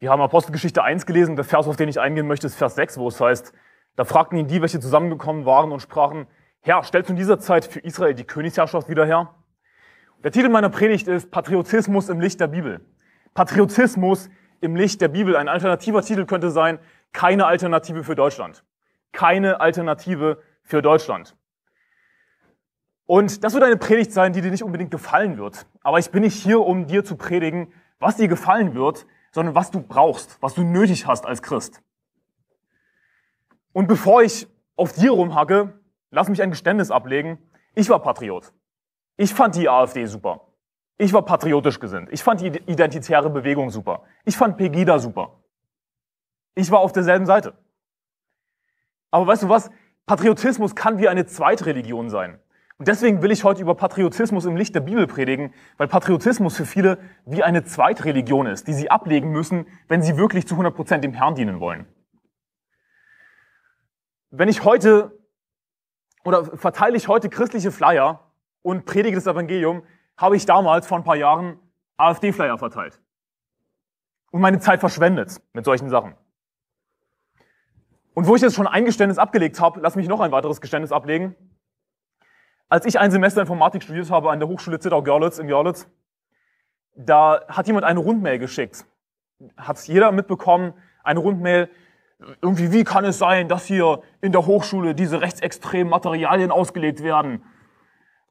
Wir haben Apostelgeschichte 1 gelesen, der Vers, auf den ich eingehen möchte, ist Vers 6, wo es heißt, da fragten ihn die, welche zusammengekommen waren und sprachen, Herr, stellst du in dieser Zeit für Israel die Königsherrschaft wieder her? Der Titel meiner Predigt ist Patriotismus im Licht der Bibel. Patriotismus im Licht der Bibel. Ein alternativer Titel könnte sein, keine Alternative für Deutschland. Keine Alternative für Deutschland. Und das wird eine Predigt sein, die dir nicht unbedingt gefallen wird. Aber ich bin nicht hier, um dir zu predigen, was dir gefallen wird, sondern was du brauchst, was du nötig hast als Christ. Und bevor ich auf dir rumhacke, lass mich ein Geständnis ablegen. Ich war Patriot. Ich fand die AfD super. Ich war patriotisch gesinnt. Ich fand die identitäre Bewegung super. Ich fand Pegida super. Ich war auf derselben Seite. Aber weißt du was? Patriotismus kann wie eine Zweitreligion sein. Und deswegen will ich heute über Patriotismus im Licht der Bibel predigen, weil Patriotismus für viele wie eine Zweitreligion ist, die sie ablegen müssen, wenn sie wirklich zu 100 dem Herrn dienen wollen. Wenn ich heute oder verteile ich heute christliche Flyer und predige das Evangelium, habe ich damals vor ein paar Jahren AfD-Flyer verteilt. Und meine Zeit verschwendet mit solchen Sachen. Und wo ich jetzt schon ein Geständnis abgelegt habe, lass mich noch ein weiteres Geständnis ablegen. Als ich ein Semester Informatik studiert habe an der Hochschule Zittau-Görlitz in Görlitz, da hat jemand eine Rundmail geschickt. Hat jeder mitbekommen, eine Rundmail, irgendwie, wie kann es sein, dass hier in der Hochschule diese rechtsextremen Materialien ausgelegt werden?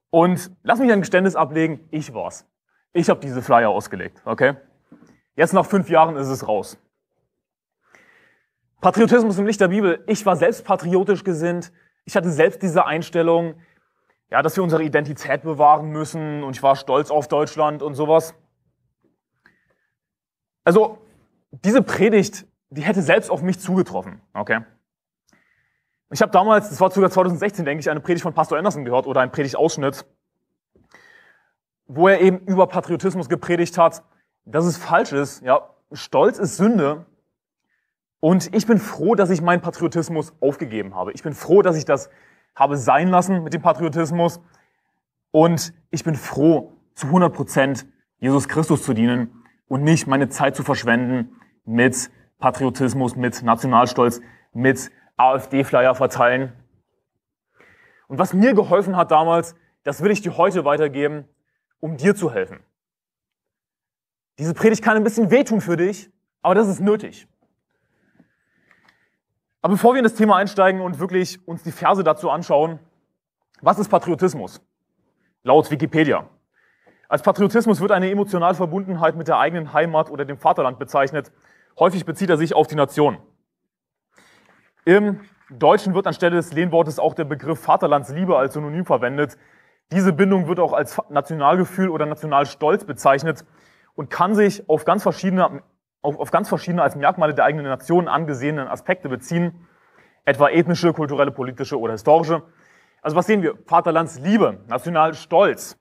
Und lass mich ein Geständnis ablegen, ich war's. Ich habe diese Flyer ausgelegt, okay? Jetzt nach fünf Jahren ist es raus. Patriotismus im Licht der Bibel. Ich war selbst patriotisch gesinnt. Ich hatte selbst diese Einstellung ja, dass wir unsere Identität bewahren müssen und ich war stolz auf Deutschland und sowas. Also, diese Predigt, die hätte selbst auf mich zugetroffen, okay? Ich habe damals, das war sogar 2016, denke ich, eine Predigt von Pastor Anderson gehört oder ein Predigtausschnitt, wo er eben über Patriotismus gepredigt hat, dass es falsch ist, ja, Stolz ist Sünde und ich bin froh, dass ich meinen Patriotismus aufgegeben habe. Ich bin froh, dass ich das habe sein lassen mit dem Patriotismus und ich bin froh, zu 100 Prozent Jesus Christus zu dienen und nicht meine Zeit zu verschwenden mit Patriotismus, mit Nationalstolz, mit AfD-Flyer verteilen. Und was mir geholfen hat damals, das will ich dir heute weitergeben, um dir zu helfen. Diese Predigt kann ein bisschen wehtun für dich, aber das ist nötig. Aber bevor wir in das Thema einsteigen und wirklich uns die Verse dazu anschauen, was ist Patriotismus? Laut Wikipedia. Als Patriotismus wird eine emotionale Verbundenheit mit der eigenen Heimat oder dem Vaterland bezeichnet. Häufig bezieht er sich auf die Nation. Im Deutschen wird anstelle des Lehnwortes auch der Begriff Vaterlandsliebe als Synonym verwendet. Diese Bindung wird auch als Nationalgefühl oder Nationalstolz bezeichnet und kann sich auf ganz verschiedene auf, auf ganz verschiedene als Merkmale der eigenen Nation angesehenen Aspekte beziehen, etwa ethnische, kulturelle, politische oder historische. Also was sehen wir? Vaterlandsliebe, Nationalstolz,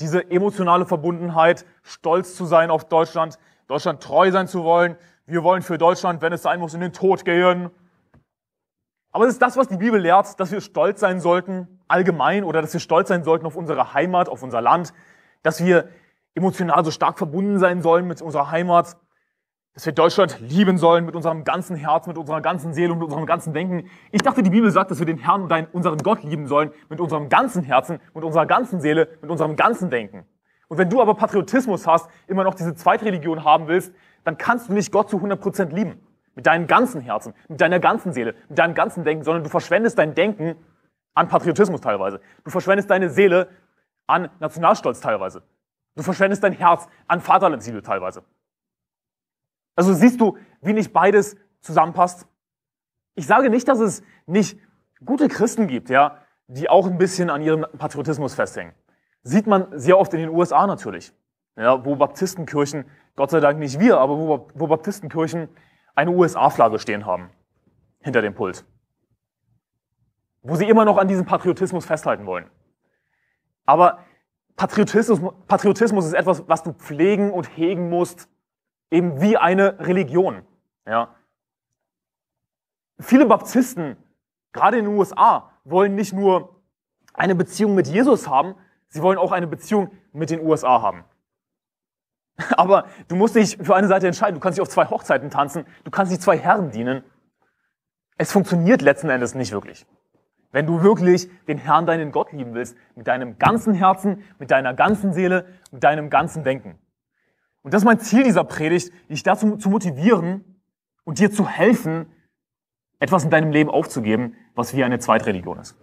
diese emotionale Verbundenheit, stolz zu sein auf Deutschland, Deutschland treu sein zu wollen. Wir wollen für Deutschland, wenn es sein muss, in den Tod gehen. Aber es ist das, was die Bibel lehrt, dass wir stolz sein sollten, allgemein, oder dass wir stolz sein sollten auf unsere Heimat, auf unser Land, dass wir emotional so stark verbunden sein sollen mit unserer Heimat, dass wir Deutschland lieben sollen mit unserem ganzen Herz, mit unserer ganzen Seele und mit unserem ganzen Denken. Ich dachte, die Bibel sagt, dass wir den Herrn und unseren Gott lieben sollen mit unserem ganzen Herzen, mit unserer ganzen Seele, mit unserem ganzen Denken. Und wenn du aber Patriotismus hast, immer noch diese Zweitreligion haben willst, dann kannst du nicht Gott zu 100% lieben. Mit deinem ganzen Herzen, mit deiner ganzen Seele, mit deinem ganzen Denken, sondern du verschwendest dein Denken an Patriotismus teilweise. Du verschwendest deine Seele an Nationalstolz teilweise. Du verschwendest dein Herz an Vaterlandsliebe teilweise. Also siehst du, wie nicht beides zusammenpasst? Ich sage nicht, dass es nicht gute Christen gibt, ja, die auch ein bisschen an ihrem Patriotismus festhängen. Sieht man sehr oft in den USA natürlich, ja, wo Baptistenkirchen, Gott sei Dank nicht wir, aber wo, wo Baptistenkirchen eine USA-Flagge stehen haben hinter dem Pult. Wo sie immer noch an diesem Patriotismus festhalten wollen. Aber Patriotismus, Patriotismus ist etwas, was du pflegen und hegen musst, eben wie eine Religion. Ja. Viele Baptisten, gerade in den USA, wollen nicht nur eine Beziehung mit Jesus haben, sie wollen auch eine Beziehung mit den USA haben. Aber du musst dich für eine Seite entscheiden. Du kannst nicht auf zwei Hochzeiten tanzen, du kannst nicht zwei Herren dienen. Es funktioniert letzten Endes nicht wirklich. Wenn du wirklich den Herrn, deinen Gott lieben willst, mit deinem ganzen Herzen, mit deiner ganzen Seele, mit deinem ganzen Denken. Und das ist mein Ziel dieser Predigt, dich dazu zu motivieren und dir zu helfen, etwas in deinem Leben aufzugeben, was wie eine Zweitreligion ist.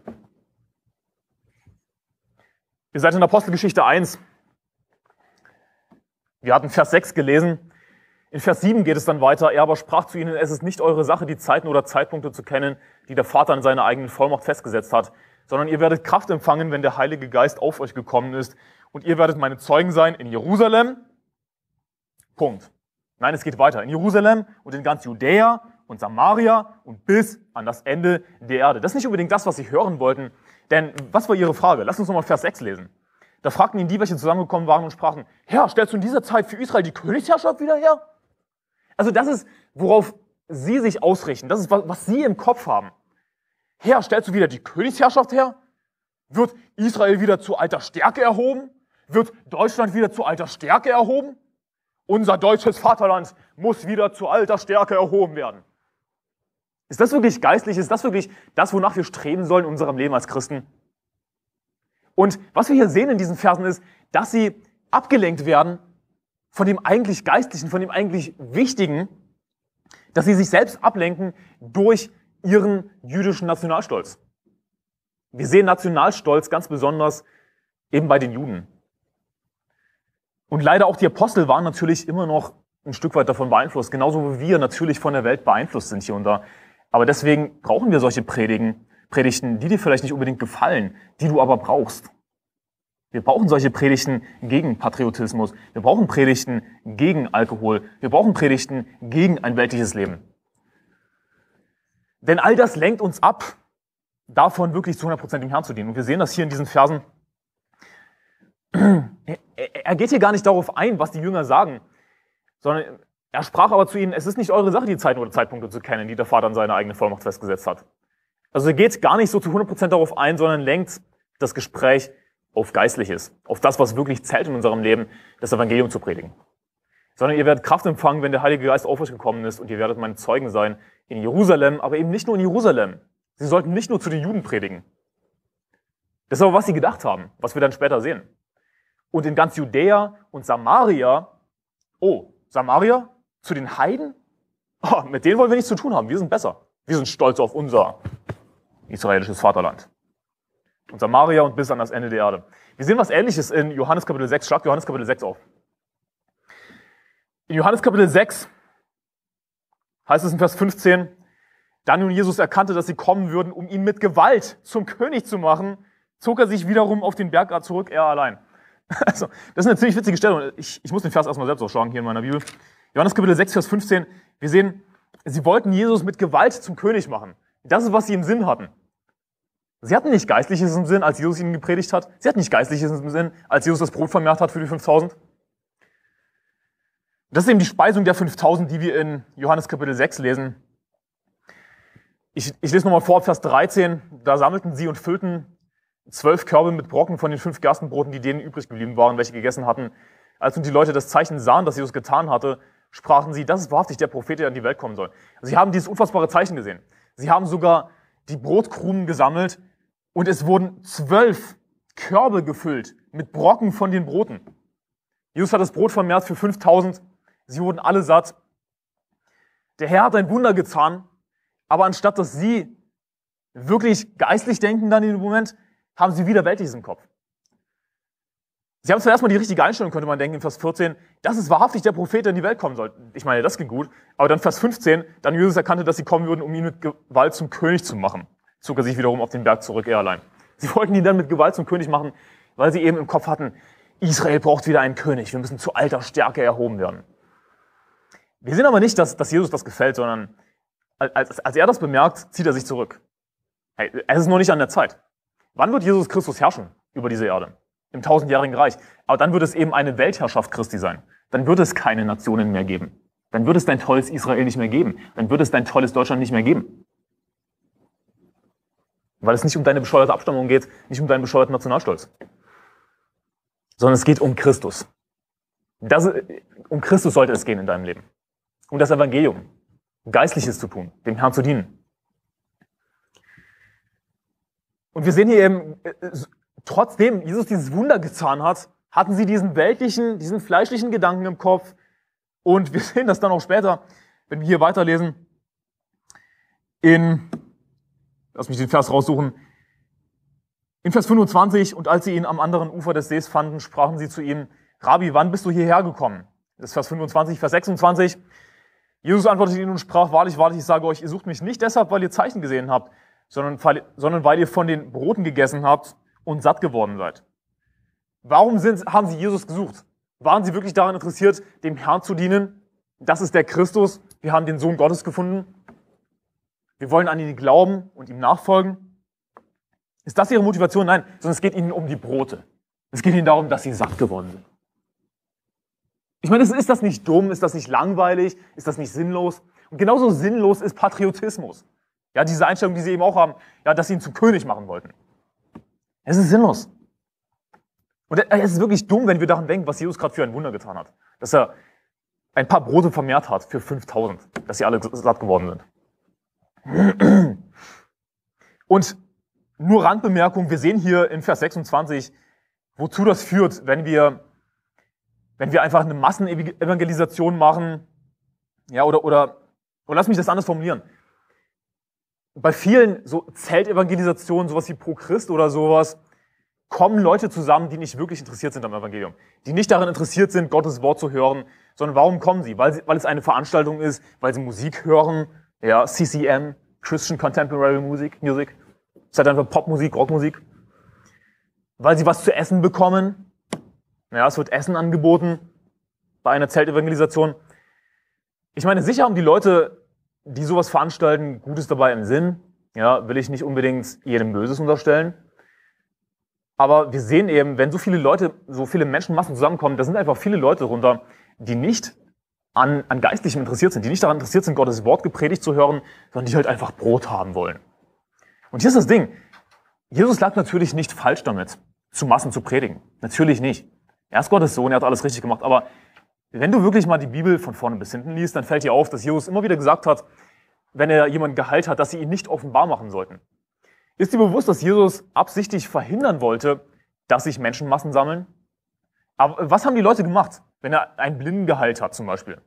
Ihr seid in Apostelgeschichte 1. Wir hatten Vers 6 gelesen. In Vers 7 geht es dann weiter. Er aber sprach zu ihnen, es ist nicht eure Sache, die Zeiten oder Zeitpunkte zu kennen, die der Vater in seiner eigenen Vollmacht festgesetzt hat, sondern ihr werdet Kraft empfangen, wenn der Heilige Geist auf euch gekommen ist. Und ihr werdet meine Zeugen sein in Jerusalem, Punkt. Nein, es geht weiter. In Jerusalem und in ganz Judäa und Samaria und bis an das Ende der Erde. Das ist nicht unbedingt das, was sie hören wollten. Denn was war ihre Frage? Lass uns nochmal Vers 6 lesen. Da fragten ihn die, welche zusammengekommen waren und sprachen, Herr, stellst du in dieser Zeit für Israel die Königsherrschaft wieder her? Also das ist, worauf sie sich ausrichten. Das ist, was sie im Kopf haben. Herr, stellst du wieder die Königsherrschaft her? Wird Israel wieder zu alter Stärke erhoben? Wird Deutschland wieder zu alter Stärke erhoben? Unser deutsches Vaterland muss wieder zu alter Stärke erhoben werden. Ist das wirklich geistlich? Ist das wirklich das, wonach wir streben sollen in unserem Leben als Christen? Und was wir hier sehen in diesen Versen ist, dass sie abgelenkt werden von dem eigentlich Geistlichen, von dem eigentlich Wichtigen, dass sie sich selbst ablenken durch ihren jüdischen Nationalstolz. Wir sehen Nationalstolz ganz besonders eben bei den Juden. Und leider auch die Apostel waren natürlich immer noch ein Stück weit davon beeinflusst, genauso wie wir natürlich von der Welt beeinflusst sind hier und da. Aber deswegen brauchen wir solche Predigen, Predigten, die dir vielleicht nicht unbedingt gefallen, die du aber brauchst. Wir brauchen solche Predigten gegen Patriotismus. Wir brauchen Predigten gegen Alkohol. Wir brauchen Predigten gegen ein weltliches Leben. Denn all das lenkt uns ab, davon wirklich zu 100% im Herrn zu dienen. Und wir sehen das hier in diesen Versen er geht hier gar nicht darauf ein, was die Jünger sagen, sondern er sprach aber zu ihnen, es ist nicht eure Sache, die Zeiten oder Zeitpunkte zu kennen, die der Vater an seine eigene Vollmacht festgesetzt hat. Also er geht gar nicht so zu 100% darauf ein, sondern lenkt das Gespräch auf Geistliches, auf das, was wirklich zählt in unserem Leben, das Evangelium zu predigen. Sondern ihr werdet Kraft empfangen, wenn der Heilige Geist auf euch gekommen ist und ihr werdet meine Zeugen sein in Jerusalem, aber eben nicht nur in Jerusalem. Sie sollten nicht nur zu den Juden predigen. Das ist aber, was sie gedacht haben, was wir dann später sehen. Und in ganz Judäa und Samaria, oh, Samaria? Zu den Heiden? Oh, mit denen wollen wir nichts zu tun haben, wir sind besser. Wir sind stolz auf unser israelisches Vaterland. Und Samaria und bis an das Ende der Erde. Wir sehen was Ähnliches in Johannes Kapitel 6. Schlag Johannes Kapitel 6 auf. In Johannes Kapitel 6 heißt es in Vers 15, da nun Jesus erkannte, dass sie kommen würden, um ihn mit Gewalt zum König zu machen, zog er sich wiederum auf den Berg zurück, er allein. Also, das ist eine ziemlich witzige Stellung. Ich, ich muss den Vers erstmal selbst aufschlagen hier in meiner Bibel. Johannes Kapitel 6, Vers 15. Wir sehen, sie wollten Jesus mit Gewalt zum König machen. Das ist, was sie im Sinn hatten. Sie hatten nicht Geistliches im Sinn, als Jesus ihnen gepredigt hat. Sie hatten nicht Geistliches im Sinn, als Jesus das Brot vermehrt hat für die 5000. Das ist eben die Speisung der 5000, die wir in Johannes Kapitel 6 lesen. Ich, ich lese nochmal vor, Vers 13. Da sammelten sie und füllten zwölf Körbe mit Brocken von den fünf Gerstenbroten, die denen übrig geblieben waren, welche gegessen hatten. Als nun die Leute das Zeichen sahen, das Jesus getan hatte, sprachen sie, das ist wahrhaftig der Prophet, der in die Welt kommen soll. Sie haben dieses unfassbare Zeichen gesehen. Sie haben sogar die Brotkrumen gesammelt und es wurden zwölf Körbe gefüllt mit Brocken von den Broten. Jesus hat das Brot vermehrt für 5000. Sie wurden alle satt. Der Herr hat ein Wunder getan, aber anstatt dass sie wirklich geistlich denken dann in dem Moment, haben sie wieder Welt in Kopf. Sie haben zwar erstmal die richtige Einstellung, könnte man denken, in Vers 14, das ist wahrhaftig der Prophet, der in die Welt kommen soll. Ich meine, das ging gut. Aber dann Vers 15, dann Jesus erkannte, dass sie kommen würden, um ihn mit Gewalt zum König zu machen. Zog er sich wiederum auf den Berg zurück, er allein. Sie wollten ihn dann mit Gewalt zum König machen, weil sie eben im Kopf hatten, Israel braucht wieder einen König, wir müssen zu alter Stärke erhoben werden. Wir sehen aber nicht, dass, dass Jesus das gefällt, sondern als, als er das bemerkt, zieht er sich zurück. Hey, es ist noch nicht an der Zeit. Wann wird Jesus Christus herrschen über diese Erde? Im tausendjährigen Reich. Aber dann wird es eben eine Weltherrschaft Christi sein. Dann wird es keine Nationen mehr geben. Dann wird es dein tolles Israel nicht mehr geben. Dann wird es dein tolles Deutschland nicht mehr geben. Weil es nicht um deine bescheuerte Abstammung geht, nicht um deinen bescheuerten Nationalstolz. Sondern es geht um Christus. Das, um Christus sollte es gehen in deinem Leben. Um das Evangelium. Geistliches zu tun, dem Herrn zu dienen. Und wir sehen hier eben, äh, äh, trotzdem Jesus dieses Wunder getan hat, hatten sie diesen weltlichen, diesen fleischlichen Gedanken im Kopf. Und wir sehen das dann auch später, wenn wir hier weiterlesen, in, lass mich den Vers raussuchen, in Vers 25, und als sie ihn am anderen Ufer des Sees fanden, sprachen sie zu ihm, Rabbi, wann bist du hierher gekommen? Das ist Vers 25, Vers 26. Jesus antwortete ihnen und sprach, wahrlich, wahrlich, ich sage euch, ihr sucht mich nicht deshalb, weil ihr Zeichen gesehen habt, sondern, sondern weil ihr von den Broten gegessen habt und satt geworden seid. Warum sind, haben sie Jesus gesucht? Waren sie wirklich daran interessiert, dem Herrn zu dienen? Das ist der Christus. Wir haben den Sohn Gottes gefunden. Wir wollen an ihn glauben und ihm nachfolgen. Ist das ihre Motivation? Nein, sondern es geht ihnen um die Brote. Es geht ihnen darum, dass sie satt geworden sind. Ich meine, ist das nicht dumm? Ist das nicht langweilig? Ist das nicht sinnlos? Und genauso sinnlos ist Patriotismus. Ja, diese Einstellung, die sie eben auch haben, ja, dass sie ihn zum König machen wollten. Es ist sinnlos. Und es ist wirklich dumm, wenn wir daran denken, was Jesus gerade für ein Wunder getan hat. Dass er ein paar Brote vermehrt hat für 5000, dass sie alle satt geworden sind. Und nur Randbemerkung, wir sehen hier in Vers 26, wozu das führt, wenn wir, wenn wir einfach eine Massenevangelisation machen, ja, oder, oder, oder lass mich das anders formulieren bei vielen so Zeltevangelisationen, sowas wie Pro Christ oder sowas, kommen Leute zusammen, die nicht wirklich interessiert sind am Evangelium, die nicht daran interessiert sind, Gottes Wort zu hören, sondern warum kommen sie? Weil, sie, weil es eine Veranstaltung ist, weil sie Musik hören, ja, CCM, Christian Contemporary Music, Music, es ist halt einfach Popmusik, Rockmusik, weil sie was zu essen bekommen, ja, es wird Essen angeboten bei einer Zeltevangelisation. Ich meine, sicher haben die Leute die sowas veranstalten, Gutes dabei im Sinn. Ja, will ich nicht unbedingt jedem Böses unterstellen. Aber wir sehen eben, wenn so viele Leute, so viele Menschenmassen zusammenkommen, da sind einfach viele Leute drunter, die nicht an, an Geistlichem interessiert sind, die nicht daran interessiert sind, Gottes Wort gepredigt zu hören, sondern die halt einfach Brot haben wollen. Und hier ist das Ding. Jesus lag natürlich nicht falsch damit, zu Massen zu predigen. Natürlich nicht. Er ist Gottes Sohn, er hat alles richtig gemacht, aber wenn du wirklich mal die Bibel von vorne bis hinten liest, dann fällt dir auf, dass Jesus immer wieder gesagt hat, wenn er jemanden geheilt hat, dass sie ihn nicht offenbar machen sollten. Ist dir bewusst, dass Jesus absichtlich verhindern wollte, dass sich Menschenmassen sammeln? Aber was haben die Leute gemacht, wenn er einen Blinden geheilt hat zum Beispiel?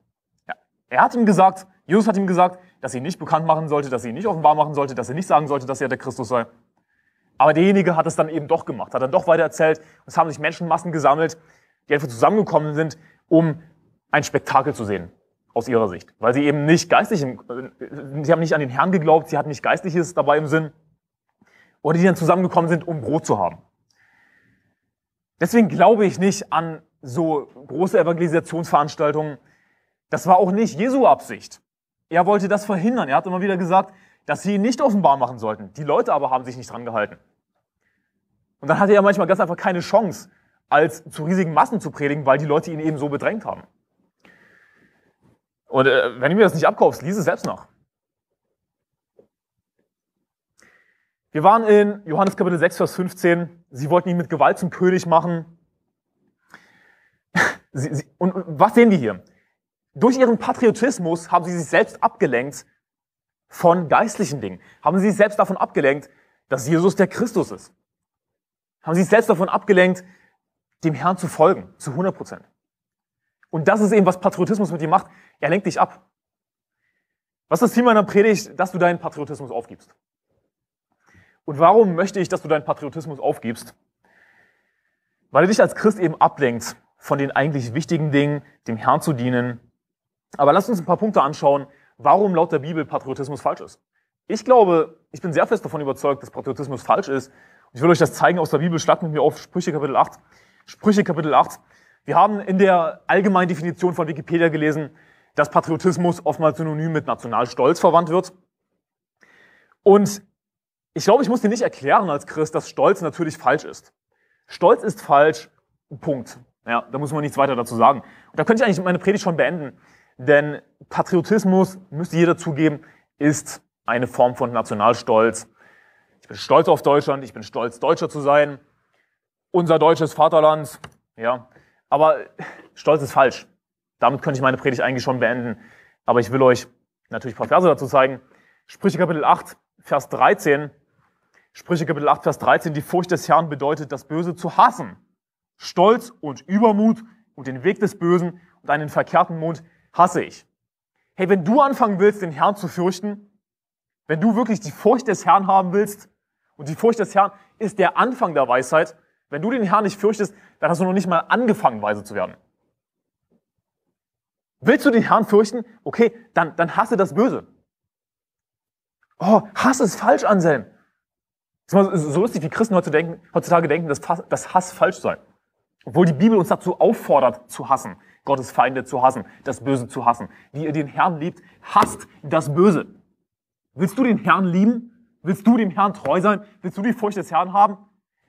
Ja, er hat ihm gesagt, Jesus hat ihm gesagt, dass sie ihn nicht bekannt machen sollte, dass sie ihn nicht offenbar machen sollte, dass er nicht sagen sollte, dass er der Christus sei. Aber derjenige hat es dann eben doch gemacht, hat dann doch weiter erzählt. Es haben sich Menschenmassen gesammelt, die einfach zusammengekommen sind, um ein Spektakel zu sehen aus ihrer Sicht, weil sie eben nicht geistlich, sie haben nicht an den Herrn geglaubt, sie hatten nicht geistliches dabei im Sinn, oder die dann zusammengekommen sind, um Brot zu haben. Deswegen glaube ich nicht an so große Evangelisationsveranstaltungen. Das war auch nicht Jesu Absicht. Er wollte das verhindern. Er hat immer wieder gesagt, dass sie ihn nicht offenbar machen sollten. Die Leute aber haben sich nicht dran gehalten. Und dann hatte er manchmal ganz einfach keine Chance, als zu riesigen Massen zu predigen, weil die Leute ihn eben so bedrängt haben. Und äh, wenn du mir das nicht abkaufst, lies es selbst noch. Wir waren in Johannes Kapitel 6, Vers 15. Sie wollten ihn mit Gewalt zum König machen. Sie, sie, und, und was sehen wir hier? Durch ihren Patriotismus haben sie sich selbst abgelenkt von geistlichen Dingen. Haben sie sich selbst davon abgelenkt, dass Jesus der Christus ist. Haben sie sich selbst davon abgelenkt, dem Herrn zu folgen, zu 100 Prozent. Und das ist eben, was Patriotismus mit dir macht. Er lenkt dich ab. Was ist das Ziel meiner Predigt? Dass du deinen Patriotismus aufgibst. Und warum möchte ich, dass du deinen Patriotismus aufgibst? Weil er dich als Christ eben ablenkt von den eigentlich wichtigen Dingen, dem Herrn zu dienen. Aber lasst uns ein paar Punkte anschauen, warum laut der Bibel Patriotismus falsch ist. Ich glaube, ich bin sehr fest davon überzeugt, dass Patriotismus falsch ist. Und ich will euch das zeigen aus der Bibel. Schlagt mit mir auf Sprüche Kapitel 8. Sprüche Kapitel 8. Wir haben in der allgemeinen Definition von Wikipedia gelesen, dass Patriotismus oftmals synonym mit Nationalstolz verwandt wird. Und ich glaube, ich muss dir nicht erklären als Christ, dass Stolz natürlich falsch ist. Stolz ist falsch, Punkt. Ja, da muss man nichts weiter dazu sagen. Und da könnte ich eigentlich meine Predigt schon beenden. Denn Patriotismus, müsste jeder zugeben, ist eine Form von Nationalstolz. Ich bin stolz auf Deutschland, ich bin stolz, Deutscher zu sein. Unser deutsches Vaterland, ja. Aber Stolz ist falsch. Damit könnte ich meine Predigt eigentlich schon beenden. Aber ich will euch natürlich ein paar Verse dazu zeigen. Sprüche Kapitel 8, Vers 13. Sprüche Kapitel 8, Vers 13. Die Furcht des Herrn bedeutet, das Böse zu hassen. Stolz und Übermut und den Weg des Bösen und einen verkehrten Mund hasse ich. Hey, wenn du anfangen willst, den Herrn zu fürchten, wenn du wirklich die Furcht des Herrn haben willst, und die Furcht des Herrn ist der Anfang der Weisheit, wenn du den Herrn nicht fürchtest, dann hast du noch nicht mal angefangen, weise zu werden. Willst du den Herrn fürchten? Okay, dann, dann hasse das Böse. Oh, Hass ist falsch, Anselm. Das ist so lustig, wie Christen heutzutage denken, dass Hass falsch sei. Obwohl die Bibel uns dazu auffordert, zu hassen, Gottes Feinde zu hassen, das Böse zu hassen. Wie ihr den Herrn liebt, hasst das Böse. Willst du den Herrn lieben? Willst du dem Herrn treu sein? Willst du die Furcht des Herrn haben?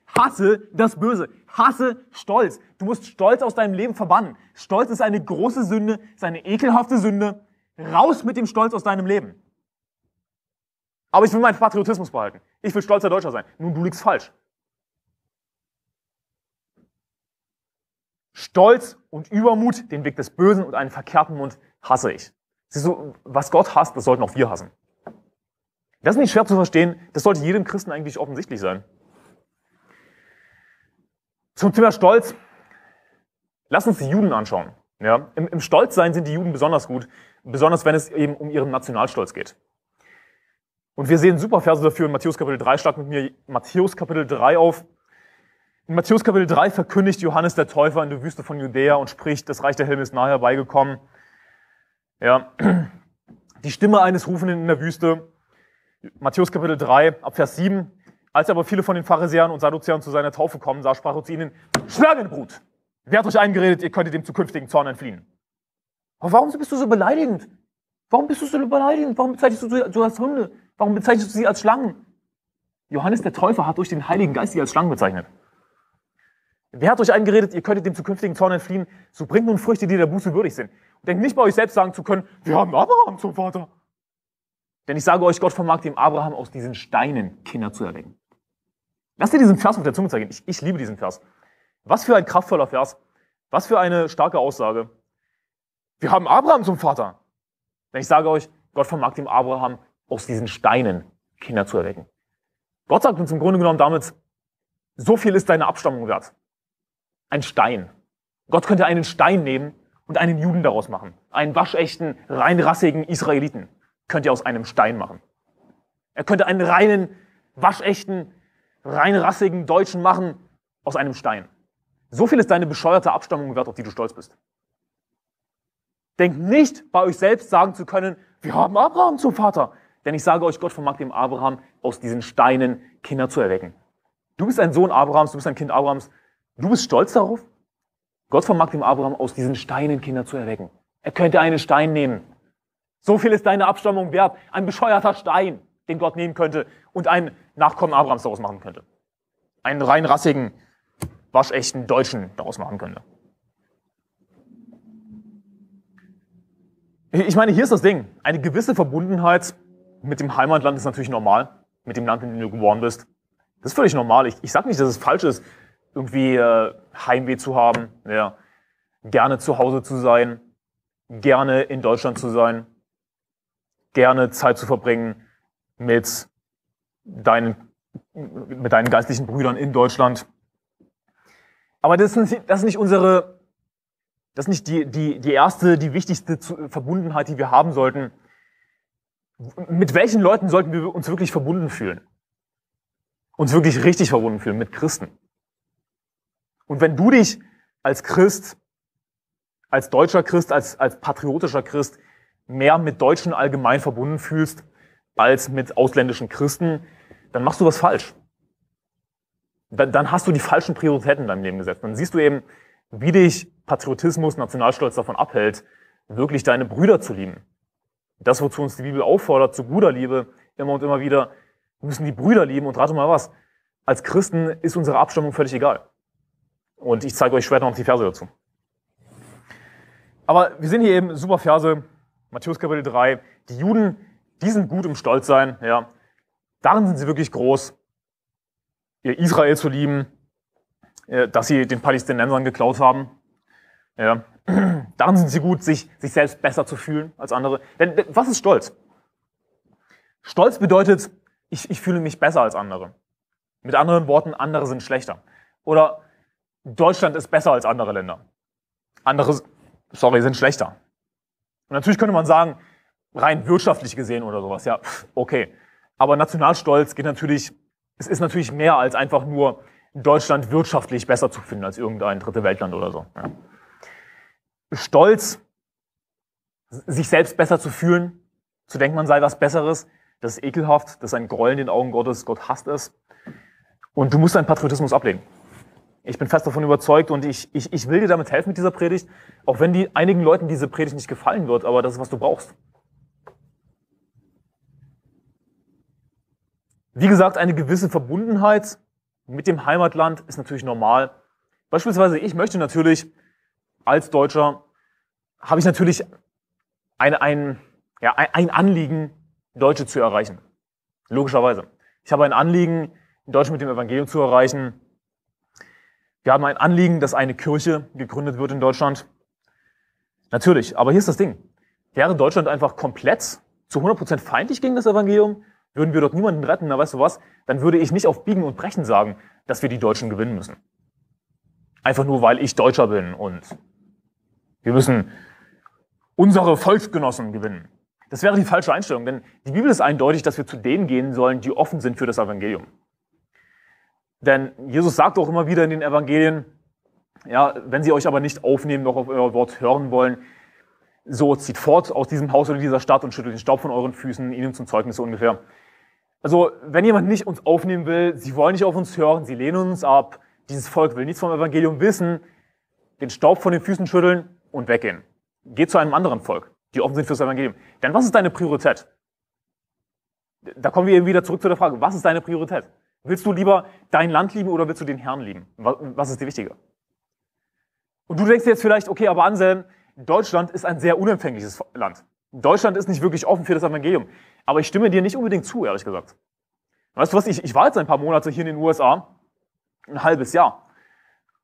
Hasse das Böse. Hasse Stolz. Du musst Stolz aus deinem Leben verbannen. Stolz ist eine große Sünde, ist eine ekelhafte Sünde. Raus mit dem Stolz aus deinem Leben. Aber ich will meinen Patriotismus behalten. Ich will stolzer Deutscher sein. Nun, du liegst falsch. Stolz und Übermut, den Weg des Bösen und einen verkehrten Mund hasse ich. Siehst du, was Gott hasst, das sollten auch wir hassen. Das ist nicht schwer zu verstehen. Das sollte jedem Christen eigentlich offensichtlich sein. Zum Thema Stolz. Lass uns die Juden anschauen. Ja? Im, Im Stolzsein sind die Juden besonders gut, besonders wenn es eben um ihren Nationalstolz geht. Und wir sehen super Verse dafür in Matthäus Kapitel 3. Schlag mit mir Matthäus Kapitel 3 auf. In Matthäus Kapitel 3 verkündigt Johannes der Täufer in der Wüste von Judäa und spricht, das Reich der Helme ist nahe herbeigekommen. Ja. Die Stimme eines Rufenden in der Wüste. Matthäus Kapitel 3, ab Vers 7. Als aber viele von den Pharisäern und Sadduzäern zu seiner Taufe kommen sah, sprach er zu ihnen, Schlangenbrut! Wer hat euch eingeredet, ihr könntet dem zukünftigen Zorn entfliehen? Aber warum bist du so beleidigend? Warum bist du so beleidigend? Warum bezeichnest du sie als Hunde? Warum bezeichnest du sie als Schlangen? Johannes der Täufer hat durch den Heiligen Geist sie als Schlangen bezeichnet. Wer hat euch eingeredet, ihr könntet dem zukünftigen Zorn entfliehen? So bringt nun Früchte, die der Buße würdig sind. Und denkt nicht bei euch selbst sagen zu können, wir haben Abraham zum Vater. Denn ich sage euch, Gott vermag dem Abraham aus diesen Steinen Kinder zu erwecken. Lass dir diesen Vers auf der Zunge zeigen. Ich, ich liebe diesen Vers. Was für ein kraftvoller Vers. Was für eine starke Aussage. Wir haben Abraham zum Vater. Denn ich sage euch, Gott vermag dem Abraham aus diesen Steinen Kinder zu erwecken. Gott sagt uns im Grunde genommen damit, so viel ist deine Abstammung wert. Ein Stein. Gott könnte einen Stein nehmen und einen Juden daraus machen. Einen waschechten, reinrassigen Israeliten könnt ihr aus einem Stein machen. Er könnte einen reinen, waschechten reinrassigen Deutschen machen aus einem Stein. So viel ist deine bescheuerte Abstammung wert, auf die du stolz bist. Denkt nicht, bei euch selbst sagen zu können, wir haben Abraham zum Vater. Denn ich sage euch, Gott vermag dem Abraham, aus diesen Steinen Kinder zu erwecken. Du bist ein Sohn Abrahams, du bist ein Kind Abrahams. Du bist stolz darauf? Gott vermag dem Abraham, aus diesen Steinen Kinder zu erwecken. Er könnte einen Stein nehmen. So viel ist deine Abstammung wert. Ein bescheuerter Stein den Gott nehmen könnte und einen Nachkommen Abrahams daraus machen könnte. Einen rein rassigen, waschechten Deutschen daraus machen könnte. Ich meine, hier ist das Ding. Eine gewisse Verbundenheit mit dem Heimatland ist natürlich normal. Mit dem Land, in dem du geboren bist. Das ist völlig normal. Ich, ich sage nicht, dass es falsch ist, irgendwie äh, Heimweh zu haben, ja. gerne zu Hause zu sein, gerne in Deutschland zu sein, gerne Zeit zu verbringen mit deinen, mit deinen geistlichen Brüdern in Deutschland. Aber das ist, das ist nicht unsere, das ist nicht die, die, die erste, die wichtigste Verbundenheit, die wir haben sollten. Mit welchen Leuten sollten wir uns wirklich verbunden fühlen? Uns wirklich richtig verbunden fühlen, mit Christen. Und wenn du dich als Christ, als deutscher Christ, als, als patriotischer Christ mehr mit Deutschen allgemein verbunden fühlst, als mit ausländischen Christen, dann machst du was falsch. Dann, hast du die falschen Prioritäten in deinem Leben gesetzt. Dann siehst du eben, wie dich Patriotismus, Nationalstolz davon abhält, wirklich deine Brüder zu lieben. Das, wozu uns die Bibel auffordert, zu guter Liebe, immer und immer wieder, wir müssen die Brüder lieben und rate mal was. Als Christen ist unsere Abstammung völlig egal. Und ich zeige euch später noch die Verse dazu. Aber wir sehen hier eben super Verse, Matthäus Kapitel 3. Die Juden die sind gut im Stolzsein, ja. Darin sind sie wirklich groß, Israel zu lieben, äh, dass sie den Palästinensern geklaut haben. Ja. Darin sind sie gut, sich, sich selbst besser zu fühlen als andere. Denn was ist Stolz? Stolz bedeutet, ich, ich fühle mich besser als andere. Mit anderen Worten, andere sind schlechter. Oder Deutschland ist besser als andere Länder. Andere, sorry, sind schlechter. Und natürlich könnte man sagen, rein wirtschaftlich gesehen oder sowas, ja, okay. Aber Nationalstolz geht natürlich, es ist natürlich mehr als einfach nur Deutschland wirtschaftlich besser zu finden als irgendein dritte Weltland oder so. Ja. Stolz, sich selbst besser zu fühlen, zu denken, man sei was Besseres, das ist ekelhaft, das ist ein Groll in den Augen Gottes, Gott hasst es. Und du musst deinen Patriotismus ablegen. Ich bin fest davon überzeugt und ich, ich, ich will dir damit helfen mit dieser Predigt, auch wenn die einigen Leuten diese Predigt nicht gefallen wird, aber das ist, was du brauchst. Wie gesagt, eine gewisse Verbundenheit mit dem Heimatland ist natürlich normal. Beispielsweise, ich möchte natürlich als Deutscher, habe ich natürlich ein, ein, ja, ein Anliegen, Deutsche zu erreichen. Logischerweise. Ich habe ein Anliegen, Deutsche mit dem Evangelium zu erreichen. Wir haben ein Anliegen, dass eine Kirche gegründet wird in Deutschland. Natürlich, aber hier ist das Ding. Wäre Deutschland einfach komplett zu 100% Prozent feindlich gegen das Evangelium, würden wir dort niemanden retten, na weißt du was, dann würde ich nicht auf Biegen und Brechen sagen, dass wir die Deutschen gewinnen müssen. Einfach nur, weil ich Deutscher bin und wir müssen unsere Volksgenossen gewinnen. Das wäre die falsche Einstellung, denn die Bibel ist eindeutig, dass wir zu denen gehen sollen, die offen sind für das Evangelium. Denn Jesus sagt auch immer wieder in den Evangelien, ja, wenn sie euch aber nicht aufnehmen, noch auf euer Wort hören wollen, so zieht fort aus diesem Haus oder dieser Stadt und schüttelt den Staub von euren Füßen, ihnen zum Zeugnis ungefähr. Also, wenn jemand nicht uns aufnehmen will, sie wollen nicht auf uns hören, sie lehnen uns ab, dieses Volk will nichts vom Evangelium wissen, den Staub von den Füßen schütteln und weggehen. Geh zu einem anderen Volk, die offen sind fürs Evangelium. Denn was ist deine Priorität? Da kommen wir eben wieder zurück zu der Frage, was ist deine Priorität? Willst du lieber dein Land lieben oder willst du den Herrn lieben? Was ist dir wichtiger? Und du denkst dir jetzt vielleicht, okay, aber Anselm, Deutschland ist ein sehr unempfängliches Land. Deutschland ist nicht wirklich offen für das Evangelium. Aber ich stimme dir nicht unbedingt zu, ehrlich gesagt. Weißt du was, ich, ich war jetzt ein paar Monate hier in den USA, ein halbes Jahr.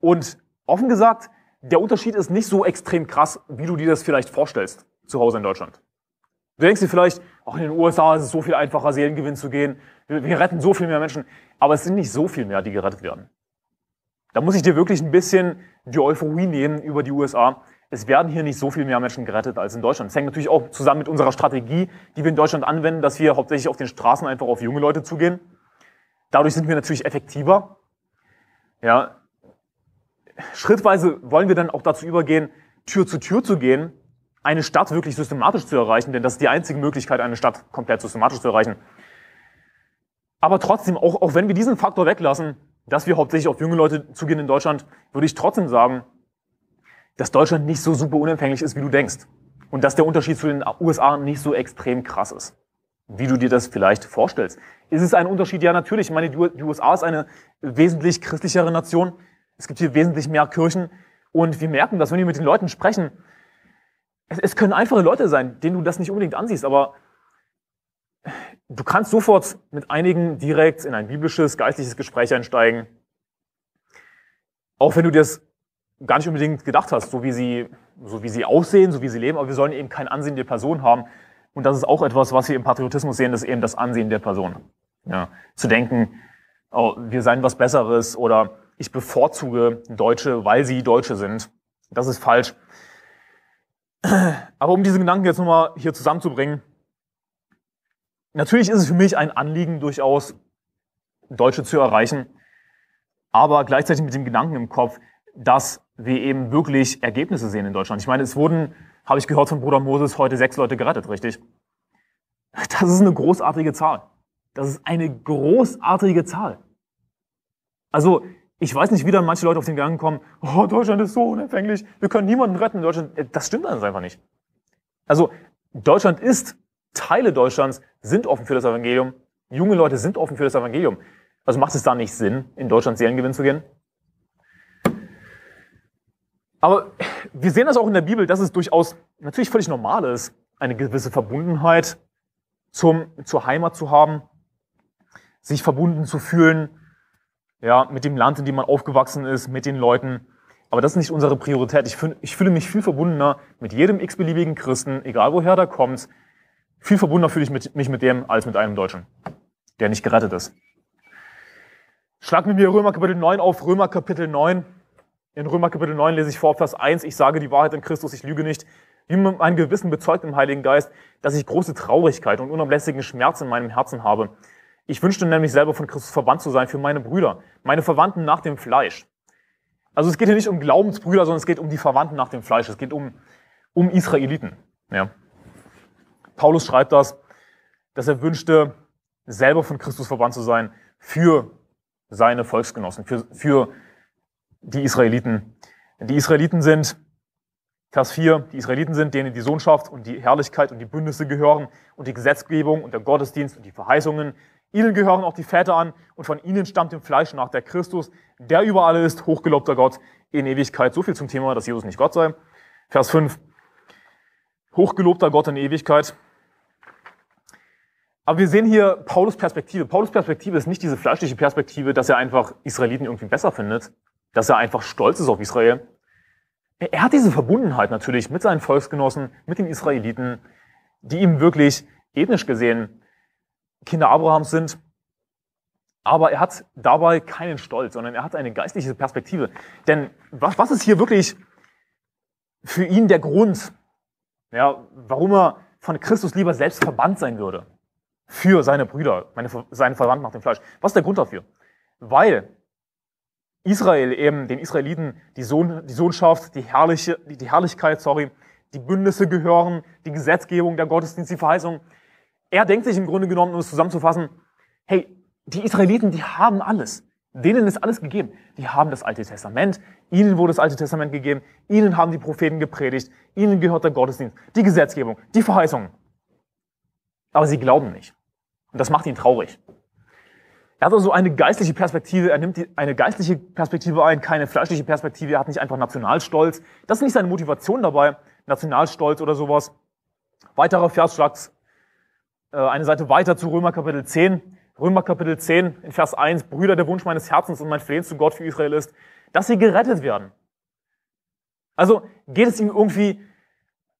Und offen gesagt, der Unterschied ist nicht so extrem krass, wie du dir das vielleicht vorstellst, zu Hause in Deutschland. Du denkst dir vielleicht, auch in den USA ist es so viel einfacher, Seelengewinn zu gehen. Wir, wir retten so viel mehr Menschen. Aber es sind nicht so viel mehr, die gerettet werden. Da muss ich dir wirklich ein bisschen die Euphorie nehmen über die USA es werden hier nicht so viel mehr Menschen gerettet als in Deutschland. Das hängt natürlich auch zusammen mit unserer Strategie, die wir in Deutschland anwenden, dass wir hauptsächlich auf den Straßen einfach auf junge Leute zugehen. Dadurch sind wir natürlich effektiver. Ja. Schrittweise wollen wir dann auch dazu übergehen, Tür zu Tür zu gehen, eine Stadt wirklich systematisch zu erreichen, denn das ist die einzige Möglichkeit, eine Stadt komplett systematisch zu erreichen. Aber trotzdem, auch, auch wenn wir diesen Faktor weglassen, dass wir hauptsächlich auf junge Leute zugehen in Deutschland, würde ich trotzdem sagen, dass Deutschland nicht so super unempfänglich ist, wie du denkst. Und dass der Unterschied zu den USA nicht so extrem krass ist, wie du dir das vielleicht vorstellst. Ist es ein Unterschied? Ja, natürlich. Ich meine, die USA ist eine wesentlich christlichere Nation. Es gibt hier wesentlich mehr Kirchen. Und wir merken dass wenn wir mit den Leuten sprechen. Es, es können einfache Leute sein, denen du das nicht unbedingt ansiehst, aber du kannst sofort mit einigen direkt in ein biblisches, geistliches Gespräch einsteigen. Auch wenn du dir das gar nicht unbedingt gedacht hast, so wie sie, so wie sie aussehen, so wie sie leben, aber wir sollen eben kein Ansehen der Person haben. Und das ist auch etwas, was wir im Patriotismus sehen, das ist eben das Ansehen der Person. Ja. Zu denken, oh, wir seien was Besseres oder ich bevorzuge Deutsche, weil sie Deutsche sind. Das ist falsch. Aber um diesen Gedanken jetzt nochmal hier zusammenzubringen, natürlich ist es für mich ein Anliegen durchaus, Deutsche zu erreichen, aber gleichzeitig mit dem Gedanken im Kopf, dass wir eben wirklich Ergebnisse sehen in Deutschland. Ich meine, es wurden, habe ich gehört von Bruder Moses, heute sechs Leute gerettet, richtig? Das ist eine großartige Zahl. Das ist eine großartige Zahl. Also, ich weiß nicht, wie dann manche Leute auf den Gang kommen, oh, Deutschland ist so unempfänglich, wir können niemanden retten in Deutschland. Äh, das stimmt dann einfach nicht. Also, Deutschland ist, Teile Deutschlands sind offen für das Evangelium, junge Leute sind offen für das Evangelium. Also macht es da nicht Sinn, in Deutschland Seelengewinn zu gehen? Aber wir sehen das auch in der Bibel, dass es durchaus natürlich völlig normal ist, eine gewisse Verbundenheit zum, zur Heimat zu haben, sich verbunden zu fühlen, ja, mit dem Land, in dem man aufgewachsen ist, mit den Leuten. Aber das ist nicht unsere Priorität. Ich, fühl, ich fühle mich viel verbundener mit jedem x-beliebigen Christen, egal woher der kommt. Viel verbundener fühle ich mit, mich mit dem als mit einem Deutschen, der nicht gerettet ist. Schlag mit mir Römer Kapitel 9 auf, Römer Kapitel 9. In Römer Kapitel 9 lese ich vor Vers 1, ich sage die Wahrheit in Christus, ich lüge nicht. Wie mein Gewissen bezeugt im Heiligen Geist, dass ich große Traurigkeit und unablässigen Schmerz in meinem Herzen habe. Ich wünschte nämlich selber von Christus verwandt zu sein für meine Brüder, meine Verwandten nach dem Fleisch. Also es geht hier nicht um Glaubensbrüder, sondern es geht um die Verwandten nach dem Fleisch. Es geht um, um Israeliten. Ja. Paulus schreibt das, dass er wünschte, selber von Christus verwandt zu sein für seine Volksgenossen, für, für die Israeliten. Denn die Israeliten sind, Vers 4, die Israeliten sind, denen die Sohnschaft und die Herrlichkeit und die Bündnisse gehören und die Gesetzgebung und der Gottesdienst und die Verheißungen. Ihnen gehören auch die Väter an und von ihnen stammt im Fleisch nach der Christus, der überall ist, hochgelobter Gott in Ewigkeit. So viel zum Thema, dass Jesus nicht Gott sei. Vers 5. Hochgelobter Gott in Ewigkeit. Aber wir sehen hier Paulus Perspektive. Paulus Perspektive ist nicht diese fleischliche Perspektive, dass er einfach Israeliten irgendwie besser findet, dass er einfach stolz ist auf Israel. Er hat diese Verbundenheit natürlich mit seinen Volksgenossen, mit den Israeliten, die ihm wirklich ethnisch gesehen Kinder Abrahams sind. Aber er hat dabei keinen Stolz, sondern er hat eine geistliche Perspektive. Denn was, was ist hier wirklich für ihn der Grund, ja, warum er von Christus lieber selbst verbannt sein würde? Für seine Brüder, meine, seine Verwandten nach dem Fleisch. Was ist der Grund dafür? Weil Israel eben, den Israeliten, die, Sohn, die Sohnschaft, die, Herrliche, die, die Herrlichkeit, sorry, die Bündnisse gehören, die Gesetzgebung, der Gottesdienst, die Verheißung. Er denkt sich im Grunde genommen, um es zusammenzufassen, hey, die Israeliten, die haben alles. Denen ist alles gegeben. Die haben das Alte Testament, ihnen wurde das Alte Testament gegeben, ihnen haben die Propheten gepredigt, ihnen gehört der Gottesdienst, die Gesetzgebung, die Verheißung. Aber sie glauben nicht. Und das macht ihn traurig. Er hat also eine geistliche Perspektive, er nimmt die, eine geistliche Perspektive ein, keine fleischliche Perspektive, er hat nicht einfach Nationalstolz. Das ist nicht seine Motivation dabei, Nationalstolz oder sowas. Weiterer Vers schlags, äh, eine Seite weiter zu Römer Kapitel 10. Römer Kapitel 10 in Vers 1, Brüder, der Wunsch meines Herzens und mein Flehen zu Gott für Israel ist, dass sie gerettet werden. Also geht es ihm irgendwie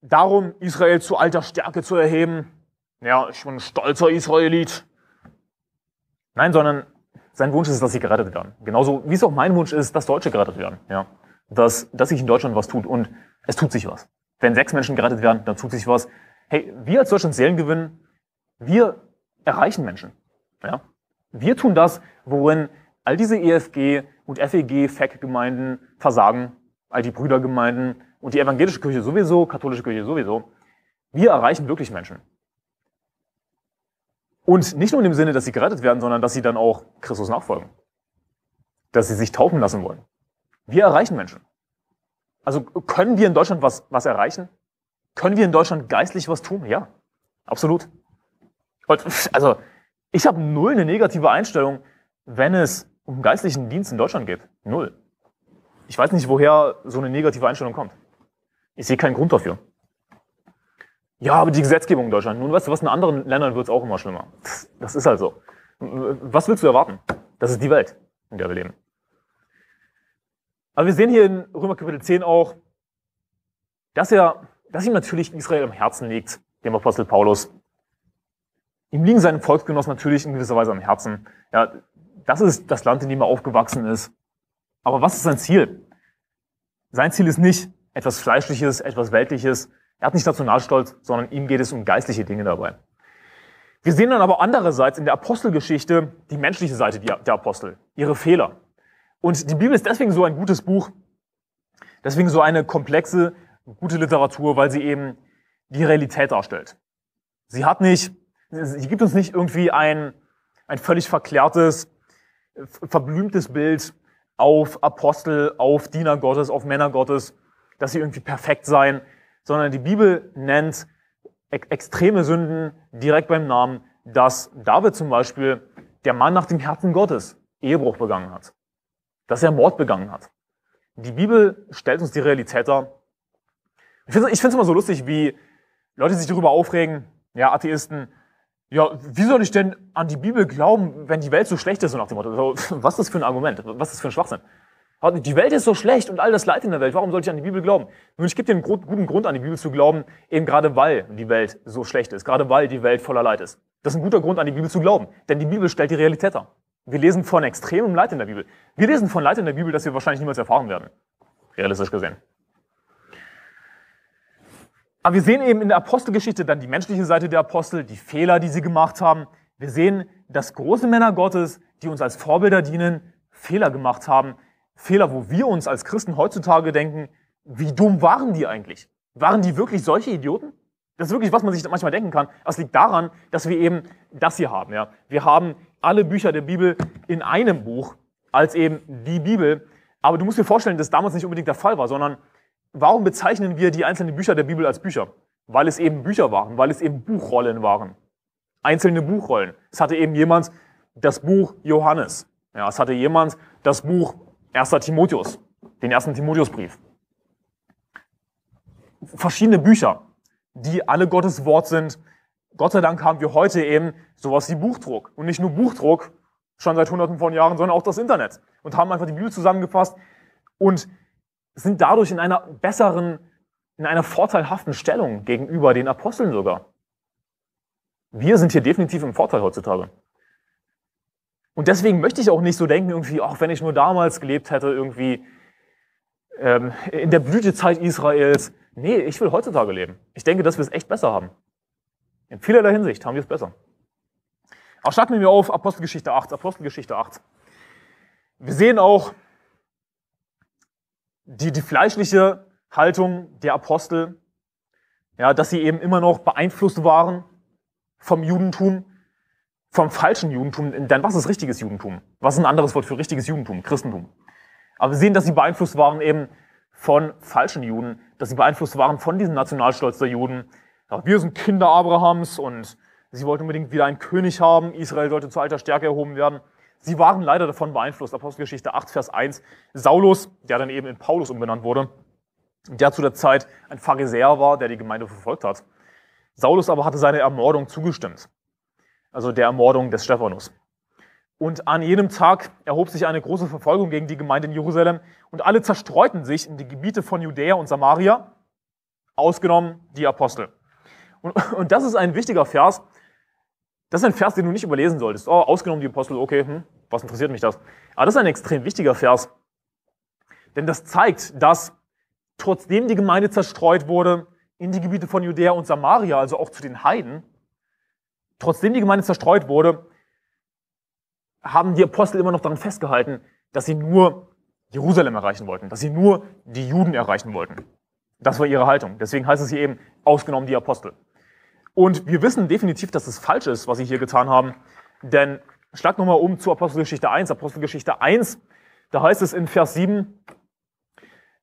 darum, Israel zu alter Stärke zu erheben? Ja, ich bin ein stolzer Israelit. Nein, sondern sein Wunsch ist, dass sie gerettet werden. Genauso wie es auch mein Wunsch ist, dass Deutsche gerettet werden. Ja. Dass, dass sich in Deutschland was tut und es tut sich was. Wenn sechs Menschen gerettet werden, dann tut sich was. Hey, wir als Deutschland Seelen gewinnen, wir erreichen Menschen. Ja. Wir tun das, worin all diese EFG und FEG, FEC-Gemeinden versagen, all die Brüdergemeinden und die evangelische Kirche sowieso, katholische Kirche sowieso. Wir erreichen wirklich Menschen. Und nicht nur in dem Sinne, dass sie gerettet werden, sondern dass sie dann auch Christus nachfolgen. Dass sie sich taufen lassen wollen. Wir erreichen Menschen. Also können wir in Deutschland was, was erreichen? Können wir in Deutschland geistlich was tun? Ja, absolut. Und, also ich habe null eine negative Einstellung, wenn es um geistlichen Dienst in Deutschland geht. Null. Ich weiß nicht, woher so eine negative Einstellung kommt. Ich sehe keinen Grund dafür. Ja, aber die Gesetzgebung in Deutschland. Nun, weißt du, was in anderen Ländern wird es auch immer schlimmer. Das ist halt so. Was willst du erwarten? Das ist die Welt, in der wir leben. Aber wir sehen hier in Römer Kapitel 10 auch, dass, er, dass ihm natürlich Israel am Herzen liegt, dem Apostel Paulus. Ihm liegen seine Volksgenossen natürlich in gewisser Weise am Herzen. Ja, das ist das Land, in dem er aufgewachsen ist. Aber was ist sein Ziel? Sein Ziel ist nicht etwas Fleischliches, etwas Weltliches, er hat nicht Nationalstolz, sondern ihm geht es um geistliche Dinge dabei. Wir sehen dann aber andererseits in der Apostelgeschichte die menschliche Seite der Apostel, ihre Fehler. Und die Bibel ist deswegen so ein gutes Buch, deswegen so eine komplexe, gute Literatur, weil sie eben die Realität darstellt. Sie hat nicht, sie gibt uns nicht irgendwie ein, ein völlig verklärtes, verblümtes Bild auf Apostel, auf Diener Gottes, auf Männer Gottes, dass sie irgendwie perfekt seien, sondern die Bibel nennt extreme Sünden direkt beim Namen, dass David zum Beispiel der Mann nach dem Herzen Gottes Ehebruch begangen hat, dass er Mord begangen hat. Die Bibel stellt uns die Realität dar. Ich finde es immer so lustig, wie Leute sich darüber aufregen, ja, Atheisten, ja, wie soll ich denn an die Bibel glauben, wenn die Welt so schlecht ist, so nach dem Motto, also, was ist das für ein Argument, was ist das für ein Schwachsinn? Die Welt ist so schlecht und all das Leid in der Welt. Warum sollte ich an die Bibel glauben? Nun, ich gebe dir einen guten Grund, an die Bibel zu glauben, eben gerade weil die Welt so schlecht ist, gerade weil die Welt voller Leid ist. Das ist ein guter Grund, an die Bibel zu glauben, denn die Bibel stellt die Realität dar. Wir lesen von extremem Leid in der Bibel. Wir lesen von Leid in der Bibel, das wir wahrscheinlich niemals erfahren werden, realistisch gesehen. Aber wir sehen eben in der Apostelgeschichte dann die menschliche Seite der Apostel, die Fehler, die sie gemacht haben. Wir sehen, dass große Männer Gottes, die uns als Vorbilder dienen, Fehler gemacht haben, Fehler, wo wir uns als Christen heutzutage denken, wie dumm waren die eigentlich? Waren die wirklich solche Idioten? Das ist wirklich, was man sich manchmal denken kann. Das liegt daran, dass wir eben das hier haben. Ja? Wir haben alle Bücher der Bibel in einem Buch als eben die Bibel. Aber du musst dir vorstellen, dass das damals nicht unbedingt der Fall war, sondern warum bezeichnen wir die einzelnen Bücher der Bibel als Bücher? Weil es eben Bücher waren, weil es eben Buchrollen waren. Einzelne Buchrollen. Es hatte eben jemand das Buch Johannes. Ja, es hatte jemand das Buch 1. Timotheus, den ersten Timotheusbrief. Verschiedene Bücher, die alle Gottes Wort sind. Gott sei Dank haben wir heute eben sowas wie Buchdruck. Und nicht nur Buchdruck, schon seit hunderten von Jahren, sondern auch das Internet. Und haben einfach die Bibel zusammengefasst und sind dadurch in einer besseren, in einer vorteilhaften Stellung gegenüber den Aposteln sogar. Wir sind hier definitiv im Vorteil heutzutage. Und deswegen möchte ich auch nicht so denken, irgendwie, ach, wenn ich nur damals gelebt hätte, irgendwie ähm, in der Blütezeit Israels. Nee, ich will heutzutage leben. Ich denke, dass wir es echt besser haben. In vielerlei Hinsicht haben wir es besser. Aber starten wir auf Apostelgeschichte 8, Apostelgeschichte 8. Wir sehen auch die, die fleischliche Haltung der Apostel, ja, dass sie eben immer noch beeinflusst waren vom Judentum, vom falschen Judentum, dann was ist richtiges Judentum? Was ist ein anderes Wort für richtiges Judentum? Christentum. Aber wir sehen, dass sie beeinflusst waren eben von falschen Juden, dass sie beeinflusst waren von diesem Nationalstolz der Juden. Ja, wir sind Kinder Abrahams und sie wollten unbedingt wieder einen König haben, Israel sollte zu alter Stärke erhoben werden. Sie waren leider davon beeinflusst. Apostelgeschichte 8, Vers 1. Saulus, der dann eben in Paulus umbenannt wurde, der zu der Zeit ein Pharisäer war, der die Gemeinde verfolgt hat. Saulus aber hatte seiner Ermordung zugestimmt also der Ermordung des Stephanus. Und an jenem Tag erhob sich eine große Verfolgung gegen die Gemeinde in Jerusalem und alle zerstreuten sich in die Gebiete von Judäa und Samaria, ausgenommen die Apostel. Und, und das ist ein wichtiger Vers. Das ist ein Vers, den du nicht überlesen solltest. Oh, ausgenommen die Apostel, okay, hm, was interessiert mich das? Aber das ist ein extrem wichtiger Vers. Denn das zeigt, dass trotzdem die Gemeinde zerstreut wurde in die Gebiete von Judäa und Samaria, also auch zu den Heiden, Trotzdem die Gemeinde zerstreut wurde, haben die Apostel immer noch daran festgehalten, dass sie nur Jerusalem erreichen wollten, dass sie nur die Juden erreichen wollten. Das war ihre Haltung. Deswegen heißt es hier eben, ausgenommen die Apostel. Und wir wissen definitiv, dass es falsch ist, was sie hier getan haben. Denn schlag nochmal um zu Apostelgeschichte 1. Apostelgeschichte 1, da heißt es in Vers 7,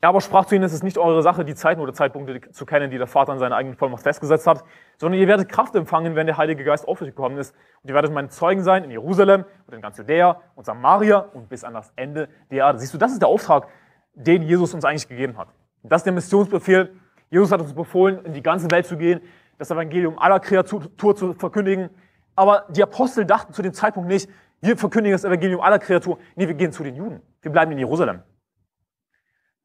er aber sprach zu ihnen, es ist nicht eure Sache, die Zeiten oder Zeitpunkte zu kennen, die der Vater an seiner eigenen Vollmacht festgesetzt hat, sondern ihr werdet Kraft empfangen, wenn der Heilige Geist auf euch gekommen ist. Und ihr werdet meine Zeugen sein in Jerusalem und in ganz Judäa und Samaria und bis an das Ende der Erde. Siehst du, das ist der Auftrag, den Jesus uns eigentlich gegeben hat. das ist der Missionsbefehl. Jesus hat uns befohlen, in die ganze Welt zu gehen, das Evangelium aller Kreatur zu verkündigen. Aber die Apostel dachten zu dem Zeitpunkt nicht, wir verkündigen das Evangelium aller Kreatur. Nee, wir gehen zu den Juden. Wir bleiben in Jerusalem.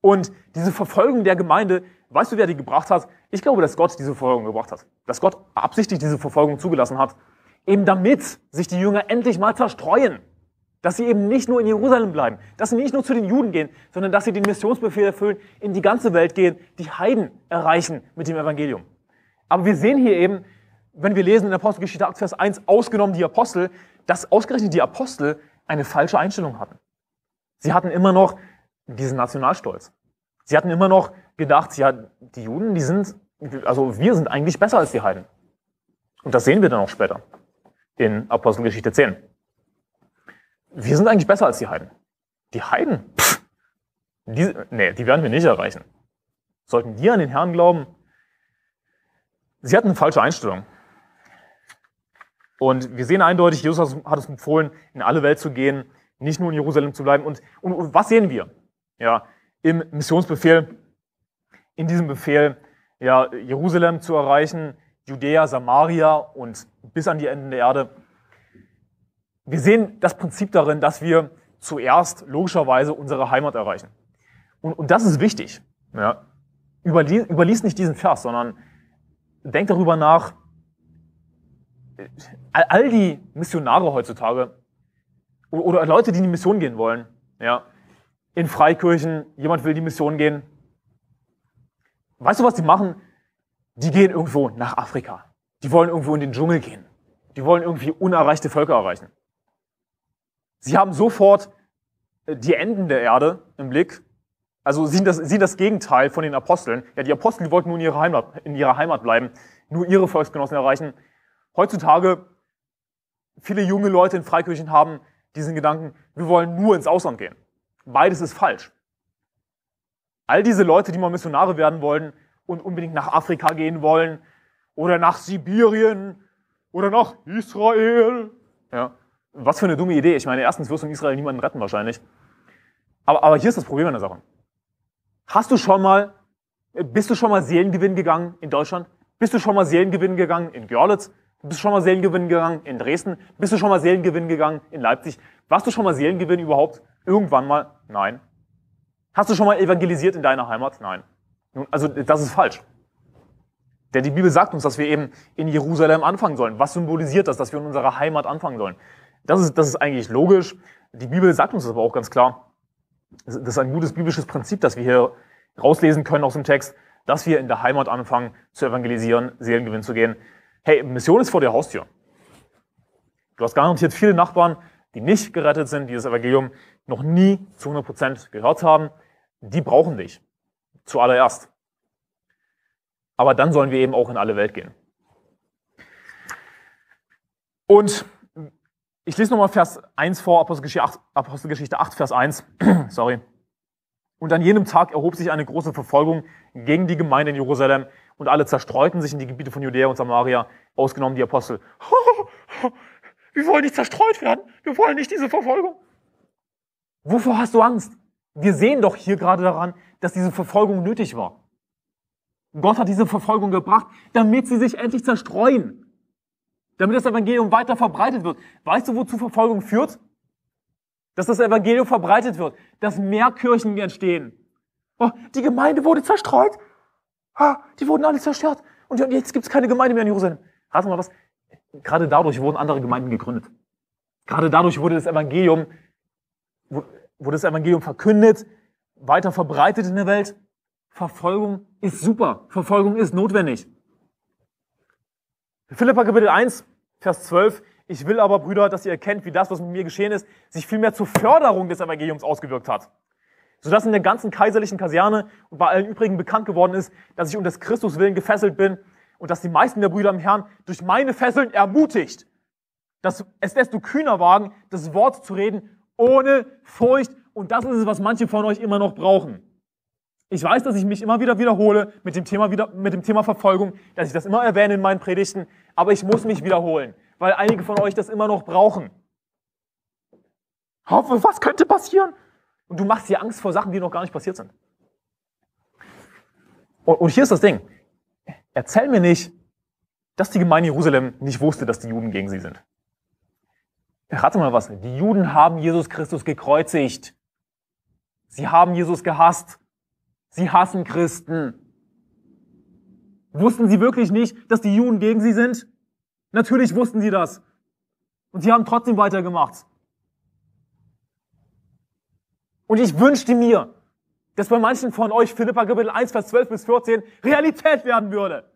Und diese Verfolgung der Gemeinde, weißt du, wer die gebracht hat? Ich glaube, dass Gott diese Verfolgung gebracht hat. Dass Gott absichtlich diese Verfolgung zugelassen hat. Eben damit sich die Jünger endlich mal zerstreuen. Dass sie eben nicht nur in Jerusalem bleiben, dass sie nicht nur zu den Juden gehen, sondern dass sie den Missionsbefehl erfüllen, in die ganze Welt gehen, die Heiden erreichen mit dem Evangelium. Aber wir sehen hier eben, wenn wir lesen in Apostelgeschichte 8, Vers 1, ausgenommen die Apostel, dass ausgerechnet die Apostel eine falsche Einstellung hatten. Sie hatten immer noch diesen Nationalstolz. Sie hatten immer noch gedacht, ja, die Juden, die sind, also wir sind eigentlich besser als die Heiden. Und das sehen wir dann auch später in Apostelgeschichte 10. Wir sind eigentlich besser als die Heiden. Die Heiden? Pff, die, nee, die werden wir nicht erreichen. Sollten die an den Herrn glauben? Sie hatten eine falsche Einstellung. Und wir sehen eindeutig, Jesus hat es empfohlen, in alle Welt zu gehen, nicht nur in Jerusalem zu bleiben. Und, und, und was sehen wir? Ja, im Missionsbefehl, in diesem Befehl, ja, Jerusalem zu erreichen, Judäa, Samaria und bis an die Enden der Erde. Wir sehen das Prinzip darin, dass wir zuerst logischerweise unsere Heimat erreichen. Und, und das ist wichtig. Ja. Überlies, überlies nicht diesen Vers, sondern denk darüber nach, all, all die Missionare heutzutage oder Leute, die in die Mission gehen wollen, ja, in Freikirchen, jemand will die Mission gehen. Weißt du, was die machen? Die gehen irgendwo nach Afrika. Die wollen irgendwo in den Dschungel gehen. Die wollen irgendwie unerreichte Völker erreichen. Sie haben sofort äh, die Enden der Erde im Blick. Also sind das, sind das Gegenteil von den Aposteln. Ja, die Apostel die wollten nur in ihrer, Heimat, in ihrer Heimat bleiben, nur ihre Volksgenossen erreichen. Heutzutage, viele junge Leute in Freikirchen haben diesen Gedanken, wir wollen nur ins Ausland gehen. Beides ist falsch. All diese Leute, die mal Missionare werden wollen und unbedingt nach Afrika gehen wollen oder nach Sibirien oder nach Israel. Ja, was für eine dumme Idee. Ich meine, erstens wirst du in Israel niemanden retten wahrscheinlich. Aber, aber hier ist das Problem an der Sache. Hast du schon mal, bist du schon mal Seelengewinn gegangen in Deutschland? Bist du schon mal Seelengewinn gegangen in Görlitz? Bist du schon mal Seelengewinn gegangen in Dresden? Bist du schon mal Seelengewinn gegangen in Leipzig? Warst du schon mal Seelengewinn überhaupt Irgendwann mal, nein. Hast du schon mal evangelisiert in deiner Heimat? Nein. Nun, also das ist falsch. Denn die Bibel sagt uns, dass wir eben in Jerusalem anfangen sollen. Was symbolisiert das, dass wir in unserer Heimat anfangen sollen? Das ist, das ist eigentlich logisch. Die Bibel sagt uns das aber auch ganz klar. Das ist ein gutes biblisches Prinzip, das wir hier rauslesen können aus dem Text, dass wir in der Heimat anfangen zu evangelisieren, Seelengewinn zu gehen. Hey, Mission ist vor der Haustür. Du hast garantiert viele Nachbarn, die nicht gerettet sind, die das Evangelium noch nie zu 100% gehört haben, die brauchen dich. Zuallererst. Aber dann sollen wir eben auch in alle Welt gehen. Und ich lese nochmal Vers 1 vor, Apostelgeschichte 8, Apostelgeschichte 8 Vers 1. Sorry. Und an jenem Tag erhob sich eine große Verfolgung gegen die Gemeinde in Jerusalem und alle zerstreuten sich in die Gebiete von Judäa und Samaria, ausgenommen die Apostel. Wir wollen nicht zerstreut werden. Wir wollen nicht diese Verfolgung. Wovor hast du Angst? Wir sehen doch hier gerade daran, dass diese Verfolgung nötig war. Gott hat diese Verfolgung gebracht, damit sie sich endlich zerstreuen. Damit das Evangelium weiter verbreitet wird. Weißt du, wozu Verfolgung führt? Dass das Evangelium verbreitet wird. Dass mehr Kirchen entstehen. Oh, die Gemeinde wurde zerstreut. Ah, die wurden alle zerstört. Und jetzt gibt es keine Gemeinde mehr in Jerusalem. Rat mal was. Gerade dadurch wurden andere Gemeinden gegründet. Gerade dadurch wurde das Evangelium wurde das Evangelium verkündet, weiter verbreitet in der Welt. Verfolgung ist super. Verfolgung ist notwendig. Philippa Kapitel 1, Vers 12. Ich will aber, Brüder, dass ihr erkennt, wie das, was mit mir geschehen ist, sich vielmehr zur Förderung des Evangeliums ausgewirkt hat. Sodass in der ganzen kaiserlichen Kaserne und bei allen übrigen bekannt geworden ist, dass ich um des Christus willen gefesselt bin und dass die meisten der Brüder im Herrn durch meine Fesseln ermutigt, dass es desto kühner wagen, das Wort zu reden ohne Furcht. Und das ist es, was manche von euch immer noch brauchen. Ich weiß, dass ich mich immer wieder wiederhole mit dem Thema, wieder, mit dem Thema Verfolgung, dass ich das immer erwähne in meinen Predigten, aber ich muss mich wiederholen, weil einige von euch das immer noch brauchen. Hoffe, was könnte passieren? Und du machst dir Angst vor Sachen, die noch gar nicht passiert sind. Und, und hier ist das Ding. Erzähl mir nicht, dass die Gemeinde Jerusalem nicht wusste, dass die Juden gegen sie sind. Rate mal was, die Juden haben Jesus Christus gekreuzigt. Sie haben Jesus gehasst. Sie hassen Christen. Wussten sie wirklich nicht, dass die Juden gegen sie sind? Natürlich wussten sie das. Und sie haben trotzdem weitergemacht. Und ich wünschte mir, dass bei manchen von euch Philippa Kapitel 1, Vers 12 bis 14 Realität werden würde.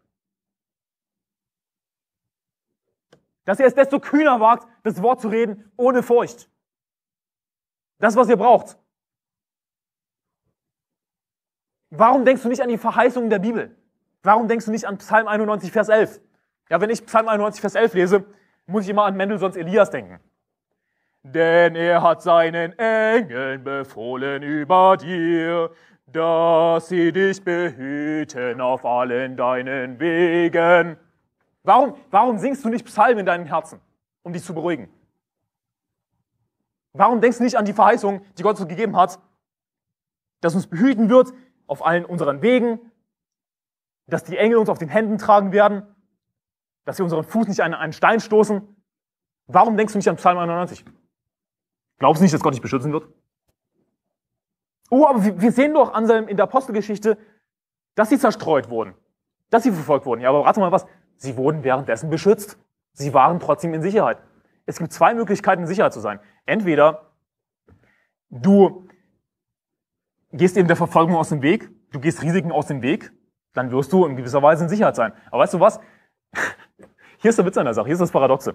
dass ihr es desto kühner wagt, das Wort zu reden, ohne Furcht. Das, was ihr braucht. Warum denkst du nicht an die Verheißungen der Bibel? Warum denkst du nicht an Psalm 91, Vers 11? Ja, wenn ich Psalm 91, Vers 11 lese, muss ich immer an Mendelssohns Elias denken. Denn er hat seinen Engeln befohlen über dir, dass sie dich behüten auf allen deinen Wegen. Warum, warum singst du nicht Psalmen in deinem Herzen, um dich zu beruhigen? Warum denkst du nicht an die Verheißung, die Gott so gegeben hat, dass uns behüten wird auf allen unseren Wegen, dass die Engel uns auf den Händen tragen werden, dass sie unseren Fuß nicht an einen Stein stoßen? Warum denkst du nicht an Psalm 91? Glaubst du nicht, dass Gott dich beschützen wird? Oh, aber wir sehen doch, Anselm, in der Apostelgeschichte, dass sie zerstreut wurden, dass sie verfolgt wurden. Ja, aber rate mal was, Sie wurden währenddessen beschützt. Sie waren trotzdem in Sicherheit. Es gibt zwei Möglichkeiten, in Sicherheit zu sein. Entweder du gehst eben der Verfolgung aus dem Weg, du gehst Risiken aus dem Weg, dann wirst du in gewisser Weise in Sicherheit sein. Aber weißt du was? Hier ist der Witz an der Sache, hier ist das Paradoxe.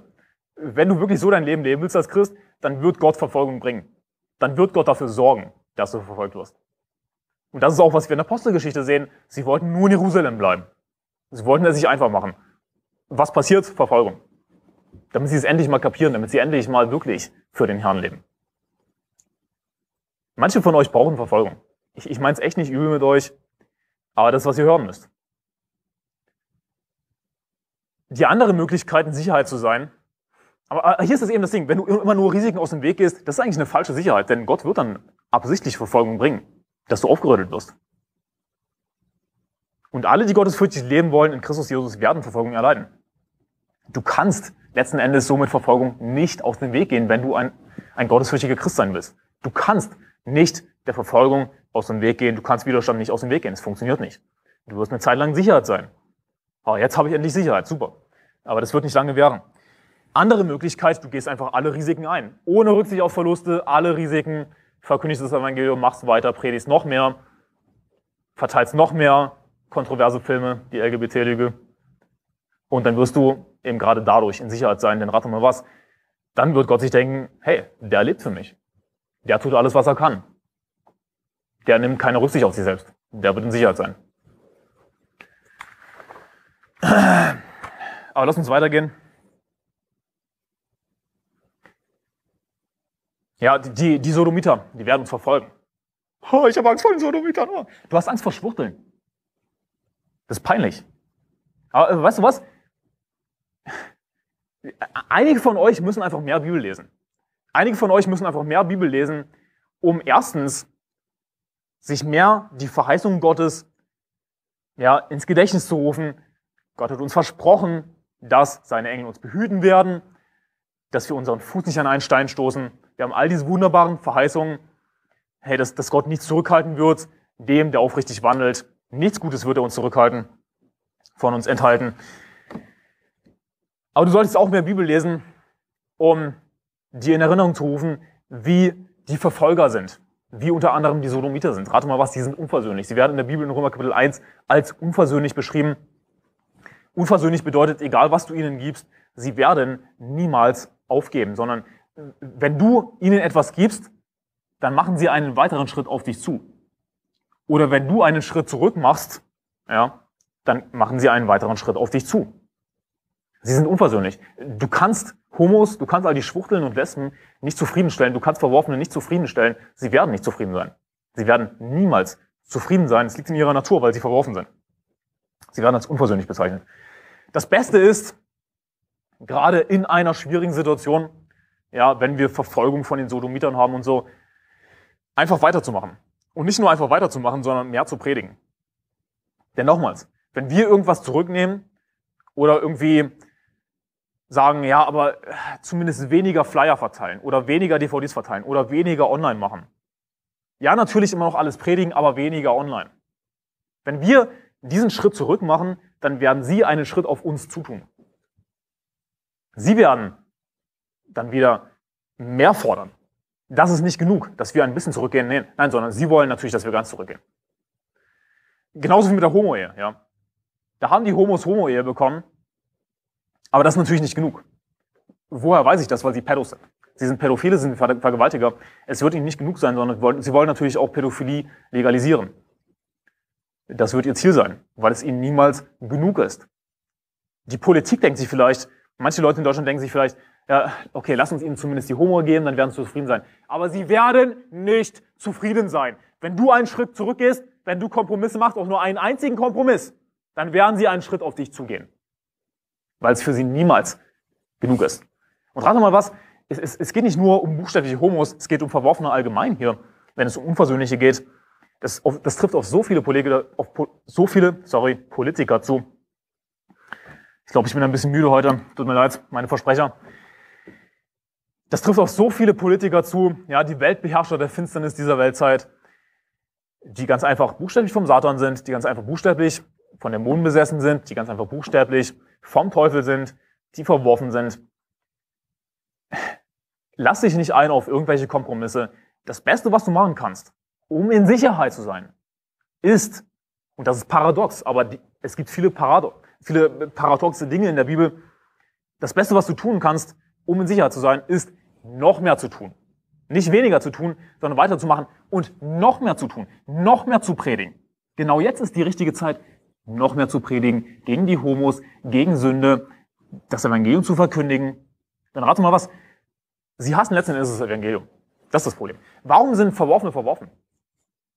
Wenn du wirklich so dein Leben leben willst als Christ, dann wird Gott Verfolgung bringen. Dann wird Gott dafür sorgen, dass du verfolgt wirst. Und das ist auch, was wir in der Apostelgeschichte sehen. Sie wollten nur in Jerusalem bleiben. Sie wollten es sich einfach machen was passiert? Verfolgung. Damit sie es endlich mal kapieren, damit sie endlich mal wirklich für den Herrn leben. Manche von euch brauchen Verfolgung. Ich, ich meine es echt nicht übel mit euch, aber das ist, was ihr hören müsst. Die andere Möglichkeit, in Sicherheit zu sein, aber hier ist das eben das Ding, wenn du immer nur Risiken aus dem Weg gehst, das ist eigentlich eine falsche Sicherheit, denn Gott wird dann absichtlich Verfolgung bringen, dass du aufgerüttelt wirst. Und alle, die gottesfürchtig leben wollen in Christus Jesus, werden Verfolgung erleiden du kannst letzten Endes somit Verfolgung nicht aus dem Weg gehen, wenn du ein, ein gottesfürchtiger Christ sein willst. Du kannst nicht der Verfolgung aus dem Weg gehen, du kannst Widerstand nicht aus dem Weg gehen, es funktioniert nicht. Du wirst eine Zeit lang Sicherheit sein. Oh, jetzt habe ich endlich Sicherheit, super. Aber das wird nicht lange währen. Andere Möglichkeit, du gehst einfach alle Risiken ein. Ohne Rücksicht auf Verluste, alle Risiken, verkündigst das Evangelium, machst weiter, predigst noch mehr, verteilst noch mehr kontroverse Filme, die LGBT-Lüge. Und dann wirst du eben gerade dadurch in Sicherheit sein, denn rat mal was, dann wird Gott sich denken, hey, der lebt für mich. Der tut alles, was er kann. Der nimmt keine Rücksicht auf sich selbst. Der wird in Sicherheit sein. Aber lass uns weitergehen. Ja, die, die Sodomiter, die werden uns verfolgen. Oh, ich habe Angst vor den Sodomitern. Oh. Du hast Angst vor Schwuchteln. Das ist peinlich. Aber äh, weißt du was? einige von euch müssen einfach mehr Bibel lesen. Einige von euch müssen einfach mehr Bibel lesen, um erstens sich mehr die Verheißungen Gottes ja, ins Gedächtnis zu rufen. Gott hat uns versprochen, dass seine Engel uns behüten werden, dass wir unseren Fuß nicht an einen Stein stoßen. Wir haben all diese wunderbaren Verheißungen, hey, dass, dass Gott nichts zurückhalten wird, dem, der aufrichtig wandelt. Nichts Gutes wird er uns zurückhalten, von uns enthalten. Aber du solltest auch mehr Bibel lesen, um dir in Erinnerung zu rufen, wie die Verfolger sind, wie unter anderem die Sodomiter sind. Rate mal was, die sind unversöhnlich. Sie werden in der Bibel in Römer Kapitel 1 als unversöhnlich beschrieben. Unversöhnlich bedeutet, egal was du ihnen gibst, sie werden niemals aufgeben, sondern äh, wenn du ihnen etwas gibst, dann machen sie einen weiteren Schritt auf dich zu. Oder wenn du einen Schritt zurück machst, ja, dann machen sie einen weiteren Schritt auf dich zu. Sie sind unversöhnlich. Du kannst Homos, du kannst all die Schwuchteln und Lesben nicht zufriedenstellen. Du kannst Verworfene nicht zufriedenstellen. Sie werden nicht zufrieden sein. Sie werden niemals zufrieden sein. Es liegt in ihrer Natur, weil sie verworfen sind. Sie werden als unversöhnlich bezeichnet. Das Beste ist, gerade in einer schwierigen Situation, ja, wenn wir Verfolgung von den Sodomitern haben und so, einfach weiterzumachen. Und nicht nur einfach weiterzumachen, sondern mehr zu predigen. Denn nochmals, wenn wir irgendwas zurücknehmen oder irgendwie sagen, ja, aber äh, zumindest weniger Flyer verteilen oder weniger DVDs verteilen oder weniger online machen. Ja, natürlich immer noch alles predigen, aber weniger online. Wenn wir diesen Schritt zurück machen, dann werden Sie einen Schritt auf uns zutun. Sie werden dann wieder mehr fordern. Das ist nicht genug, dass wir ein bisschen zurückgehen. Nein, nein sondern Sie wollen natürlich, dass wir ganz zurückgehen. Genauso wie mit der Homo-Ehe, ja. Da haben die Homos Homo-Ehe bekommen aber das ist natürlich nicht genug. Woher weiß ich das? Weil sie Pädos sind. Sie sind Pädophile, sie sind Vergewaltiger. Es wird ihnen nicht genug sein, sondern sie wollen natürlich auch Pädophilie legalisieren. Das wird ihr Ziel sein, weil es ihnen niemals genug ist. Die Politik denkt sich vielleicht, manche Leute in Deutschland denken sich vielleicht, ja, okay, lass uns ihnen zumindest die Homo geben, dann werden sie zufrieden sein. Aber sie werden nicht zufrieden sein. Wenn du einen Schritt zurückgehst, wenn du Kompromisse machst, auch nur einen einzigen Kompromiss, dann werden sie einen Schritt auf dich zugehen weil es für sie niemals genug ist. Und rate mal was, es, es, es geht nicht nur um buchstäbliche Homos, es geht um Verworfene allgemein hier, wenn es um Unversöhnliche geht. Das, auf, das trifft auf so viele Politiker, auf so viele, sorry, Politiker zu. Ich glaube, ich bin ein bisschen müde heute. Tut mir leid, meine Versprecher. Das trifft auf so viele Politiker zu, ja, die Weltbeherrscher der Finsternis dieser Weltzeit, die ganz einfach buchstäblich vom Satan sind, die ganz einfach buchstäblich von Dämonen besessen sind, die ganz einfach buchstäblich vom Teufel sind, die verworfen sind. Lass dich nicht ein auf irgendwelche Kompromisse. Das Beste, was du machen kannst, um in Sicherheit zu sein, ist, und das ist paradox, aber die, es gibt viele, Parado viele paradoxe Dinge in der Bibel, das Beste, was du tun kannst, um in Sicherheit zu sein, ist noch mehr zu tun. Nicht weniger zu tun, sondern weiterzumachen und noch mehr zu tun, noch mehr zu predigen. Genau jetzt ist die richtige Zeit, noch mehr zu predigen, gegen die Homos, gegen Sünde, das Evangelium zu verkündigen. Dann rate mal was. Sie hassen letzten Endes das Evangelium. Das ist das Problem. Warum sind Verworfene verworfen?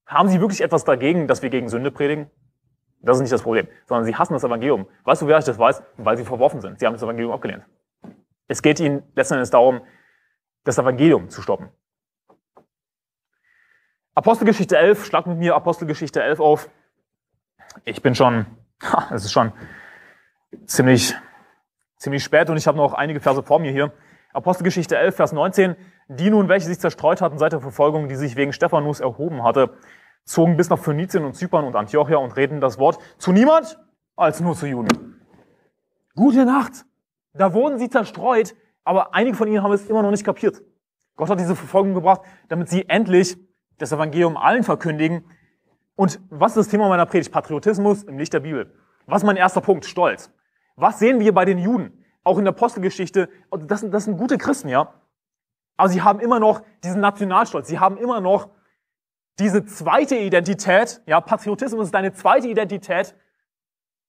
Haben sie wirklich etwas dagegen, dass wir gegen Sünde predigen? Das ist nicht das Problem, sondern sie hassen das Evangelium. Weißt du, wer ich das weiß? Weil sie verworfen sind. Sie haben das Evangelium abgelehnt. Es geht ihnen letzten Endes darum, das Evangelium zu stoppen. Apostelgeschichte 11, schlag mit mir Apostelgeschichte 11 auf ich bin schon, es ist schon ziemlich, ziemlich spät und ich habe noch einige Verse vor mir hier. Apostelgeschichte 11, Vers 19. Die nun, welche sich zerstreut hatten seit der Verfolgung, die sich wegen Stephanus erhoben hatte, zogen bis nach Phönizien und Zypern und Antiochia und redeten das Wort zu niemand als nur zu Juden. Gute Nacht! Da wurden sie zerstreut, aber einige von ihnen haben es immer noch nicht kapiert. Gott hat diese Verfolgung gebracht, damit sie endlich das Evangelium allen verkündigen, und was ist das Thema meiner Predigt? Patriotismus im Licht der Bibel. Was ist mein erster Punkt? Stolz. Was sehen wir bei den Juden? Auch in der Apostelgeschichte, also das sind, das sind gute Christen, ja. Aber sie haben immer noch diesen Nationalstolz. Sie haben immer noch diese zweite Identität. Ja, Patriotismus ist deine zweite Identität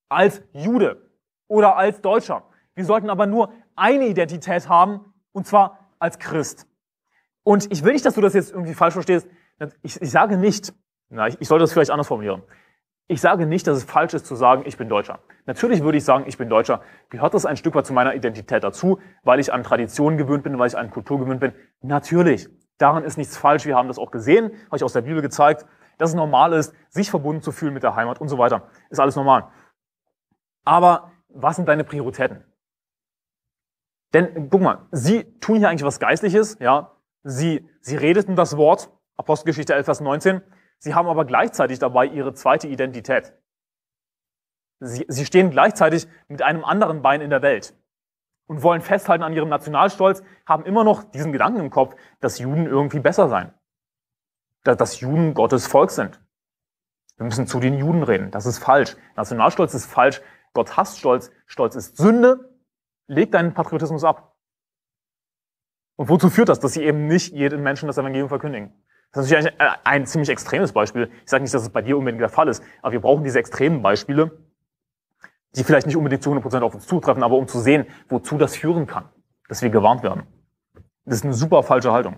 als Jude oder als Deutscher. Wir sollten aber nur eine Identität haben, und zwar als Christ. Und ich will nicht, dass du das jetzt irgendwie falsch verstehst. Ich, ich sage nicht, na, ich, ich sollte das vielleicht anders formulieren. Ich sage nicht, dass es falsch ist zu sagen, ich bin Deutscher. Natürlich würde ich sagen, ich bin Deutscher. Gehört das ein Stück weit zu meiner Identität dazu, weil ich an Traditionen gewöhnt bin, weil ich an Kultur gewöhnt bin? Natürlich. Daran ist nichts falsch. Wir haben das auch gesehen, habe ich aus der Bibel gezeigt, dass es normal ist, sich verbunden zu fühlen mit der Heimat und so weiter. Ist alles normal. Aber was sind deine Prioritäten? Denn guck mal, sie tun hier eigentlich was Geistliches, ja. Sie, sie redeten das Wort, Apostelgeschichte 11, Vers 19. Sie haben aber gleichzeitig dabei ihre zweite Identität. Sie, sie stehen gleichzeitig mit einem anderen Bein in der Welt und wollen festhalten an ihrem Nationalstolz, haben immer noch diesen Gedanken im Kopf, dass Juden irgendwie besser seien. Dass Juden Gottes Volk sind. Wir müssen zu den Juden reden. Das ist falsch. Nationalstolz ist falsch. Gott hasst Stolz. Stolz ist Sünde. Leg deinen Patriotismus ab. Und wozu führt das, dass sie eben nicht jedem Menschen das Evangelium verkündigen? Das ist natürlich äh, ein, ziemlich extremes Beispiel. Ich sage nicht, dass es bei dir unbedingt der Fall ist, aber wir brauchen diese extremen Beispiele, die vielleicht nicht unbedingt zu 100% auf uns zutreffen, aber um zu sehen, wozu das führen kann, dass wir gewarnt werden. Das ist eine super falsche Haltung.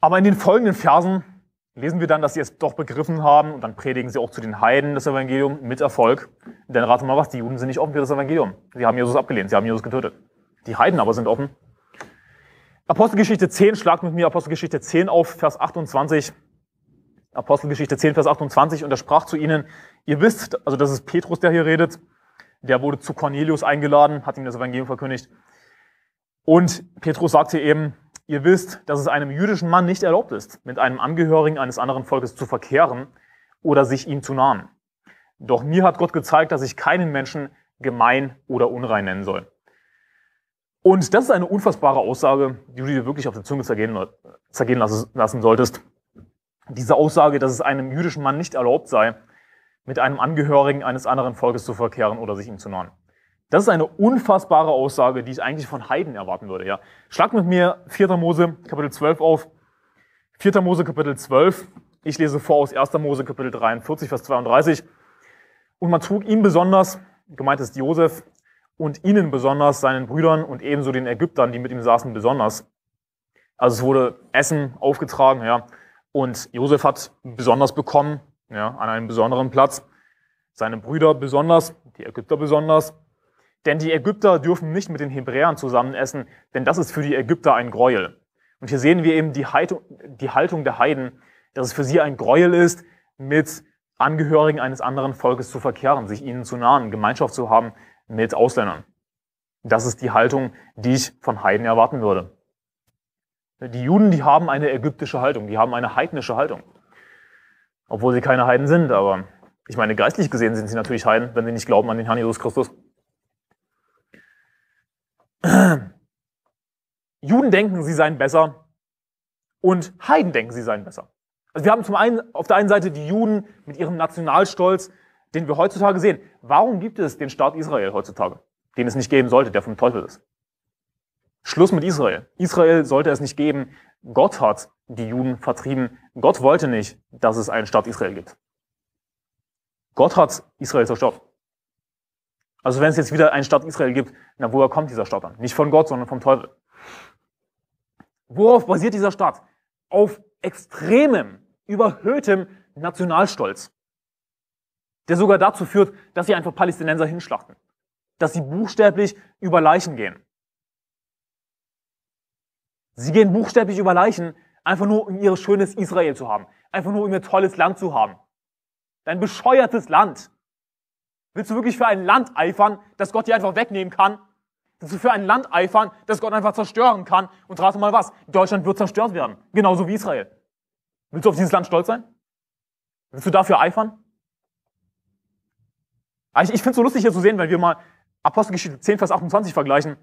Aber in den folgenden Versen lesen wir dann, dass sie es doch begriffen haben und dann predigen sie auch zu den Heiden das Evangelium mit Erfolg. Denn rate mal was, die Juden sind nicht offen für das Evangelium. Sie haben Jesus abgelehnt, sie haben Jesus getötet. Die Heiden aber sind offen Apostelgeschichte 10, schlagt mit mir Apostelgeschichte 10 auf, Vers 28. Apostelgeschichte 10, Vers 28. Und er sprach zu ihnen, ihr wisst, also das ist Petrus, der hier redet, der wurde zu Cornelius eingeladen, hat ihm das Evangelium verkündigt. Und Petrus sagte eben, ihr wisst, dass es einem jüdischen Mann nicht erlaubt ist, mit einem Angehörigen eines anderen Volkes zu verkehren oder sich ihm zu nahen. Doch mir hat Gott gezeigt, dass ich keinen Menschen gemein oder unrein nennen soll. Und das ist eine unfassbare Aussage, die du dir wirklich auf der Zunge zergehen, zergehen lassen solltest. Diese Aussage, dass es einem jüdischen Mann nicht erlaubt sei, mit einem Angehörigen eines anderen Volkes zu verkehren oder sich ihm zu nahen. Das ist eine unfassbare Aussage, die ich eigentlich von Heiden erwarten würde. Ja. Schlag mit mir 4. Mose Kapitel 12 auf. 4. Mose Kapitel 12. Ich lese vor aus 1. Mose Kapitel 43, Vers 32. Und man trug ihm besonders, gemeint ist Josef, und ihnen besonders, seinen Brüdern und ebenso den Ägyptern, die mit ihm saßen, besonders. Also es wurde Essen aufgetragen, ja. Und Josef hat besonders bekommen, ja, an einem besonderen Platz. Seine Brüder besonders, die Ägypter besonders. Denn die Ägypter dürfen nicht mit den Hebräern zusammen essen, denn das ist für die Ägypter ein Gräuel. Und hier sehen wir eben die Haltung, die Haltung der Heiden, dass es für sie ein Gräuel ist, mit Angehörigen eines anderen Volkes zu verkehren, sich ihnen zu nahen, Gemeinschaft zu haben, mit Ausländern. Das ist die Haltung, die ich von Heiden erwarten würde. Die Juden, die haben eine ägyptische Haltung, die haben eine heidnische Haltung. Obwohl sie keine Heiden sind, aber ich meine, geistlich gesehen sind sie natürlich Heiden, wenn sie nicht glauben an den Herrn Jesus Christus. Juden denken, sie seien besser und Heiden denken, sie seien besser. Also wir haben zum einen auf der einen Seite die Juden mit ihrem Nationalstolz, den wir heutzutage sehen. Warum gibt es den Staat Israel heutzutage, den es nicht geben sollte, der vom Teufel ist? Schluss mit Israel. Israel sollte es nicht geben. Gott hat die Juden vertrieben. Gott wollte nicht, dass es einen Staat Israel gibt. Gott hat Israel zerstört. Also wenn es jetzt wieder einen Staat Israel gibt, na woher kommt dieser Staat an? Nicht von Gott, sondern vom Teufel. Worauf basiert dieser Staat? Auf extremem, überhöhtem Nationalstolz der sogar dazu führt, dass sie einfach Palästinenser hinschlachten, dass sie buchstäblich über Leichen gehen. Sie gehen buchstäblich über Leichen, einfach nur um ihr schönes Israel zu haben, einfach nur um ihr tolles Land zu haben. Dein bescheuertes Land. Willst du wirklich für ein Land eifern, das Gott dir einfach wegnehmen kann? Willst du für ein Land eifern, das Gott einfach zerstören kann? Und rate mal was, Deutschland wird zerstört werden, genauso wie Israel. Willst du auf dieses Land stolz sein? Willst du dafür eifern? Ich, ich finde es so lustig hier zu sehen, wenn wir mal Apostelgeschichte 10, Vers 28 vergleichen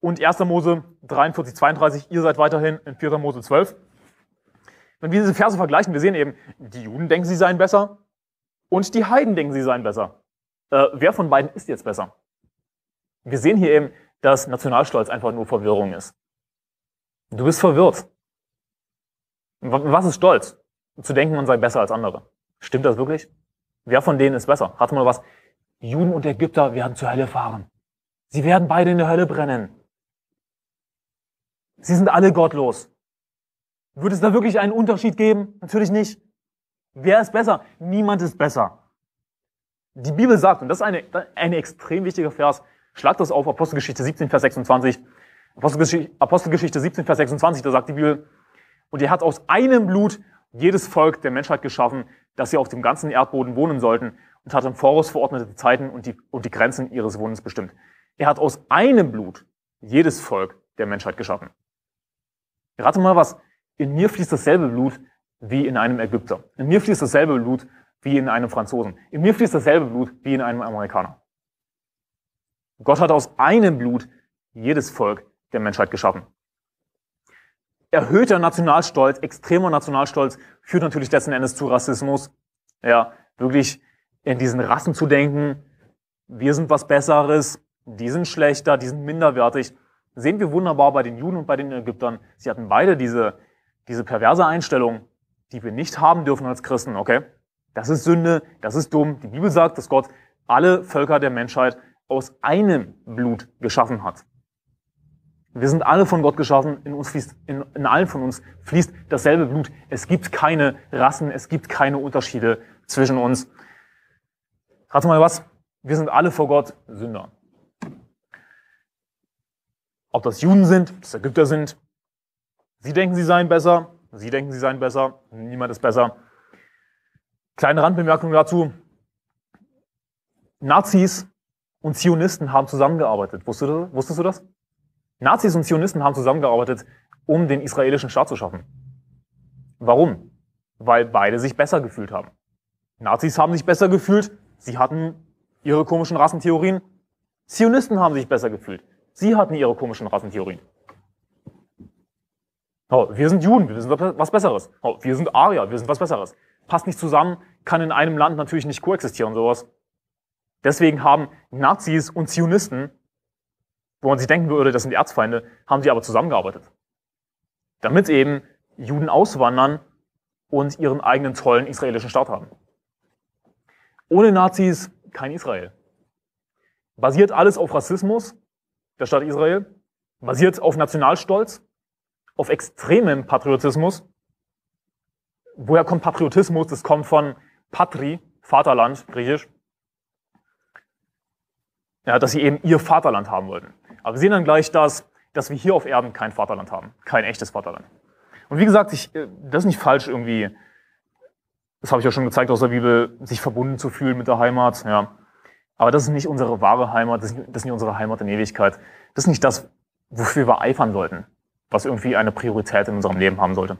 und 1. Mose 43, 32, ihr seid weiterhin in 4. Mose 12. Wenn wir diese Verse vergleichen, wir sehen eben, die Juden denken, sie seien besser und die Heiden denken, sie seien besser. Äh, wer von beiden ist jetzt besser? Wir sehen hier eben, dass Nationalstolz einfach nur Verwirrung ist. Du bist verwirrt. Was ist Stolz? Zu denken, man sei besser als andere. Stimmt das wirklich? Wer von denen ist besser? Hat man was? Juden und Ägypter werden zur Hölle fahren. Sie werden beide in der Hölle brennen. Sie sind alle gottlos. Würde es da wirklich einen Unterschied geben? Natürlich nicht. Wer ist besser? Niemand ist besser. Die Bibel sagt, und das ist eine, ein extrem wichtiger Vers, schlag das auf, Apostelgeschichte 17, Vers 26. Apostelgeschichte, Apostelgeschichte 17, Vers 26, da sagt die Bibel, und ihr hat aus einem Blut jedes Volk der Menschheit geschaffen, dass sie auf dem ganzen Erdboden wohnen sollten und hat im Voraus verordnete Zeiten und die, und die Grenzen ihres Wundes bestimmt. Er hat aus einem Blut jedes Volk der Menschheit geschaffen. Rate mal was, in mir fließt dasselbe Blut wie in einem Ägypter. In mir fließt dasselbe Blut wie in einem Franzosen. In mir fließt dasselbe Blut wie in einem Amerikaner. Gott hat aus einem Blut jedes Volk der Menschheit geschaffen. Erhöhter Nationalstolz, extremer Nationalstolz führt natürlich letzten Endes zu Rassismus. Ja, wirklich in diesen Rassen zu denken, wir sind was Besseres, die sind schlechter, die sind minderwertig. Sehen wir wunderbar bei den Juden und bei den Ägyptern. Sie hatten beide diese, diese perverse Einstellung, die wir nicht haben dürfen als Christen, okay? Das ist Sünde, das ist dumm. Die Bibel sagt, dass Gott alle Völker der Menschheit aus einem Blut geschaffen hat. Wir sind alle von Gott geschaffen, in uns fließt, in, in allen von uns fließt dasselbe Blut. Es gibt keine Rassen, es gibt keine Unterschiede zwischen uns. Warte mal was, wir sind alle vor Gott Sünder. Ob das Juden sind, ob das Ägypter sind, sie denken, sie seien besser, sie denken, sie seien besser, niemand ist besser. Kleine Randbemerkung dazu. Nazis und Zionisten haben zusammengearbeitet. Wusstest du, wusstest du das? Nazis und Zionisten haben zusammengearbeitet, um den israelischen Staat zu schaffen. Warum? Weil beide sich besser gefühlt haben. Nazis haben sich besser gefühlt, Sie hatten ihre komischen Rassentheorien. Zionisten haben sich besser gefühlt. Sie hatten ihre komischen Rassentheorien. Oh, wir sind Juden, wir sind was Besseres. Oh, wir sind Arier, wir sind was Besseres. Passt nicht zusammen, kann in einem Land natürlich nicht koexistieren, sowas. Deswegen haben Nazis und Zionisten, wo man sich denken würde, das sind Erzfeinde, haben sie aber zusammengearbeitet. Damit eben Juden auswandern und ihren eigenen tollen israelischen Staat haben. Ohne Nazis kein Israel. Basiert alles auf Rassismus, der Staat Israel, basiert auf Nationalstolz, auf extremem Patriotismus. Woher kommt Patriotismus? Das kommt von Patri, Vaterland, griechisch. Ja, dass sie eben ihr Vaterland haben wollten. Aber wir sehen dann gleich, dass, dass wir hier auf Erden kein Vaterland haben, kein echtes Vaterland. Und wie gesagt, ich, äh, das ist nicht falsch, irgendwie das habe ich ja schon gezeigt aus der Bibel, sich verbunden zu fühlen mit der Heimat, ja. Aber das ist nicht unsere wahre Heimat, das ist nicht, das ist nicht unsere Heimat in Ewigkeit. Das ist nicht das, wofür wir eifern sollten, was irgendwie eine Priorität in unserem Leben haben sollte.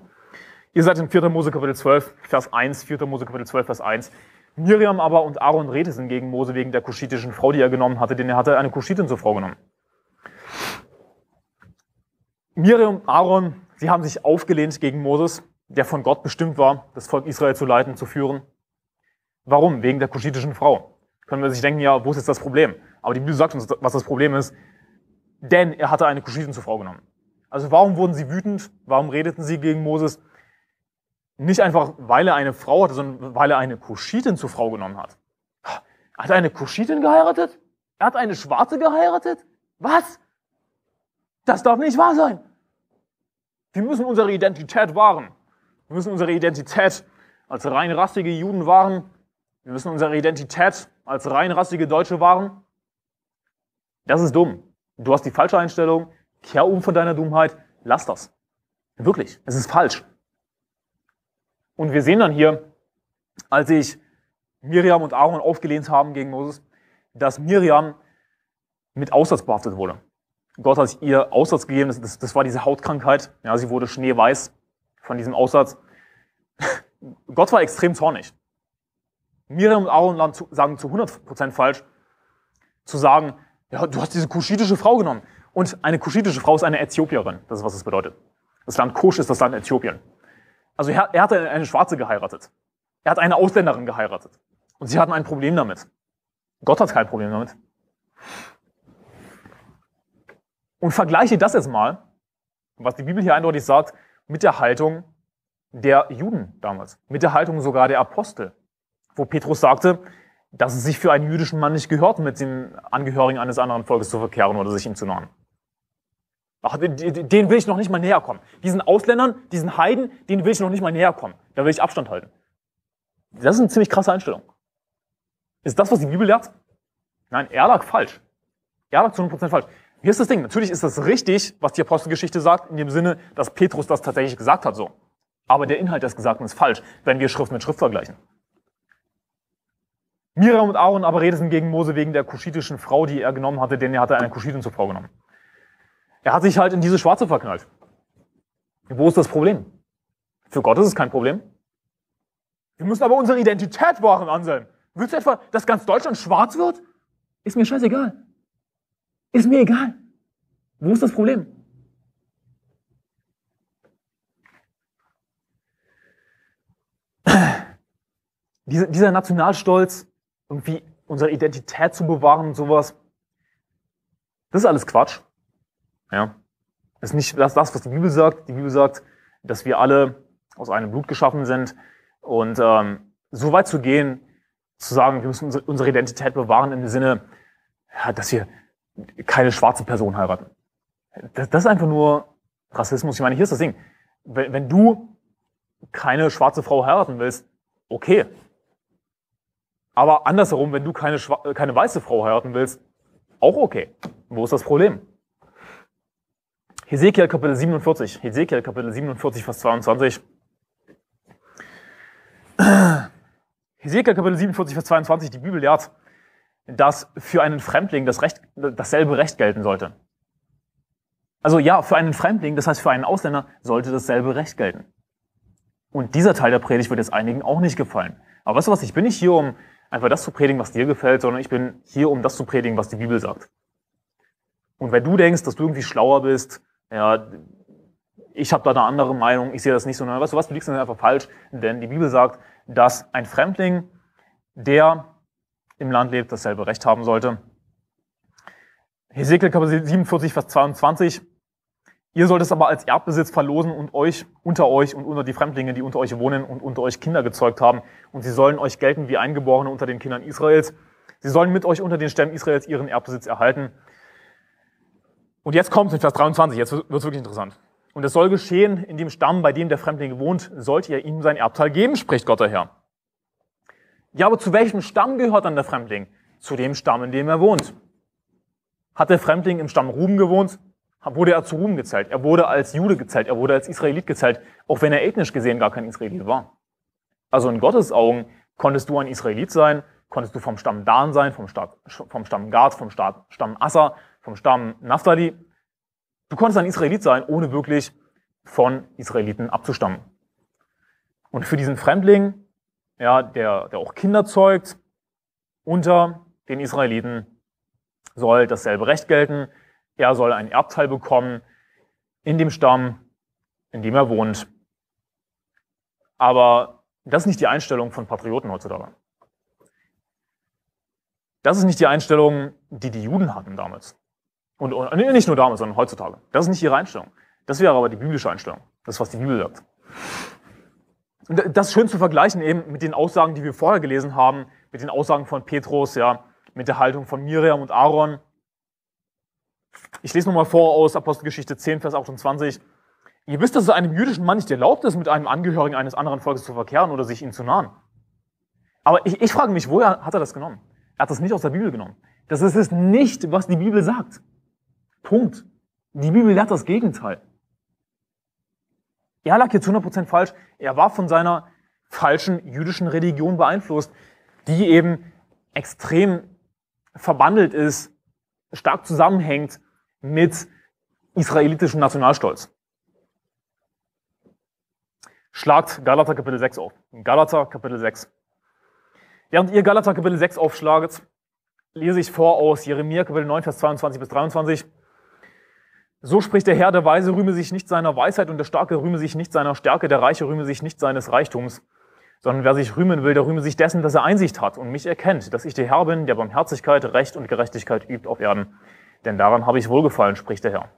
Ihr seid in 4. Mose Kapitel 12, Vers 1, 4. Mose Kapitel 12, Vers 1. Miriam aber und Aaron redeten gegen Mose wegen der kuschitischen Frau, die er genommen hatte, denn er hatte eine Kuschitin zur Frau genommen. Miriam, Aaron, sie haben sich aufgelehnt gegen Moses der von Gott bestimmt war, das Volk Israel zu leiten, zu führen. Warum? Wegen der kuschitischen Frau. Können wir sich denken, ja, wo ist jetzt das Problem? Aber die Bibel sagt uns, was das Problem ist. Denn er hatte eine Kuschitin zur Frau genommen. Also warum wurden sie wütend? Warum redeten sie gegen Moses? Nicht einfach, weil er eine Frau hatte, sondern weil er eine Kuschitin zur Frau genommen hat. Hat er eine Kuschitin geheiratet? Er hat eine Schwarze geheiratet? Was? Das darf nicht wahr sein. Wir müssen unsere Identität wahren. Wir müssen unsere Identität als reinrassige Juden wahren. Wir müssen unsere Identität als reinrassige Deutsche wahren. Das ist dumm. Du hast die falsche Einstellung. Kehr um von deiner Dummheit. Lass das. Wirklich. Es ist falsch. Und wir sehen dann hier, als sich Miriam und Aaron aufgelehnt haben gegen Moses, dass Miriam mit Aussatz behaftet wurde. Gott hat ihr Aussatz gegeben. Das, das, das war diese Hautkrankheit. Ja, sie wurde schneeweiß von diesem Aussatz. Gott war extrem zornig. Miriam und Aaron sagen zu 100% falsch, zu sagen, ja, du hast diese kuschitische Frau genommen. Und eine kuschitische Frau ist eine Äthiopierin. Das ist, was es bedeutet. Das Land Kusch ist das Land Äthiopien. Also er, er hatte eine Schwarze geheiratet. Er hat eine Ausländerin geheiratet. Und sie hatten ein Problem damit. Gott hat kein Problem damit. Und vergleiche das jetzt mal, was die Bibel hier eindeutig sagt, mit der Haltung der Juden damals, mit der Haltung sogar der Apostel, wo Petrus sagte, dass es sich für einen jüdischen Mann nicht gehört, mit den Angehörigen eines anderen Volkes zu verkehren oder sich ihm zu nahen. Ach, den will ich noch nicht mal näher kommen. Diesen Ausländern, diesen Heiden, denen will ich noch nicht mal näher kommen. Da will ich Abstand halten. Das ist eine ziemlich krasse Einstellung. Ist das, was die Bibel lehrt? Nein, er lag falsch. Er lag zu 100% falsch. Hier ist das Ding. Natürlich ist das richtig, was die Apostelgeschichte sagt, in dem Sinne, dass Petrus das tatsächlich gesagt hat so. Aber der Inhalt des Gesagten ist falsch, wenn wir Schrift mit Schrift vergleichen. Miriam und Aaron aber redeten gegen Mose wegen der kuschitischen Frau, die er genommen hatte, denn er hatte eine Kuschitin zur Frau genommen. Er hat sich halt in diese Schwarze verknallt. Wo ist das Problem? Für Gott ist es kein Problem. Wir müssen aber unsere Identität wahren, Anselm. Willst du etwa, dass ganz Deutschland schwarz wird? Ist mir scheißegal. Ist mir egal. Wo ist das Problem? Diese, dieser Nationalstolz, irgendwie unsere Identität zu bewahren und sowas, das ist alles Quatsch. Ja. Das ist nicht das, das, was die Bibel sagt. Die Bibel sagt, dass wir alle aus einem Blut geschaffen sind. Und ähm, so weit zu gehen, zu sagen, wir müssen unsere, unsere Identität bewahren im Sinne, ja, dass wir keine schwarze Person heiraten. Das, das, ist einfach nur Rassismus. Ich meine, hier ist das Ding. Wenn, wenn du keine schwarze Frau heiraten willst, okay. Aber andersherum, wenn du keine, keine weiße Frau heiraten willst, auch okay. Wo ist das Problem? Hesekiel Kapitel 47, Hesekiel Kapitel 47, Vers 22. Hesekiel Kapitel 47, Vers 22, die Bibel lehrt, dass für einen Fremdling das Recht, dasselbe Recht gelten sollte. Also ja, für einen Fremdling, das heißt für einen Ausländer, sollte dasselbe Recht gelten. Und dieser Teil der Predigt wird jetzt einigen auch nicht gefallen. Aber weißt du was, ich bin nicht hier, um einfach das zu predigen, was dir gefällt, sondern ich bin hier, um das zu predigen, was die Bibel sagt. Und wenn du denkst, dass du irgendwie schlauer bist, ja, ich habe da eine andere Meinung, ich sehe das nicht so, weißt du was, du liegst dann einfach falsch, denn die Bibel sagt, dass ein Fremdling, der im Land lebt, dasselbe Recht haben sollte. Hesekiel Kapitel 47, Vers 22. Ihr sollt es aber als Erbbesitz verlosen und euch unter euch und unter die Fremdlinge, die unter euch wohnen und unter euch Kinder gezeugt haben. Und sie sollen euch gelten wie Eingeborene unter den Kindern Israels. Sie sollen mit euch unter den Stämmen Israels ihren Erbbesitz erhalten. Und jetzt kommt in Vers 23, jetzt wird es wirklich interessant. Und es soll geschehen, in dem Stamm, bei dem der Fremdling wohnt, sollt ihr ihm sein Erbteil geben, spricht Gott der Herr. Ja, aber zu welchem Stamm gehört dann der Fremdling? Zu dem Stamm, in dem er wohnt. Hat der Fremdling im Stamm Ruben gewohnt, wurde er zu Ruben gezählt. Er wurde als Jude gezählt, er wurde als Israelit gezählt, auch wenn er ethnisch gesehen gar kein Israelit war. Also in Gottes Augen konntest du ein Israelit sein, konntest du vom Stamm Dan sein, vom, Staat, vom Stamm Gad, vom Staat, Stamm Assa, vom Stamm Naphtali. Du konntest ein Israelit sein, ohne wirklich von Israeliten abzustammen. Und für diesen Fremdling ja, der, der auch Kinder zeugt, unter den Israeliten soll dasselbe Recht gelten. Er soll einen Erbteil bekommen in dem Stamm, in dem er wohnt. Aber das ist nicht die Einstellung von Patrioten heutzutage. Das ist nicht die Einstellung, die die Juden hatten damals. Und, und nicht nur damals, sondern heutzutage. Das ist nicht ihre Einstellung. Das wäre aber die biblische Einstellung. Das ist, was die Bibel sagt das ist schön zu vergleichen eben mit den Aussagen, die wir vorher gelesen haben, mit den Aussagen von Petrus, ja, mit der Haltung von Miriam und Aaron. Ich lese nochmal vor aus Apostelgeschichte 10, Vers 28. Ihr wisst, dass es einem jüdischen Mann nicht erlaubt ist, mit einem Angehörigen eines anderen Volkes zu verkehren oder sich ihm zu nahen. Aber ich, ich frage mich, woher hat er das genommen? Er hat das nicht aus der Bibel genommen. Das ist es nicht, was die Bibel sagt. Punkt. Die Bibel lehrt das Gegenteil. Er lag jetzt 100% falsch. Er war von seiner falschen jüdischen Religion beeinflusst, die eben extrem verwandelt ist, stark zusammenhängt mit israelitischem Nationalstolz. Schlagt Galater Kapitel 6 auf. Galater Kapitel 6. Während ihr Galater Kapitel 6 aufschlaget, lese ich vor aus Jeremia Kapitel 9, Vers 22 bis 23. So spricht der Herr, der Weise rühme sich nicht seiner Weisheit und der Starke rühme sich nicht seiner Stärke, der Reiche rühme sich nicht seines Reichtums, sondern wer sich rühmen will, der rühme sich dessen, dass er Einsicht hat und mich erkennt, dass ich der Herr bin, der Barmherzigkeit, Recht und Gerechtigkeit übt auf Erden. Denn daran habe ich wohlgefallen, spricht der Herr.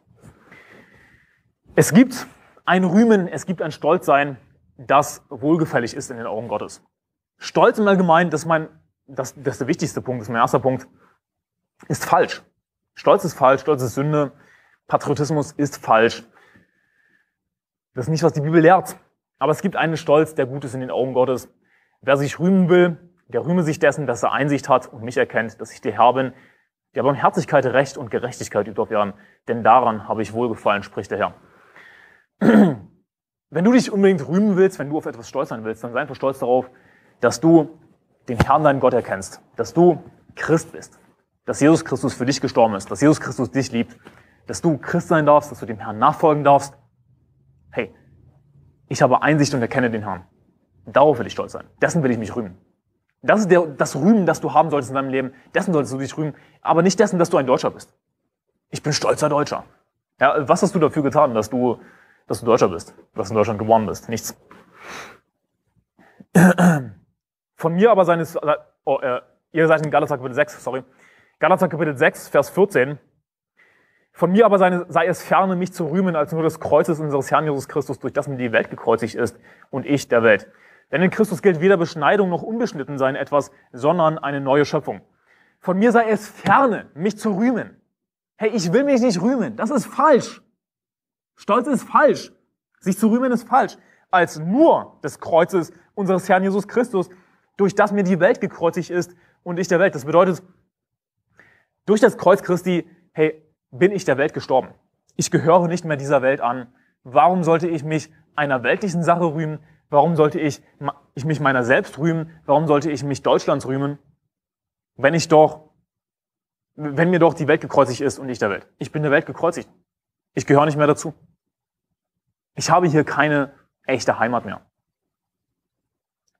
Es gibt ein Rühmen, es gibt ein Stolzsein, das wohlgefällig ist in den Augen Gottes. Stolz im Allgemeinen, das ist, mein, das, das ist der wichtigste Punkt, das ist mein erster Punkt, ist falsch. Stolz ist falsch, Stolz ist Sünde, Patriotismus ist falsch. Das ist nicht, was die Bibel lehrt. Aber es gibt einen Stolz, der gut ist in den Augen Gottes. Wer sich rühmen will, der rühme sich dessen, dass er Einsicht hat und mich erkennt, dass ich der Herr bin, der Barmherzigkeit, Recht und Gerechtigkeit übt auf Erden. Denn daran habe ich wohlgefallen, spricht der Herr. Wenn du dich unbedingt rühmen willst, wenn du auf etwas stolz sein willst, dann sei einfach stolz darauf, dass du den Herrn, deinen Gott erkennst, dass du Christ bist, dass Jesus Christus für dich gestorben ist, dass Jesus Christus dich liebt dass du Christ sein darfst, dass du dem Herrn nachfolgen darfst. Hey, ich habe Einsicht und erkenne den Herrn. Darauf will ich stolz sein. Dessen will ich mich rühmen. Das ist der, das Rühmen, das du haben solltest in deinem Leben. Dessen solltest du dich rühmen. Aber nicht dessen, dass du ein Deutscher bist. Ich bin stolzer Deutscher. Ja, was hast du dafür getan, dass du, dass du Deutscher bist? Dass du in Deutschland geboren bist? Nichts. Von mir aber seines, äh, oh, äh, ihr seid in Galater Kapitel 6, sorry. Galater Kapitel 6, Vers 14 von mir aber sei es ferne, mich zu rühmen, als nur des Kreuzes unseres Herrn Jesus Christus, durch das mir die Welt gekreuzigt ist und ich der Welt. Denn in Christus gilt weder Beschneidung noch unbeschnitten sein etwas, sondern eine neue Schöpfung. Von mir sei es ferne, mich zu rühmen. Hey, ich will mich nicht rühmen. Das ist falsch. Stolz ist falsch. Sich zu rühmen ist falsch. Als nur des Kreuzes unseres Herrn Jesus Christus, durch das mir die Welt gekreuzigt ist und ich der Welt. Das bedeutet, durch das Kreuz Christi, hey, bin ich der Welt gestorben. Ich gehöre nicht mehr dieser Welt an. Warum sollte ich mich einer weltlichen Sache rühmen? Warum sollte ich, ich mich meiner selbst rühmen? Warum sollte ich mich Deutschlands rühmen? Wenn ich doch, wenn mir doch die Welt gekreuzigt ist und ich der Welt. Ich bin der Welt gekreuzigt. Ich gehöre nicht mehr dazu. Ich habe hier keine echte Heimat mehr.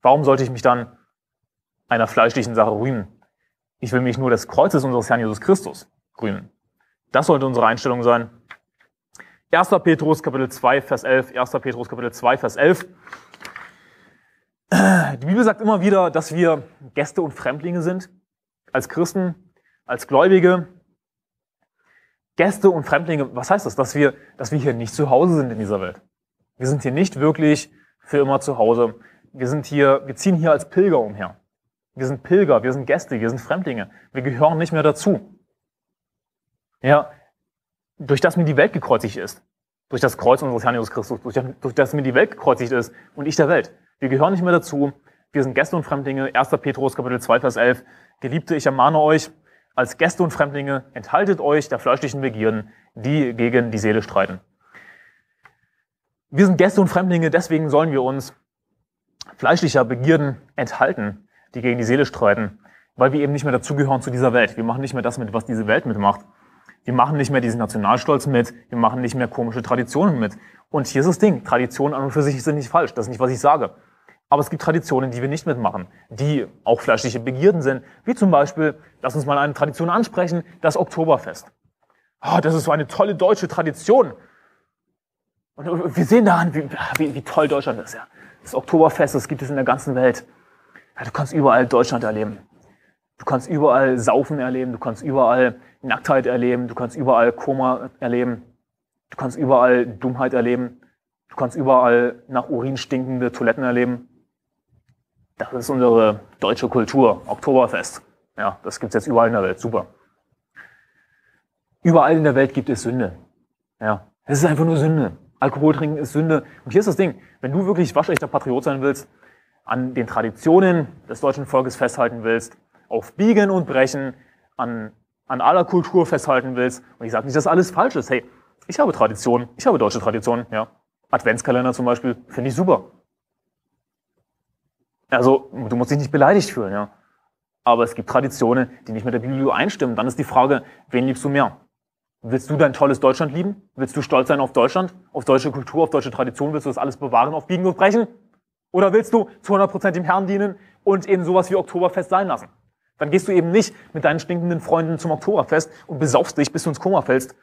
Warum sollte ich mich dann einer fleischlichen Sache rühmen? Ich will mich nur des Kreuzes unseres Herrn Jesus Christus rühmen. Das sollte unsere Einstellung sein. 1. Petrus Kapitel 2, Vers 11. 1. Petrus Kapitel 2, Vers 11. Die Bibel sagt immer wieder, dass wir Gäste und Fremdlinge sind. Als Christen, als Gläubige. Gäste und Fremdlinge, was heißt das? Dass wir, dass wir hier nicht zu Hause sind in dieser Welt. Wir sind hier nicht wirklich für immer zu Hause. Wir sind hier, wir ziehen hier als Pilger umher. Wir sind Pilger, wir sind Gäste, wir sind Fremdlinge. Wir gehören nicht mehr dazu. Ja, durch das mir die Welt gekreuzigt ist. Durch das Kreuz unseres Herrn Jesus Christus, durch das, durch das mir die Welt gekreuzigt ist und ich der Welt. Wir gehören nicht mehr dazu. Wir sind Gäste und Fremdlinge. 1. Petrus, Kapitel 2, Vers 11. Geliebte, ich ermahne euch, als Gäste und Fremdlinge enthaltet euch der fleischlichen Begierden, die gegen die Seele streiten. Wir sind Gäste und Fremdlinge, deswegen sollen wir uns fleischlicher Begierden enthalten, die gegen die Seele streiten, weil wir eben nicht mehr dazugehören zu dieser Welt. Wir machen nicht mehr das mit, was diese Welt mitmacht. Wir machen nicht mehr diesen Nationalstolz mit, wir machen nicht mehr komische Traditionen mit. Und hier ist das Ding, Traditionen an und für sich sind nicht falsch, das ist nicht, was ich sage. Aber es gibt Traditionen, die wir nicht mitmachen, die auch fleischliche Begierden sind, wie zum Beispiel, lass uns mal eine Tradition ansprechen, das Oktoberfest. Oh, das ist so eine tolle deutsche Tradition. Und äh, wir sehen daran, wie, wie, wie toll Deutschland ist. Ja. Das Oktoberfest, das gibt es in der ganzen Welt. Ja, du kannst überall Deutschland erleben. Du kannst überall Saufen erleben, du kannst überall Nacktheit erleben, du kannst überall Koma erleben, du kannst überall Dummheit erleben, du kannst überall nach Urin stinkende Toiletten erleben. Das ist unsere deutsche Kultur, Oktoberfest. Ja, das gibt's jetzt überall in der Welt, super. Überall in der Welt gibt es Sünde. Ja, es ist einfach nur Sünde. Alkohol trinken ist Sünde. Und hier ist das Ding, wenn du wirklich waschechter Patriot sein willst, an den Traditionen des deutschen Volkes festhalten willst, auf Biegen und Brechen an, an aller Kultur festhalten willst. Und ich sage nicht, dass alles falsch ist. Hey, ich habe Traditionen, ich habe deutsche Traditionen, ja. Adventskalender zum Beispiel, finde ich super. Also, du musst dich nicht beleidigt fühlen, ja. Aber es gibt Traditionen, die nicht mit der Bibel einstimmen. Dann ist die Frage, wen liebst du mehr? Willst du dein tolles Deutschland lieben? Willst du stolz sein auf Deutschland, auf deutsche Kultur, auf deutsche Tradition? Willst du das alles bewahren, auf Biegen und Brechen? Oder willst du zu 100% dem Herrn dienen und eben sowas wie Oktoberfest sein lassen? Dann gehst du eben nicht mit deinen stinkenden Freunden zum Oktoberfest und besaufst dich, bis du ins Koma fällst.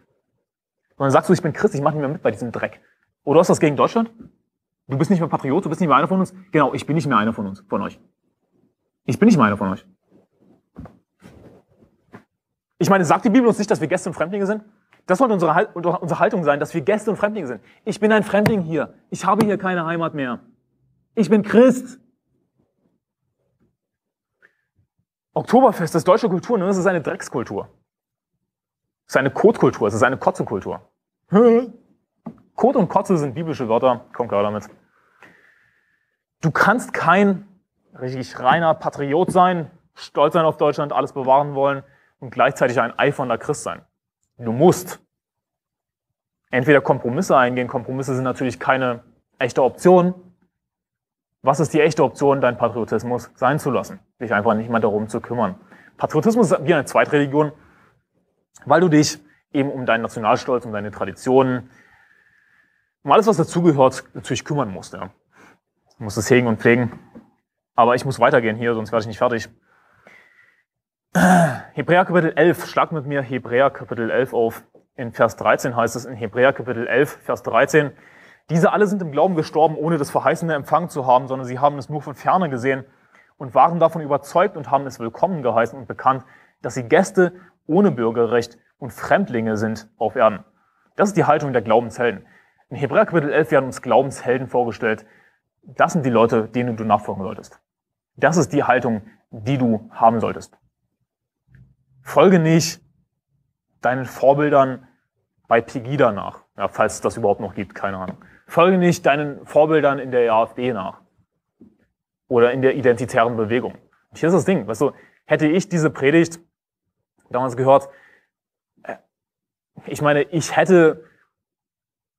Sondern sagst du, ich bin Christ, ich mache nicht mehr mit bei diesem Dreck. Oder hast du das gegen Deutschland? Du bist nicht mehr Patriot, du bist nicht mehr einer von uns. Genau, ich bin nicht mehr einer von uns, von euch. Ich bin nicht mehr einer von euch. Ich meine, sagt die Bibel uns nicht, dass wir Gäste und Fremdlinge sind? Das sollte unsere, unsere Haltung sein, dass wir Gäste und Fremdlinge sind. Ich bin ein Fremdling hier. Ich habe hier keine Heimat mehr. Ich bin Christ. Oktoberfest ist deutsche Kultur, ne? Das ist eine Dreckskultur. Das ist eine Kotkultur, das ist eine Kotzekultur. Kot und Kotze sind biblische Wörter, kommt klar damit. Du kannst kein richtig reiner Patriot sein, stolz sein auf Deutschland, alles bewahren wollen und gleichzeitig ein eifernder Christ sein. Du musst entweder Kompromisse eingehen. Kompromisse sind natürlich keine echte Option was ist die echte Option, deinen Patriotismus sein zu lassen? Dich einfach nicht mehr darum zu kümmern. Patriotismus ist wie eine Zweitreligion, weil du dich eben um deinen Nationalstolz, um deine Traditionen, um alles, was dazugehört, natürlich kümmern musst. Ja. Du musst es hegen und pflegen. Aber ich muss weitergehen hier, sonst werde ich nicht fertig. Hebräer Kapitel 11, schlag mit mir Hebräer Kapitel 11 auf. In Vers 13 heißt es in Hebräer Kapitel 11, Vers 13, diese alle sind im Glauben gestorben, ohne das verheißene empfangen zu haben, sondern sie haben es nur von ferne gesehen und waren davon überzeugt und haben es willkommen geheißen und bekannt, dass sie Gäste ohne Bürgerrecht und Fremdlinge sind auf Erden. Das ist die Haltung der Glaubenshelden. In Hebräer Kapitel 11 werden uns Glaubenshelden vorgestellt. Das sind die Leute, denen du nachfolgen solltest. Das ist die Haltung, die du haben solltest. Folge nicht deinen Vorbildern bei Pegida nach, ja, falls es das überhaupt noch gibt, keine Ahnung folge nicht deinen Vorbildern in der AfD nach oder in der identitären Bewegung. Und hier ist das Ding, weißt du, hätte ich diese Predigt damals gehört, äh, ich meine, ich hätte,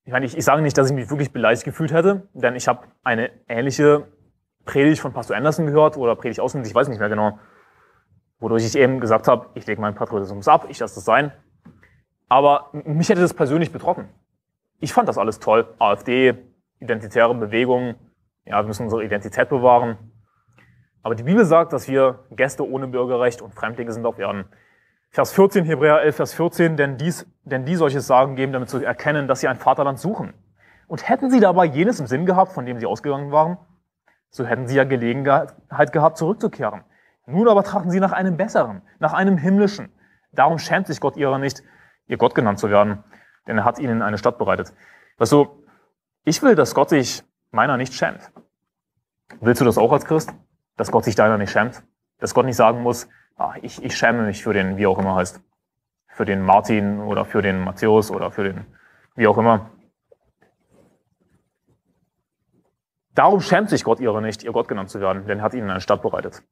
ich meine, ich, ich sage nicht, dass ich mich wirklich beleidigt gefühlt hätte, denn ich habe eine ähnliche Predigt von Pastor Anderson gehört oder Predigt auswendig, ich weiß nicht mehr genau, wodurch ich eben gesagt habe, ich lege meinen Patriotismus ab, ich lasse das sein. Aber mich hätte das persönlich betroffen. Ich fand das alles toll. AfD, identitäre Bewegungen, ja, wir müssen unsere Identität bewahren. Aber die Bibel sagt, dass wir Gäste ohne Bürgerrecht und Fremdlinge sind auf Erden. Vers 14, Hebräer 11, Vers 14, denn, dies, denn die solches Sagen geben, damit zu erkennen, dass sie ein Vaterland suchen. Und hätten sie dabei jenes im Sinn gehabt, von dem sie ausgegangen waren, so hätten sie ja Gelegenheit gehabt, zurückzukehren. Nun aber trachten sie nach einem besseren, nach einem himmlischen. Darum schämt sich Gott ihrer nicht, ihr Gott genannt zu werden denn er hat ihnen eine Stadt bereitet. Weißt du, ich will, dass Gott sich meiner nicht schämt. Willst du das auch als Christ? Dass Gott sich deiner nicht schämt? Dass Gott nicht sagen muss, ah, ich, ich schäme mich für den, wie auch immer heißt. Für den Martin oder für den Matthäus oder für den, wie auch immer. Darum schämt sich Gott ihrer nicht, ihr Gott genannt zu werden, denn er hat ihnen eine Stadt bereitet.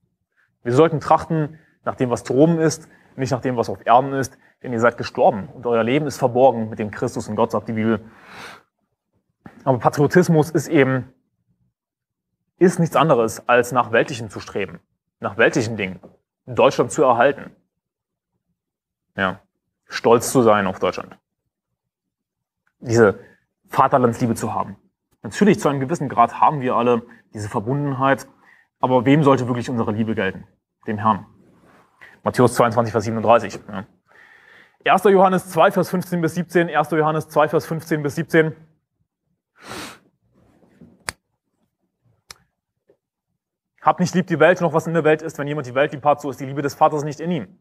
Wir sollten trachten, nach dem, was droben ist, nicht nach dem, was auf Erden ist, denn ihr seid gestorben und euer Leben ist verborgen mit dem Christus und Gott, sagt die Bibel. Aber Patriotismus ist eben, ist nichts anderes, als nach weltlichen zu streben, nach weltlichen Dingen, Deutschland zu erhalten. Ja, stolz zu sein auf Deutschland. Diese Vaterlandsliebe zu haben. Natürlich, zu einem gewissen Grad haben wir alle diese Verbundenheit, aber wem sollte wirklich unsere Liebe gelten? Dem Herrn. Matthäus 22, Vers 37. Ja. 1. Johannes 2, Vers 15 bis 17, 1. Johannes 2, Vers 15 bis 17. Habt nicht lieb die Welt, noch was in der Welt ist. Wenn jemand die Welt liebt hat, so ist die Liebe des Vaters nicht in ihm.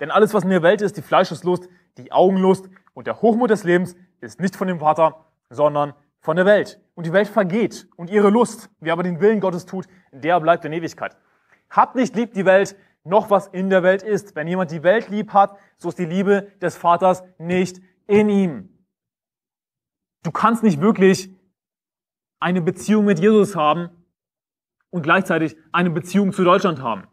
Denn alles, was in der Welt ist, die Fleischeslust, die Augenlust und der Hochmut des Lebens, ist nicht von dem Vater, sondern von der Welt. Und die Welt vergeht und ihre Lust, wer aber den Willen Gottes tut, der bleibt in Ewigkeit. Habt nicht lieb die Welt, noch was in der Welt ist. Wenn jemand die Welt lieb hat, so ist die Liebe des Vaters nicht in ihm. Du kannst nicht wirklich eine Beziehung mit Jesus haben und gleichzeitig eine Beziehung zu Deutschland haben.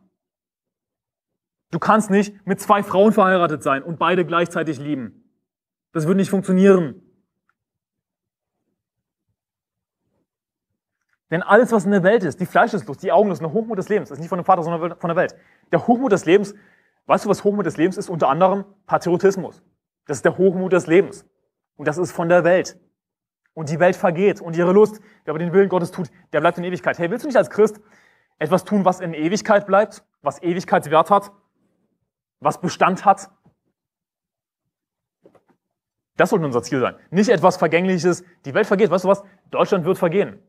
Du kannst nicht mit zwei Frauen verheiratet sein und beide gleichzeitig lieben. Das würde nicht funktionieren. Denn alles, was in der Welt ist, die Fleischeslust, die Augenlust, eine Hochmut des Lebens, ist nicht von dem Vater, sondern von der Welt. Der Hochmut des Lebens, weißt du, was Hochmut des Lebens ist? Unter anderem Patriotismus. Das ist der Hochmut des Lebens. Und das ist von der Welt. Und die Welt vergeht und ihre Lust, wer aber den Willen Gottes tut, der bleibt in Ewigkeit. Hey, willst du nicht als Christ etwas tun, was in Ewigkeit bleibt, was Ewigkeitswert hat, was Bestand hat? Das sollte unser Ziel sein. Nicht etwas Vergängliches. Die Welt vergeht. Weißt du was? Deutschland wird vergehen.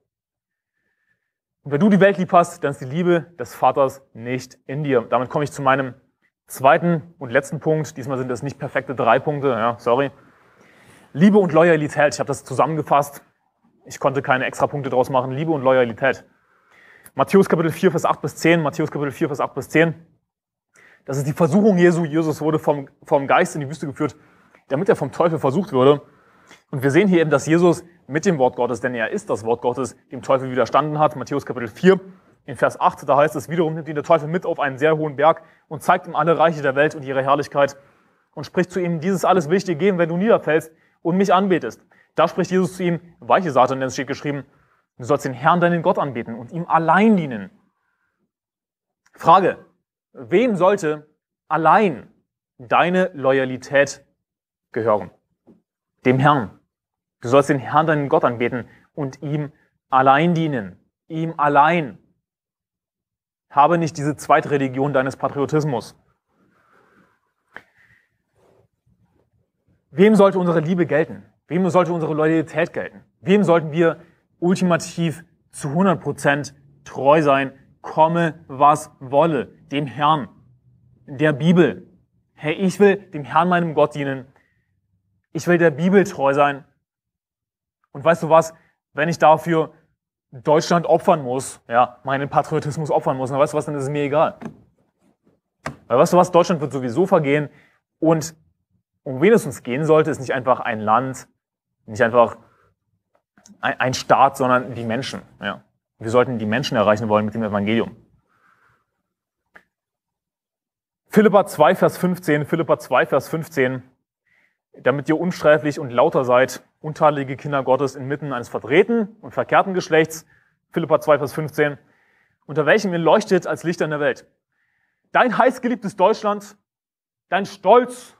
Und wenn du die Welt lieb hast, dann ist die Liebe des Vaters nicht in dir. Damit komme ich zu meinem zweiten und letzten Punkt. Diesmal sind das nicht perfekte drei Punkte, ja, sorry. Liebe und Loyalität, ich habe das zusammengefasst. Ich konnte keine extra Punkte draus machen. Liebe und Loyalität. Matthäus Kapitel 4, Vers 8 bis 10. Matthäus Kapitel 4, Vers 8 bis 10. Das ist die Versuchung Jesu. Jesus wurde vom, vom Geist in die Wüste geführt, damit er vom Teufel versucht würde. Und wir sehen hier eben, dass Jesus mit dem Wort Gottes, denn er ist das Wort Gottes, dem Teufel widerstanden hat. Matthäus Kapitel 4, in Vers 8, da heißt es, wiederum nimmt ihn der Teufel mit auf einen sehr hohen Berg und zeigt ihm alle Reiche der Welt und ihre Herrlichkeit und spricht zu ihm, dieses alles will ich dir geben, wenn du niederfällst und mich anbetest. Da spricht Jesus zu ihm, weiche Satan, denn es steht geschrieben, du sollst den Herrn, deinen Gott anbeten und ihm allein dienen. Frage, wem sollte allein deine Loyalität gehören? dem Herrn. Du sollst den Herrn, deinen Gott anbeten und ihm allein dienen. Ihm allein. Habe nicht diese zweite Religion deines Patriotismus. Wem sollte unsere Liebe gelten? Wem sollte unsere Loyalität gelten? Wem sollten wir ultimativ zu 100% treu sein, komme was wolle, dem Herrn, der Bibel. Hey, ich will dem Herrn meinem Gott dienen ich will der Bibel treu sein. Und weißt du was? Wenn ich dafür Deutschland opfern muss, ja, meinen Patriotismus opfern muss, dann weißt du was, dann ist es mir egal. Weil weißt du was, Deutschland wird sowieso vergehen und um wen es uns gehen sollte, ist nicht einfach ein Land, nicht einfach ein, Staat, sondern die Menschen. Ja. Wir sollten die Menschen erreichen wollen mit dem Evangelium. Philippa 2, Vers 15, Philippa 2, Vers 15 damit ihr unstreiflich und lauter seid, untadlige Kinder Gottes inmitten eines verdrehten und verkehrten Geschlechts, Philippa 2, Vers 15, unter welchem ihr leuchtet als Lichter in der Welt. Dein heißgeliebtes Deutschland, dein Stolz,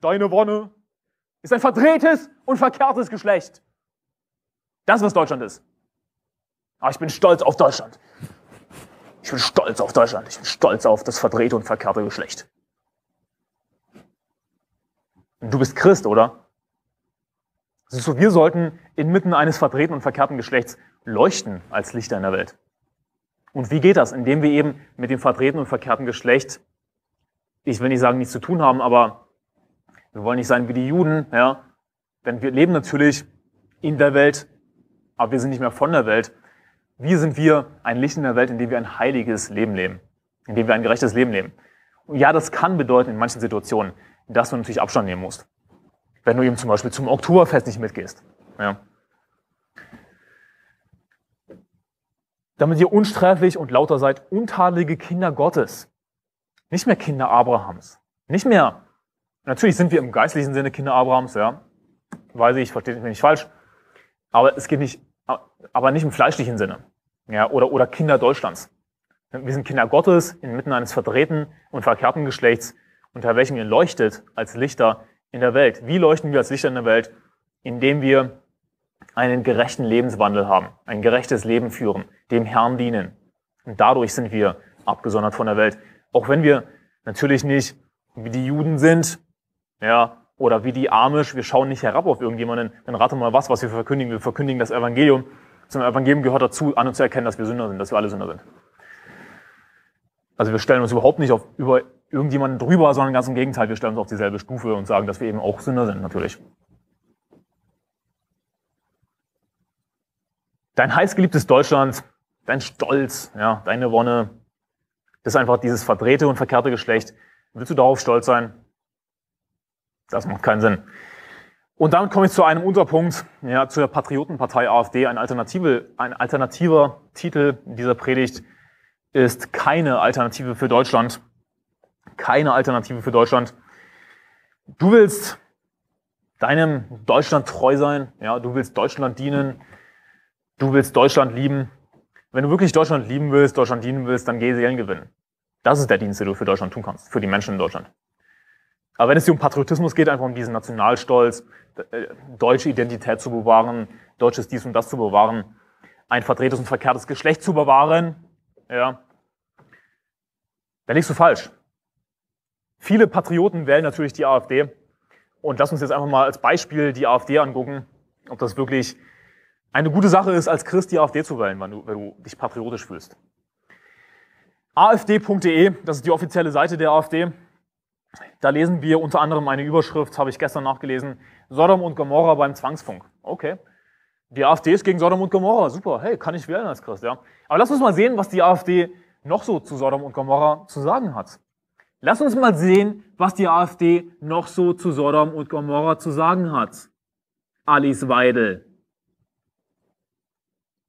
deine Wonne, ist ein verdrehtes und verkehrtes Geschlecht. Das, was Deutschland ist. Aber ah, ich bin stolz auf Deutschland. Ich bin stolz auf Deutschland. Ich bin stolz auf das verdrehte und verkehrte Geschlecht. Du bist Christ, oder? So, wir sollten inmitten eines verdrehten und verkehrten Geschlechts leuchten als Lichter in der Welt. Und wie geht das? Indem wir eben mit dem verdrehten und verkehrten Geschlecht, ich will nicht sagen, nichts zu tun haben, aber wir wollen nicht sein wie die Juden, ja. Denn wir leben natürlich in der Welt, aber wir sind nicht mehr von der Welt. Wie sind wir ein Licht in der Welt, indem wir ein heiliges Leben leben? Indem wir ein gerechtes Leben leben? Und ja, das kann bedeuten in manchen Situationen, in das du natürlich Abstand nehmen musst. Wenn du eben zum Beispiel zum Oktoberfest nicht mitgehst. Ja. Damit ihr unsträflich und lauter seid, untadelige Kinder Gottes. Nicht mehr Kinder Abrahams. Nicht mehr. Natürlich sind wir im geistlichen Sinne Kinder Abrahams, ja. Weiß ich, versteht mich nicht falsch. Aber es geht nicht, aber nicht im fleischlichen Sinne. Ja, oder, oder Kinder Deutschlands. Wir sind Kinder Gottes inmitten eines verdrehten und verkehrten Geschlechts, unter welchem ihr leuchtet als Lichter in der Welt. Wie leuchten wir als Lichter in der Welt? Indem wir einen gerechten Lebenswandel haben, ein gerechtes Leben führen, dem Herrn dienen. Und dadurch sind wir abgesondert von der Welt. Auch wenn wir natürlich nicht wie die Juden sind, ja, oder wie die Amish, wir schauen nicht herab auf irgendjemanden, dann rate mal was, was wir verkündigen. Wir verkündigen das Evangelium. Zum Evangelium gehört dazu, an und zu erkennen, dass wir Sünder sind, dass wir alle Sünder sind. Also wir stellen uns überhaupt nicht auf, über irgendjemanden drüber, sondern ganz im Gegenteil, wir stellen uns auf dieselbe Stufe und sagen, dass wir eben auch Sünder sind, natürlich. Dein heißgeliebtes Deutschland, dein Stolz, ja, deine Wonne, das ist einfach dieses verdrehte und verkehrte Geschlecht. Willst du darauf stolz sein? Das macht keinen Sinn. Und damit komme ich zu einem Unterpunkt, ja, zur Patriotenpartei AfD. Ein, Alternative, ein alternativer Titel dieser Predigt ist keine Alternative für Deutschland keine Alternative für Deutschland. Du willst deinem Deutschland treu sein, ja, du willst Deutschland dienen, du willst Deutschland lieben. Wenn du wirklich Deutschland lieben willst, Deutschland dienen willst, dann geh Seelen gewinnen. Das ist der Dienst, den du für Deutschland tun kannst, für die Menschen in Deutschland. Aber wenn es dir um Patriotismus geht, einfach um diesen Nationalstolz, äh, deutsche Identität zu bewahren, deutsches dies und das zu bewahren, ein verdrehtes und verkehrtes Geschlecht zu bewahren, ja, dann liegst du falsch. Viele Patrioten wählen natürlich die AfD. Und lass uns jetzt einfach mal als Beispiel die AfD angucken, ob das wirklich eine gute Sache ist, als Christ die AfD zu wählen, wenn du, wenn du dich patriotisch fühlst. AfD.de, das ist die offizielle Seite der AfD. Da lesen wir unter anderem eine Überschrift, habe ich gestern nachgelesen, Sodom und Gomorra beim Zwangsfunk. Okay. Die AfD ist gegen Sodom und Gomorra. Super. Hey, kann ich wählen als Christ, ja. Aber lass uns mal sehen, was die AfD noch so zu Sodom und Gomorra zu sagen hat. Lass uns mal sehen, was die AfD noch so zu Sodom und Gomorra zu sagen hat. Alice Weidel.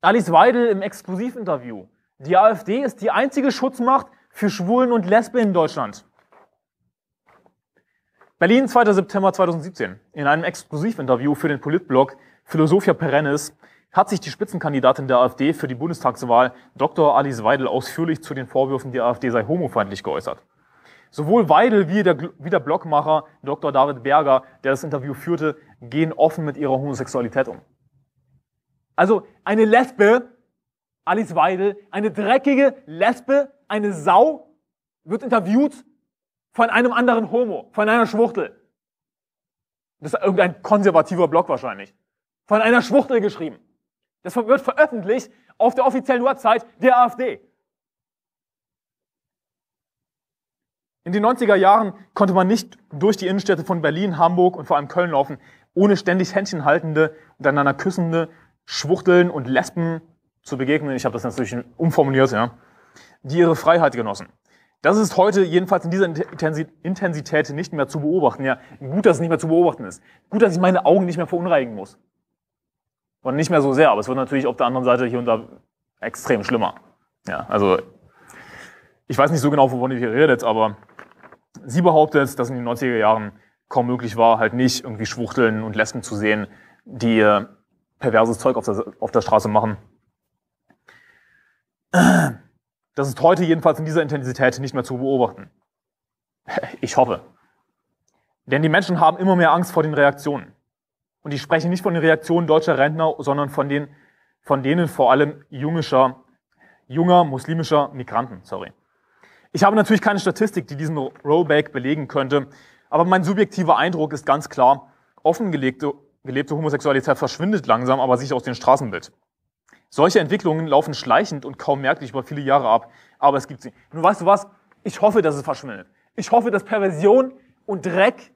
Alice Weidel im Exklusivinterview. Die AfD ist die einzige Schutzmacht für Schwulen und Lesben in Deutschland. Berlin, 2. September 2017. In einem Exklusivinterview für den Politblog Philosophia Perennis hat sich die Spitzenkandidatin der AfD für die Bundestagswahl Dr. Alice Weidel ausführlich zu den Vorwürfen, die AfD sei homofeindlich geäußert. Sowohl Weidel wie der, wie der Blogmacher Dr. David Berger, der das Interview führte, gehen offen mit ihrer Homosexualität um. Also eine Lesbe, Alice Weidel, eine dreckige Lesbe, eine Sau, wird interviewt von einem anderen Homo, von einer Schwuchtel. Das ist irgendein konservativer Blog wahrscheinlich. Von einer Schwuchtel geschrieben. Das wird veröffentlicht auf der offiziellen Website der AfD. In den 90er Jahren konnte man nicht durch die Innenstädte von Berlin, Hamburg und vor allem Köln laufen, ohne ständig Händchen haltende und küssende Schwuchteln und Lesben zu begegnen. Ich habe das natürlich umformuliert, ja. Die ihre Freiheit genossen. Das ist heute jedenfalls in dieser Intensität nicht mehr zu beobachten. Ja, gut, dass es nicht mehr zu beobachten ist. Gut, dass ich meine Augen nicht mehr verunreinigen muss. Und nicht mehr so sehr, aber es wird natürlich auf der anderen Seite hier und da extrem schlimmer. Ja, also ich weiß nicht so genau, wovon ich hier redet, aber Sie behauptet, dass in den 90er Jahren kaum möglich war, halt nicht irgendwie Schwuchteln und Lesben zu sehen, die äh, perverses Zeug auf der, auf der Straße machen. Das ist heute jedenfalls in dieser Intensität nicht mehr zu beobachten. Ich hoffe. Denn die Menschen haben immer mehr Angst vor den Reaktionen. Und ich spreche nicht von den Reaktionen deutscher Rentner, sondern von, den, von denen vor allem junger muslimischer Migranten, sorry. Ich habe natürlich keine Statistik, die diesen Rollback belegen könnte, aber mein subjektiver Eindruck ist ganz klar, offengelegte gelebte Homosexualität verschwindet langsam, aber sicher aus dem Straßenbild. Solche Entwicklungen laufen schleichend und kaum merklich über viele Jahre ab, aber es gibt sie. Nun weißt du was? Ich hoffe, dass es verschwindet. Ich hoffe, dass Perversion und Dreck,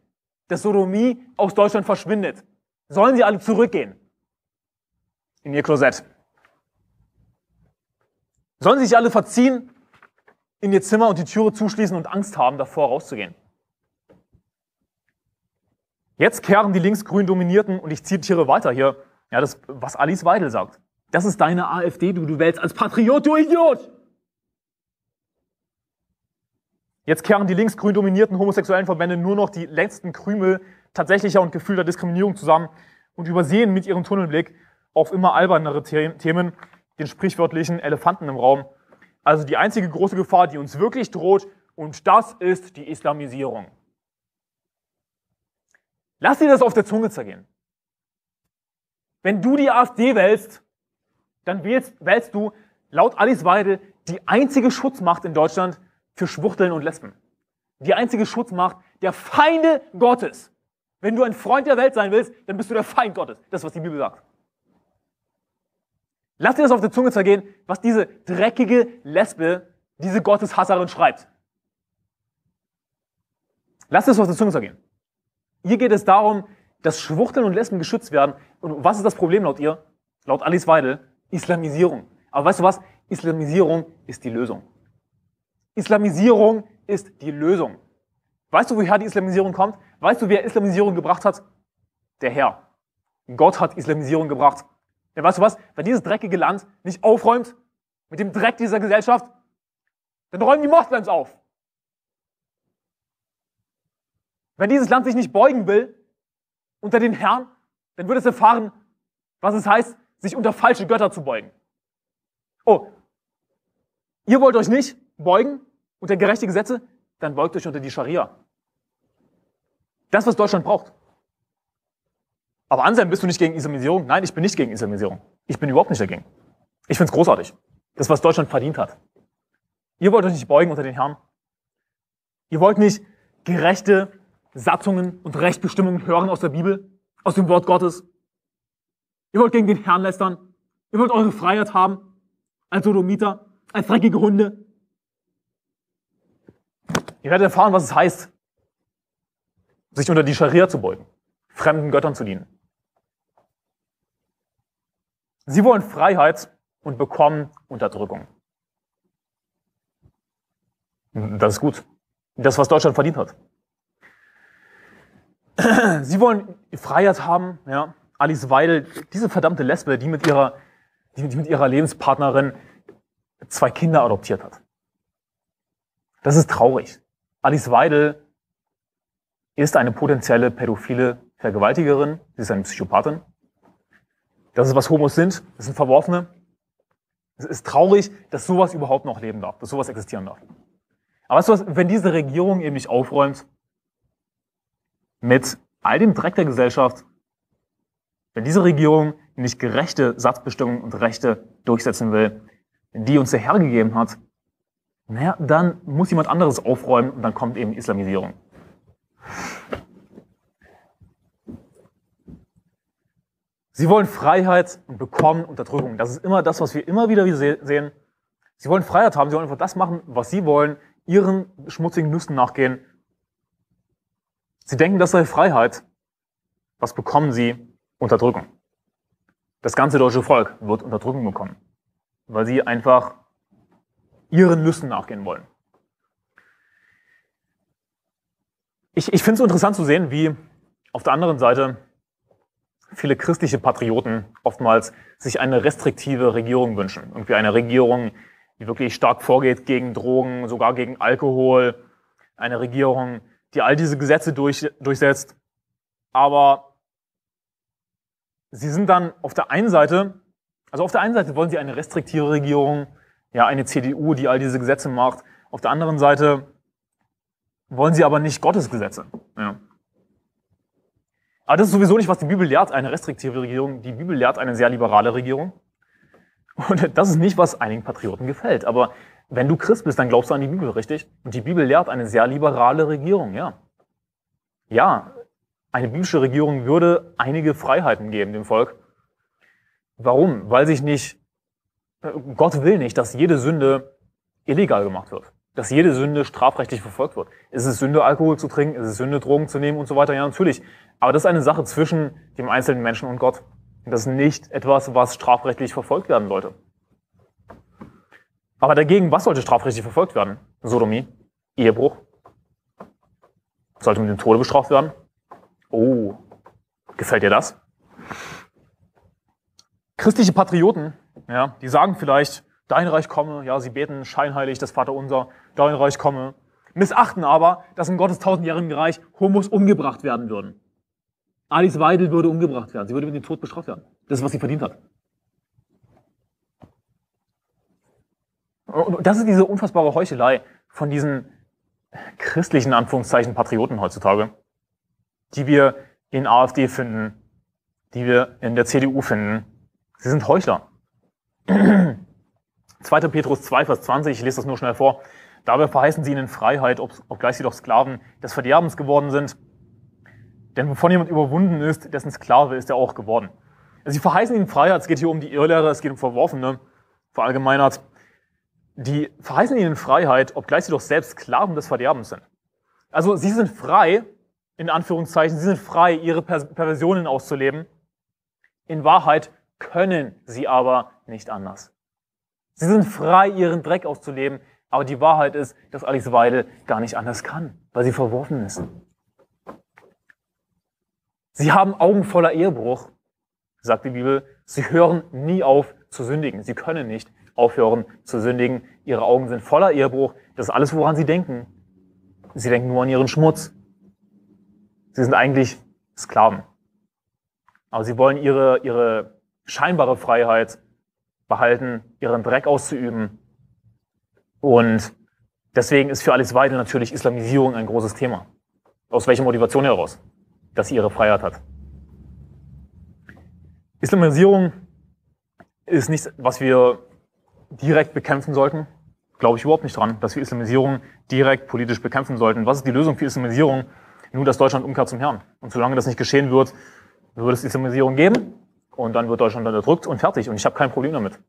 dass Sodomie aus Deutschland verschwindet. Sollen sie alle zurückgehen? In ihr Klosett. Sollen sie sich alle verziehen in ihr Zimmer und die Türe zuschließen und Angst haben, davor rauszugehen. Jetzt kehren die linksgrün dominierten, und ich zitiere weiter hier, ja, das, was Alice Weidel sagt. Das ist deine AfD, du, du wählst als Patriot, du Idiot! Jetzt kehren die linksgrün dominierten homosexuellen Verbände nur noch die letzten Krümel tatsächlicher und gefühlter Diskriminierung zusammen und übersehen mit ihrem Tunnelblick auf immer albernere Themen den sprichwörtlichen Elefanten im Raum, also die einzige große Gefahr, die uns wirklich droht, und das ist die Islamisierung. Lass dir das auf der Zunge zergehen. Wenn du die AfD wählst, dann wählst, wählst du laut Alice Weidel die einzige Schutzmacht in Deutschland für Schwuchteln und Lesben. Die einzige Schutzmacht der Feinde Gottes. Wenn du ein Freund der Welt sein willst, dann bist du der Feind Gottes. Das, ist, was die Bibel sagt. Lass dir das auf der Zunge zergehen, was diese dreckige Lesbe, diese Gotteshasserin schreibt. Lass dir das auf der Zunge zergehen. Hier geht es darum, dass Schwuchteln und Lesben geschützt werden. Und was ist das Problem laut ihr? Laut Alice Weidel? Islamisierung. Aber weißt du was? Islamisierung ist die Lösung. Islamisierung ist die Lösung. Weißt du, woher die Islamisierung kommt? Weißt du, wer Islamisierung gebracht hat? Der Herr. Gott hat Islamisierung gebracht. Denn weißt du was? Wenn dieses dreckige Land nicht aufräumt mit dem Dreck dieser Gesellschaft, dann räumen die Moslems auf. Wenn dieses Land sich nicht beugen will unter den Herrn, dann wird es erfahren, was es heißt, sich unter falsche Götter zu beugen. Oh, ihr wollt euch nicht beugen unter gerechte Gesetze, dann beugt euch unter die Scharia. Das, was Deutschland braucht. Aber Anselm, bist du nicht gegen Islamisierung? Nein, ich bin nicht gegen Islamisierung. Ich bin überhaupt nicht dagegen. Ich finde es großartig. Das, was Deutschland verdient hat. Ihr wollt euch nicht beugen unter den Herrn. Ihr wollt nicht gerechte Satzungen und Rechtbestimmungen hören aus der Bibel, aus dem Wort Gottes. Ihr wollt gegen den Herrn lästern. Ihr wollt eure Freiheit haben. Als Sodomiter, als dreckige Hunde. Ihr werdet erfahren, was es heißt, sich unter die Scharia zu beugen, fremden Göttern zu dienen. Sie wollen Freiheit und bekommen Unterdrückung. Das ist gut. Das, was Deutschland verdient hat. Sie wollen Freiheit haben, ja. Alice Weidel, diese verdammte Lesbe, die mit ihrer, die mit ihrer Lebenspartnerin zwei Kinder adoptiert hat. Das ist traurig. Alice Weidel ist eine potenzielle pädophile Vergewaltigerin. Sie ist eine Psychopathin. Das ist, was Homos sind. Das sind Verworfene. Es ist traurig, dass sowas überhaupt noch leben darf, dass sowas existieren darf. Aber weißt du was, wenn diese Regierung eben nicht aufräumt mit all dem Dreck der Gesellschaft, wenn diese Regierung nicht gerechte Satzbestimmungen und Rechte durchsetzen will, die uns der Herr gegeben hat, naja, dann muss jemand anderes aufräumen und dann kommt eben Islamisierung. Sie wollen Freiheit und bekommen Unterdrückung. Das ist immer das, was wir immer wieder sehen. Sie wollen Freiheit haben, sie wollen einfach das machen, was sie wollen, ihren schmutzigen Nüssen nachgehen. Sie denken, das sei Freiheit. Was bekommen sie? Unterdrückung. Das ganze deutsche Volk wird Unterdrückung bekommen, weil sie einfach ihren Nüssen nachgehen wollen. Ich, ich finde es interessant zu sehen, wie auf der anderen Seite viele christliche Patrioten oftmals sich eine restriktive Regierung wünschen. Irgendwie eine Regierung, die wirklich stark vorgeht gegen Drogen, sogar gegen Alkohol. Eine Regierung, die all diese Gesetze durch, durchsetzt. Aber sie sind dann auf der einen Seite, also auf der einen Seite wollen sie eine restriktive Regierung, ja, eine CDU, die all diese Gesetze macht. Auf der anderen Seite wollen sie aber nicht Gottes Gesetze. Ja. Aber das ist sowieso nicht, was die Bibel lehrt, eine restriktive Regierung. Die Bibel lehrt eine sehr liberale Regierung. Und das ist nicht, was einigen Patrioten gefällt. Aber wenn du Christ bist, dann glaubst du an die Bibel, richtig? Und die Bibel lehrt eine sehr liberale Regierung, ja. Ja, eine biblische Regierung würde einige Freiheiten geben dem Volk. Warum? Weil sich nicht, äh, Gott will nicht, dass jede Sünde illegal gemacht wird dass jede Sünde strafrechtlich verfolgt wird. Ist es Sünde, Alkohol zu trinken? Ist es Sünde, Drogen zu nehmen und so weiter? Ja, natürlich. Aber das ist eine Sache zwischen dem einzelnen Menschen und Gott. Das ist nicht etwas, was strafrechtlich verfolgt werden sollte. Aber dagegen, was sollte strafrechtlich verfolgt werden? Sodomie, Ehebruch, sollte mit dem Tode bestraft werden. Oh, gefällt dir das? Christliche Patrioten, ja, die sagen vielleicht, Dein Reich komme, ja, sie beten scheinheilig das Vaterunser, dein Reich komme, missachten aber, dass in Gottes tausendjährigen Reich Homos umgebracht werden würden. Alice Weidel würde umgebracht werden, sie würde mit dem Tod bestraft werden. Das ist, was sie verdient hat. Und das ist diese unfassbare Heuchelei von diesen christlichen Anführungszeichen Patrioten heutzutage, die wir in AfD finden, die wir in der CDU finden. Sie sind Heuchler. 2. Petrus 2, Vers 20, ich lese das nur schnell vor. Dabei verheißen sie ihnen Freiheit, obgleich sie doch Sklaven des Verderbens geworden sind. Denn wovon jemand überwunden ist, dessen Sklave ist er auch geworden. Also sie verheißen ihnen Freiheit, es geht hier um die Irrlehrer, es geht um Verworfene, verallgemeinert. Die verheißen ihnen Freiheit, obgleich sie doch selbst Sklaven des Verderbens sind. Also sie sind frei, in Anführungszeichen, sie sind frei, ihre per Perversionen auszuleben. In Wahrheit können sie aber nicht anders. Sie sind frei, ihren Dreck auszuleben. Aber die Wahrheit ist, dass Alice Weidel gar nicht anders kann, weil sie verworfen ist. Sie haben Augen voller Ehebruch, sagt die Bibel. Sie hören nie auf zu sündigen. Sie können nicht aufhören zu sündigen. Ihre Augen sind voller Ehebruch. Das ist alles, woran sie denken. Sie denken nur an ihren Schmutz. Sie sind eigentlich Sklaven. Aber sie wollen ihre, ihre scheinbare Freiheit behalten, ihren Dreck auszuüben. Und deswegen ist für Alice Weidel natürlich Islamisierung ein großes Thema. Aus welcher Motivation heraus? Dass sie ihre Freiheit hat. Islamisierung ist nichts, was wir direkt bekämpfen sollten. Glaube ich überhaupt nicht dran, dass wir Islamisierung direkt politisch bekämpfen sollten. Was ist die Lösung für Islamisierung? Nur, dass Deutschland umkehrt zum Herrn. Und solange das nicht geschehen wird, wird es Islamisierung geben. Und dann wird Deutschland unterdrückt und fertig. Und ich habe kein Problem damit.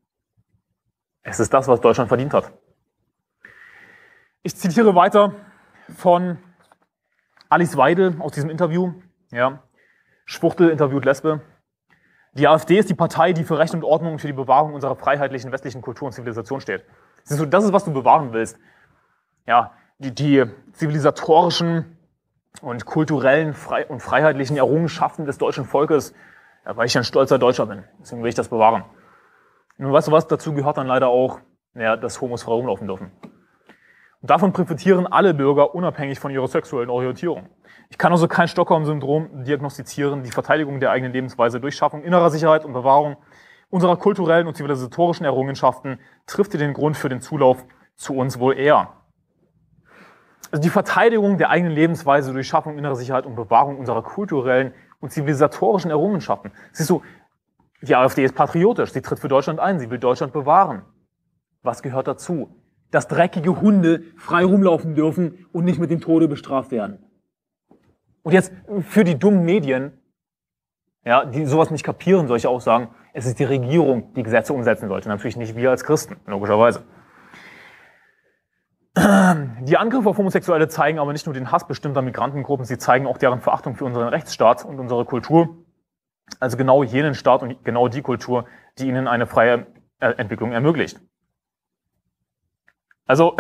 Es ist das, was Deutschland verdient hat. Ich zitiere weiter von Alice Weidel aus diesem Interview. Ja. Spuchtel interviewt Lesbe. Die AfD ist die Partei, die für Recht und Ordnung und für die Bewahrung unserer freiheitlichen westlichen Kultur und Zivilisation steht. Siehst du, das ist, was du bewahren willst. Ja, die, die zivilisatorischen und kulturellen und freiheitlichen Errungenschaften des deutschen Volkes ja, weil ich ein stolzer Deutscher bin. Deswegen will ich das bewahren. Nun, weißt du was? Dazu gehört dann leider auch, naja, dass Homos frei rumlaufen dürfen. Und davon profitieren alle Bürger unabhängig von ihrer sexuellen Orientierung. Ich kann also kein Stockholm-Syndrom diagnostizieren, die Verteidigung der eigenen Lebensweise durch Schaffung innerer Sicherheit und Bewahrung unserer kulturellen und zivilisatorischen Errungenschaften trifft ihr den Grund für den Zulauf zu uns wohl eher. Also die Verteidigung der eigenen Lebensweise durch Schaffung innerer Sicherheit und Bewahrung unserer kulturellen und zivilisatorischen Errungenschaften. Siehst du, die AfD ist patriotisch, sie tritt für Deutschland ein, sie will Deutschland bewahren. Was gehört dazu? Dass dreckige Hunde frei rumlaufen dürfen und nicht mit dem Tode bestraft werden. Und jetzt für die dummen Medien, ja, die sowas nicht kapieren, solche Aussagen, es ist die Regierung, die Gesetze umsetzen sollte. Natürlich nicht wir als Christen, logischerweise. Die Angriffe auf Homosexuelle zeigen aber nicht nur den Hass bestimmter Migrantengruppen, sie zeigen auch deren Verachtung für unseren Rechtsstaat und unsere Kultur. Also genau jenen Staat und genau die Kultur, die ihnen eine freie äh, Entwicklung ermöglicht. Also,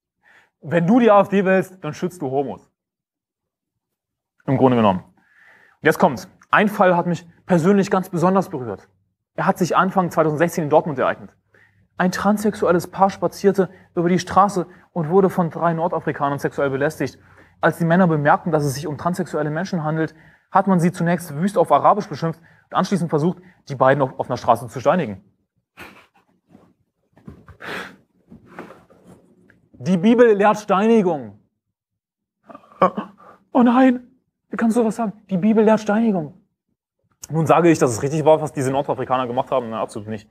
wenn du die AfD wählst, dann schützt du Homos. Im Grunde genommen. Und jetzt kommt's. Ein Fall hat mich persönlich ganz besonders berührt. Er hat sich Anfang 2016 in Dortmund ereignet. Ein transsexuelles Paar spazierte über die Straße und wurde von drei Nordafrikanern sexuell belästigt. Als die Männer bemerkten, dass es sich um transsexuelle Menschen handelt, hat man sie zunächst wüst auf Arabisch beschimpft und anschließend versucht, die beiden auf offener Straße zu steinigen. Die Bibel lehrt Steinigung. Oh nein, wie kannst du sowas sagen? Die Bibel lehrt Steinigung. Nun sage ich, dass es richtig war, was diese Nordafrikaner gemacht haben. Na, absolut nicht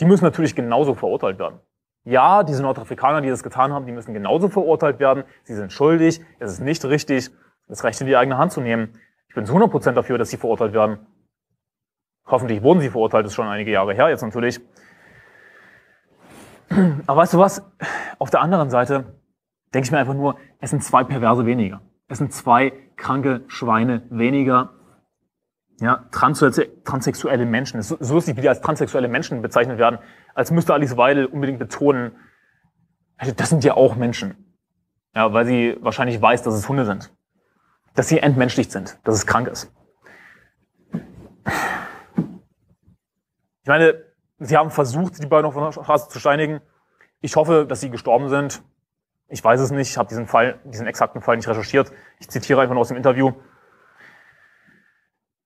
die müssen natürlich genauso verurteilt werden. Ja, diese Nordafrikaner, die das getan haben, die müssen genauso verurteilt werden. Sie sind schuldig, es ist nicht richtig, das Recht in die eigene Hand zu nehmen. Ich bin zu 100% dafür, dass sie verurteilt werden. Hoffentlich wurden sie verurteilt, das ist schon einige Jahre her jetzt natürlich. Aber weißt du was? Auf der anderen Seite denke ich mir einfach nur, es sind zwei Perverse weniger. Es sind zwei kranke Schweine weniger, ja, transsexuelle Menschen. Es ist so lustig, wie die als transsexuelle Menschen bezeichnet werden, als müsste Alice Weidel unbedingt betonen, also das sind ja auch Menschen. Ja, weil sie wahrscheinlich weiß, dass es Hunde sind. Dass sie entmenschlicht sind, dass es krank ist. Ich meine, sie haben versucht, die beiden auf der Straße zu steinigen. Ich hoffe, dass sie gestorben sind. Ich weiß es nicht, ich habe diesen Fall, diesen exakten Fall nicht recherchiert. Ich zitiere einfach nur aus dem Interview.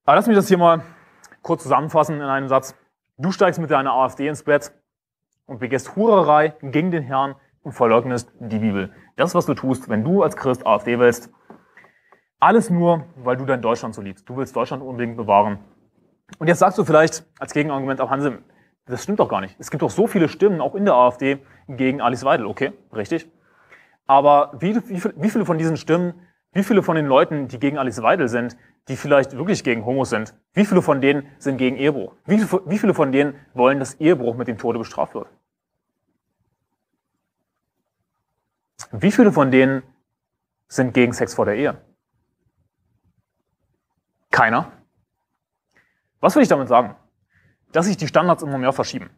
Aber lass mich das hier mal kurz zusammenfassen in einem Satz. Du steigst mit deiner AfD ins Bett und begehst Hurerei gegen den Herrn und verleugnest die Bibel. Das, was du tust, wenn du als Christ AfD wählst, alles nur, weil du dein Deutschland so liebst. Du willst Deutschland unbedingt bewahren. Und jetzt sagst du vielleicht als Gegenargument auch Hanse, das stimmt doch gar nicht. Es gibt doch so viele Stimmen, auch in der AfD, gegen Alice Weidel. Okay, richtig. Aber wie, wie, wie viele von diesen Stimmen, wie viele von den Leuten, die gegen Alice Weidel sind, die vielleicht wirklich gegen Homos sind, wie viele von denen sind gegen Ehebruch? Wie, viele von denen wollen, dass Ehebruch mit dem Tode bestraft wird? Wie viele von denen sind gegen Sex vor der Ehe? Keiner. Was will ich damit sagen? Dass sich die Standards immer mehr verschieben.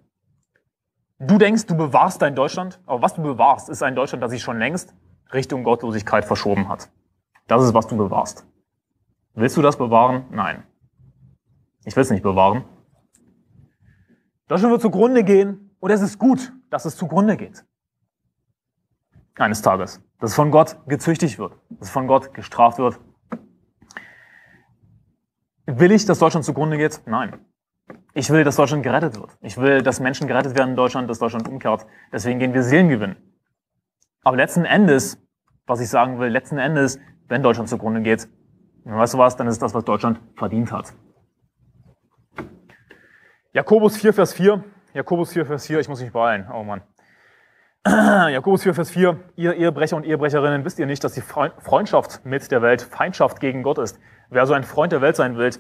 Du denkst, du bewahrst dein Deutschland, aber was du bewahrst, ist ein Deutschland, das sich schon längst Richtung Gottlosigkeit verschoben hat. Das ist, was du bewahrst. Willst du das bewahren? Nein. Ich will es nicht bewahren. Deutschland wird zugrunde gehen und es ist gut, dass es zugrunde geht. Eines Tages. Dass es von Gott gezüchtigt wird, dass es von Gott gestraft wird. Will ich, dass Deutschland zugrunde geht? Nein. Ich will, dass Deutschland gerettet wird. Ich will, dass Menschen gerettet werden in Deutschland, dass Deutschland umkehrt. Deswegen gehen wir Seelen gewinnen. Aber letzten Endes, was ich sagen will, letzten Endes, wenn Deutschland zugrunde geht, Weißt du was, dann ist es das, was Deutschland verdient hat. Jakobus 4, Vers 4. Jakobus 4, Vers 4. Ich muss mich beeilen. Oh Mann. Jakobus 4, Vers 4. Ihr Ehebrecher und Ehebrecherinnen, wisst ihr nicht, dass die Freundschaft mit der Welt Feindschaft gegen Gott ist? Wer so ein Freund der Welt sein will,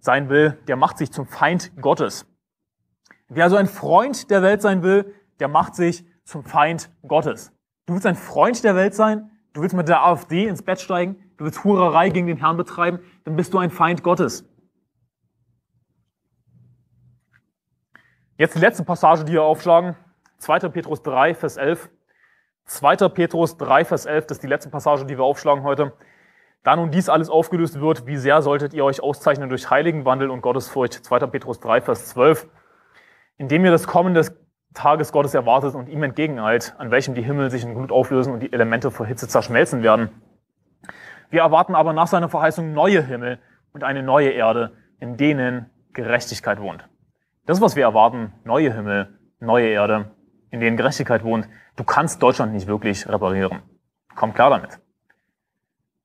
sein will, der macht sich zum Feind Gottes. Wer so ein Freund der Welt sein will, der macht sich zum Feind Gottes. Du willst ein Freund der Welt sein? Du willst mit der AfD ins Bett steigen? du willst Hurerei gegen den Herrn betreiben, dann bist du ein Feind Gottes. Jetzt die letzte Passage, die wir aufschlagen. 2. Petrus 3, Vers 11. 2. Petrus 3, Vers 11, das ist die letzte Passage, die wir aufschlagen heute. Da nun dies alles aufgelöst wird, wie sehr solltet ihr euch auszeichnen durch heiligen Wandel und Gottesfurcht? 2. Petrus 3, Vers 12. Indem ihr das Kommen des Tages Gottes erwartet und ihm entgegeneilt, an welchem die Himmel sich in Glut auflösen und die Elemente vor Hitze zerschmelzen werden. Wir erwarten aber nach seiner Verheißung neue Himmel und eine neue Erde, in denen Gerechtigkeit wohnt. Das, was wir erwarten, neue Himmel, neue Erde, in denen Gerechtigkeit wohnt, du kannst Deutschland nicht wirklich reparieren. Komm klar damit.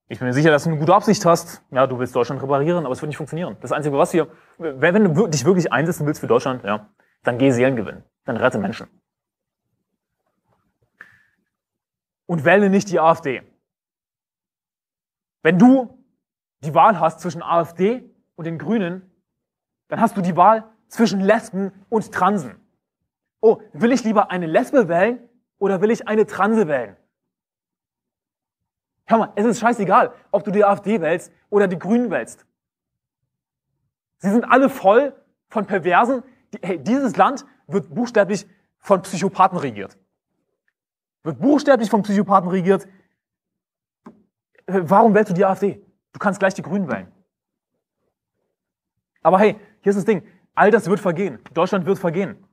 Ich bin mir sicher, dass du eine gute Absicht hast. Ja, du willst Deutschland reparieren, aber es wird nicht funktionieren. Das Einzige, was wir, wenn du dich wirklich einsetzen willst für Deutschland, ja, dann geh Seelen gewinnen. Dann rette Menschen. Und wähle nicht die AfD. Wenn du die Wahl hast zwischen AfD und den Grünen, dann hast du die Wahl zwischen Lesben und Transen. Oh, will ich lieber eine Lesbe wählen oder will ich eine Transe wählen? Hör mal, es ist scheißegal, ob du die AfD wählst oder die Grünen wählst. Sie sind alle voll von Perversen. Die, hey, dieses Land wird buchstäblich von Psychopathen regiert. Wird buchstäblich von Psychopathen regiert, äh, warum wählst du die AfD? Du kannst gleich die Grünen wählen. Aber hey, hier ist das Ding. All das wird vergehen. Deutschland wird vergehen.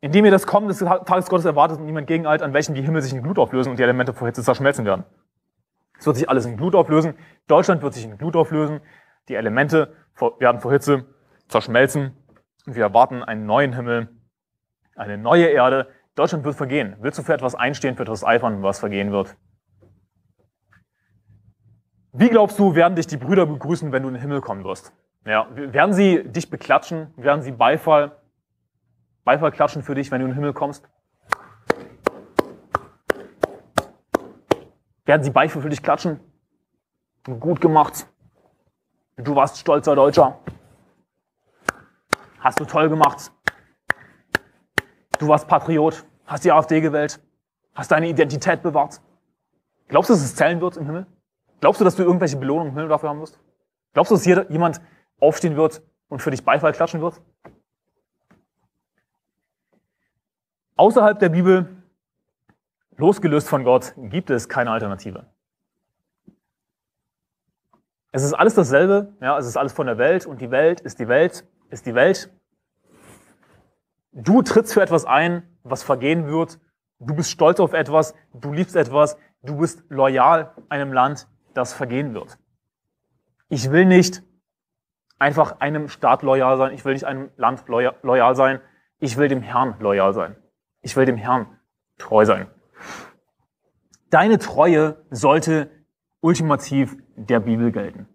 Indem ihr das Kommen des Tages Gottes erwartet und niemand gegeneilt, an welchem die Himmel sich in Glut auflösen und die Elemente vor Hitze zerschmelzen werden. Es wird sich alles in Glut auflösen. Deutschland wird sich in Glut auflösen. Die Elemente werden vor Hitze zerschmelzen. Und wir erwarten einen neuen Himmel, eine neue Erde. Deutschland wird vergehen. Willst du für etwas einstehen, für etwas eifern, was vergehen wird? Wie glaubst du, werden dich die Brüder begrüßen, wenn du in den Himmel kommen wirst? Ja, werden sie dich beklatschen? Werden sie Beifall, Beifall klatschen für dich, wenn du in den Himmel kommst? Werden sie Beifall für dich klatschen? Gut gemacht. Du warst stolzer Deutscher. Hast du toll gemacht. Du warst Patriot. Hast die AfD gewählt. Hast deine Identität bewahrt. Glaubst du, dass es zählen wird im Himmel? Glaubst du, dass du irgendwelche Belohnungen im Himmel dafür haben wirst? Glaubst du, dass hier jemand aufstehen wird und für dich Beifall klatschen wird? Außerhalb der Bibel, losgelöst von Gott, gibt es keine Alternative. Es ist alles dasselbe, ja, es ist alles von der Welt und die Welt ist die Welt, ist die Welt. Du trittst für etwas ein, was vergehen wird. Du bist stolz auf etwas, du liebst etwas, du bist loyal einem Land, das vergehen wird. Ich will nicht einfach einem Staat loyal sein, ich will nicht einem Land loyal sein, ich will dem Herrn loyal sein. Ich will dem Herrn treu sein. Deine Treue sollte ultimativ der Bibel gelten.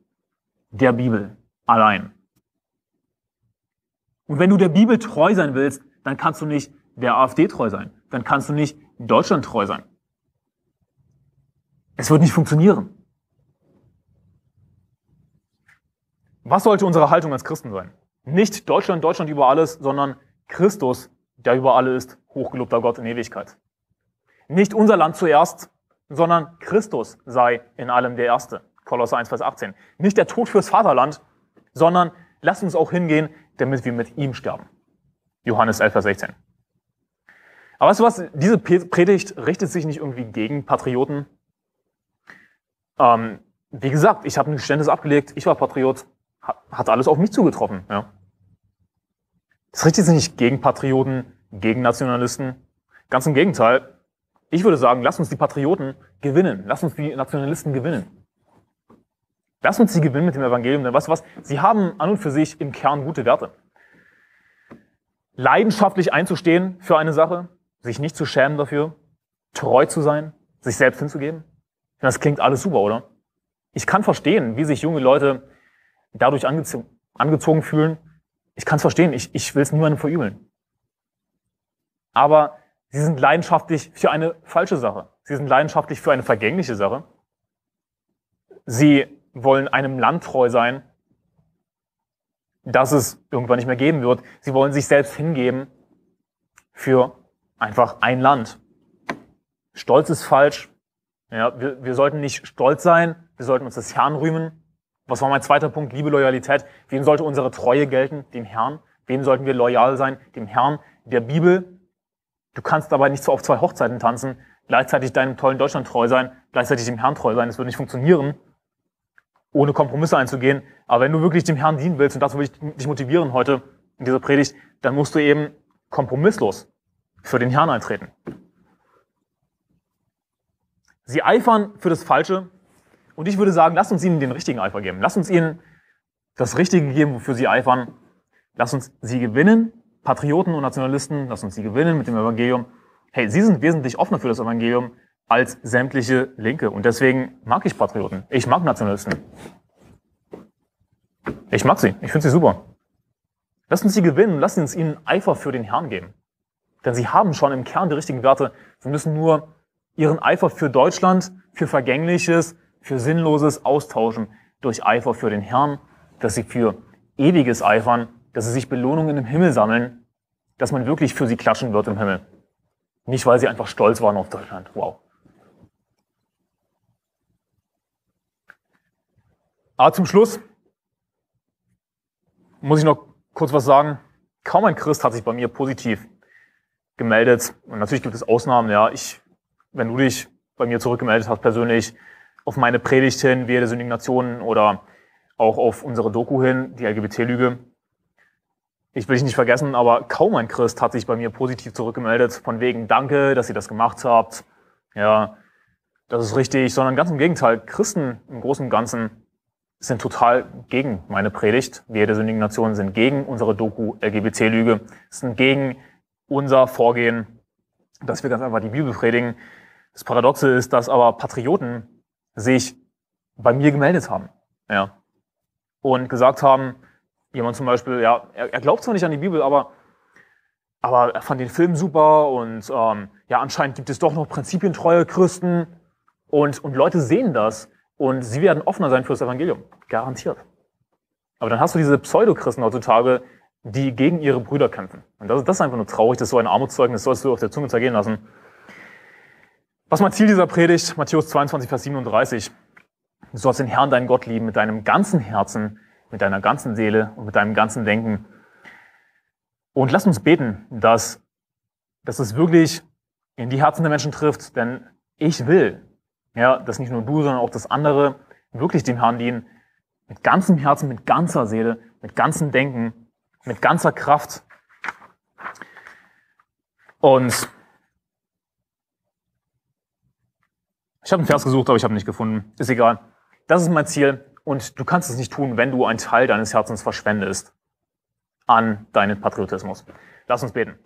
Der Bibel allein. Und wenn du der Bibel treu sein willst, dann kannst du nicht der AfD treu sein. Dann kannst du nicht Deutschland treu sein. Es wird nicht funktionieren. Was sollte unsere Haltung als Christen sein? Nicht Deutschland, Deutschland über alles, sondern Christus, der über alle ist, hochgelobter Gott in Ewigkeit. Nicht unser Land zuerst, sondern Christus sei in allem der Erste. Kolosser 1, Vers 18. Nicht der Tod fürs Vaterland, sondern lass uns auch hingehen, damit wir mit ihm sterben. Johannes 11, Vers 16. Aber weißt du was? Diese Predigt richtet sich nicht irgendwie gegen Patrioten. Ähm, wie gesagt, ich habe ein Geständnis abgelegt, ich war Patriot hat alles auf mich zugetroffen. Ja. Das richtet sich nicht gegen Patrioten, gegen Nationalisten. Ganz im Gegenteil. Ich würde sagen, lass uns die Patrioten gewinnen. Lass uns die Nationalisten gewinnen. Lass uns sie gewinnen mit dem Evangelium, denn weißt du was? Sie haben an und für sich im Kern gute Werte. Leidenschaftlich einzustehen für eine Sache, sich nicht zu schämen dafür, treu zu sein, sich selbst hinzugeben. Das klingt alles super, oder? Ich kann verstehen, wie sich junge Leute dadurch angezogen, angezogen fühlen, ich kann es verstehen, ich, ich will es niemandem verübeln. Aber sie sind leidenschaftlich für eine falsche Sache. Sie sind leidenschaftlich für eine vergängliche Sache. Sie wollen einem Land treu sein, das es irgendwann nicht mehr geben wird. Sie wollen sich selbst hingeben für einfach ein Land. Stolz ist falsch. Ja, wir, wir sollten nicht stolz sein, wir sollten uns des Herrn rühmen, was war mein zweiter Punkt? Liebe, Loyalität. Wem sollte unsere Treue gelten? Dem Herrn. Wem sollten wir loyal sein? Dem Herrn, der Bibel. Du kannst dabei nicht so auf zwei Hochzeiten tanzen, gleichzeitig deinem tollen Deutschland treu sein, gleichzeitig dem Herrn treu sein. Das würde nicht funktionieren, ohne Kompromisse einzugehen. Aber wenn du wirklich dem Herrn dienen willst, und dazu will ich dich motivieren heute in dieser Predigt, dann musst du eben kompromisslos für den Herrn eintreten. Sie eifern für das Falsche, und ich würde sagen, lasst uns ihnen den richtigen Eifer geben. Lasst uns ihnen das Richtige geben, wofür sie eifern. Lasst uns sie gewinnen, Patrioten und Nationalisten, lasst uns sie gewinnen mit dem Evangelium. Hey, sie sind wesentlich offener für das Evangelium als sämtliche Linke. Und deswegen mag ich Patrioten. Ich mag Nationalisten. Ich mag sie. Ich finde sie super. Lasst uns sie gewinnen. Lasst uns ihnen Eifer für den Herrn geben. Denn sie haben schon im Kern die richtigen Werte. Sie müssen nur ihren Eifer für Deutschland, für Vergängliches, für sinnloses Austauschen durch Eifer für den Herrn, dass sie für ewiges Eifern, dass sie sich Belohnungen im Himmel sammeln, dass man wirklich für sie klatschen wird im Himmel. Nicht, weil sie einfach stolz waren auf Deutschland. Wow. Aber ah, zum Schluss muss ich noch kurz was sagen. Kaum ein Christ hat sich bei mir positiv gemeldet. Und natürlich gibt es Ausnahmen, ja. Ich, wenn du dich bei mir zurückgemeldet hast persönlich, auf meine Predigt hin, wir der sündigen Nationen oder auch auf unsere Doku hin, die LGBT-Lüge. Ich will dich nicht vergessen, aber kaum ein Christ hat sich bei mir positiv zurückgemeldet, von wegen Danke, dass ihr das gemacht habt. Ja, das ist richtig, sondern ganz im Gegenteil, Christen im Großen und Ganzen sind total gegen meine Predigt. Wir der sündigen Nation sind gegen unsere Doku LGBT-Lüge, sind gegen unser Vorgehen, dass wir ganz einfach die Bibel predigen. Das Paradoxe ist, dass aber Patrioten sich bei mir gemeldet haben. Ja. Und gesagt haben, jemand zum Beispiel, ja, er, er glaubt zwar nicht an die Bibel, aber, aber er fand den Film super und ähm, ja, anscheinend gibt es doch noch prinzipientreue Christen und, und Leute sehen das und sie werden offener sein für das Evangelium. Garantiert. Aber dann hast du diese Pseudochristen heutzutage, die gegen ihre Brüder kämpfen. Und das, das ist einfach nur traurig, das ist so ein Armutszeugnis, das sollst du auf der Zunge zergehen lassen. Was ist mein Ziel dieser Predigt? Matthäus 22, Vers 37. Du sollst den Herrn, deinen Gott lieben, mit deinem ganzen Herzen, mit deiner ganzen Seele und mit deinem ganzen Denken. Und lass uns beten, dass, dass es wirklich in die Herzen der Menschen trifft, denn ich will, ja, dass nicht nur du, sondern auch das andere wirklich dem Herrn dienen, mit ganzem Herzen, mit ganzer Seele, mit ganzem Denken, mit ganzer Kraft. Und Ich habe einen Vers gesucht, aber ich habe ihn nicht gefunden. Ist egal. Das ist mein Ziel und du kannst es nicht tun, wenn du einen Teil deines Herzens verschwendest an deinen Patriotismus. Lass uns beten.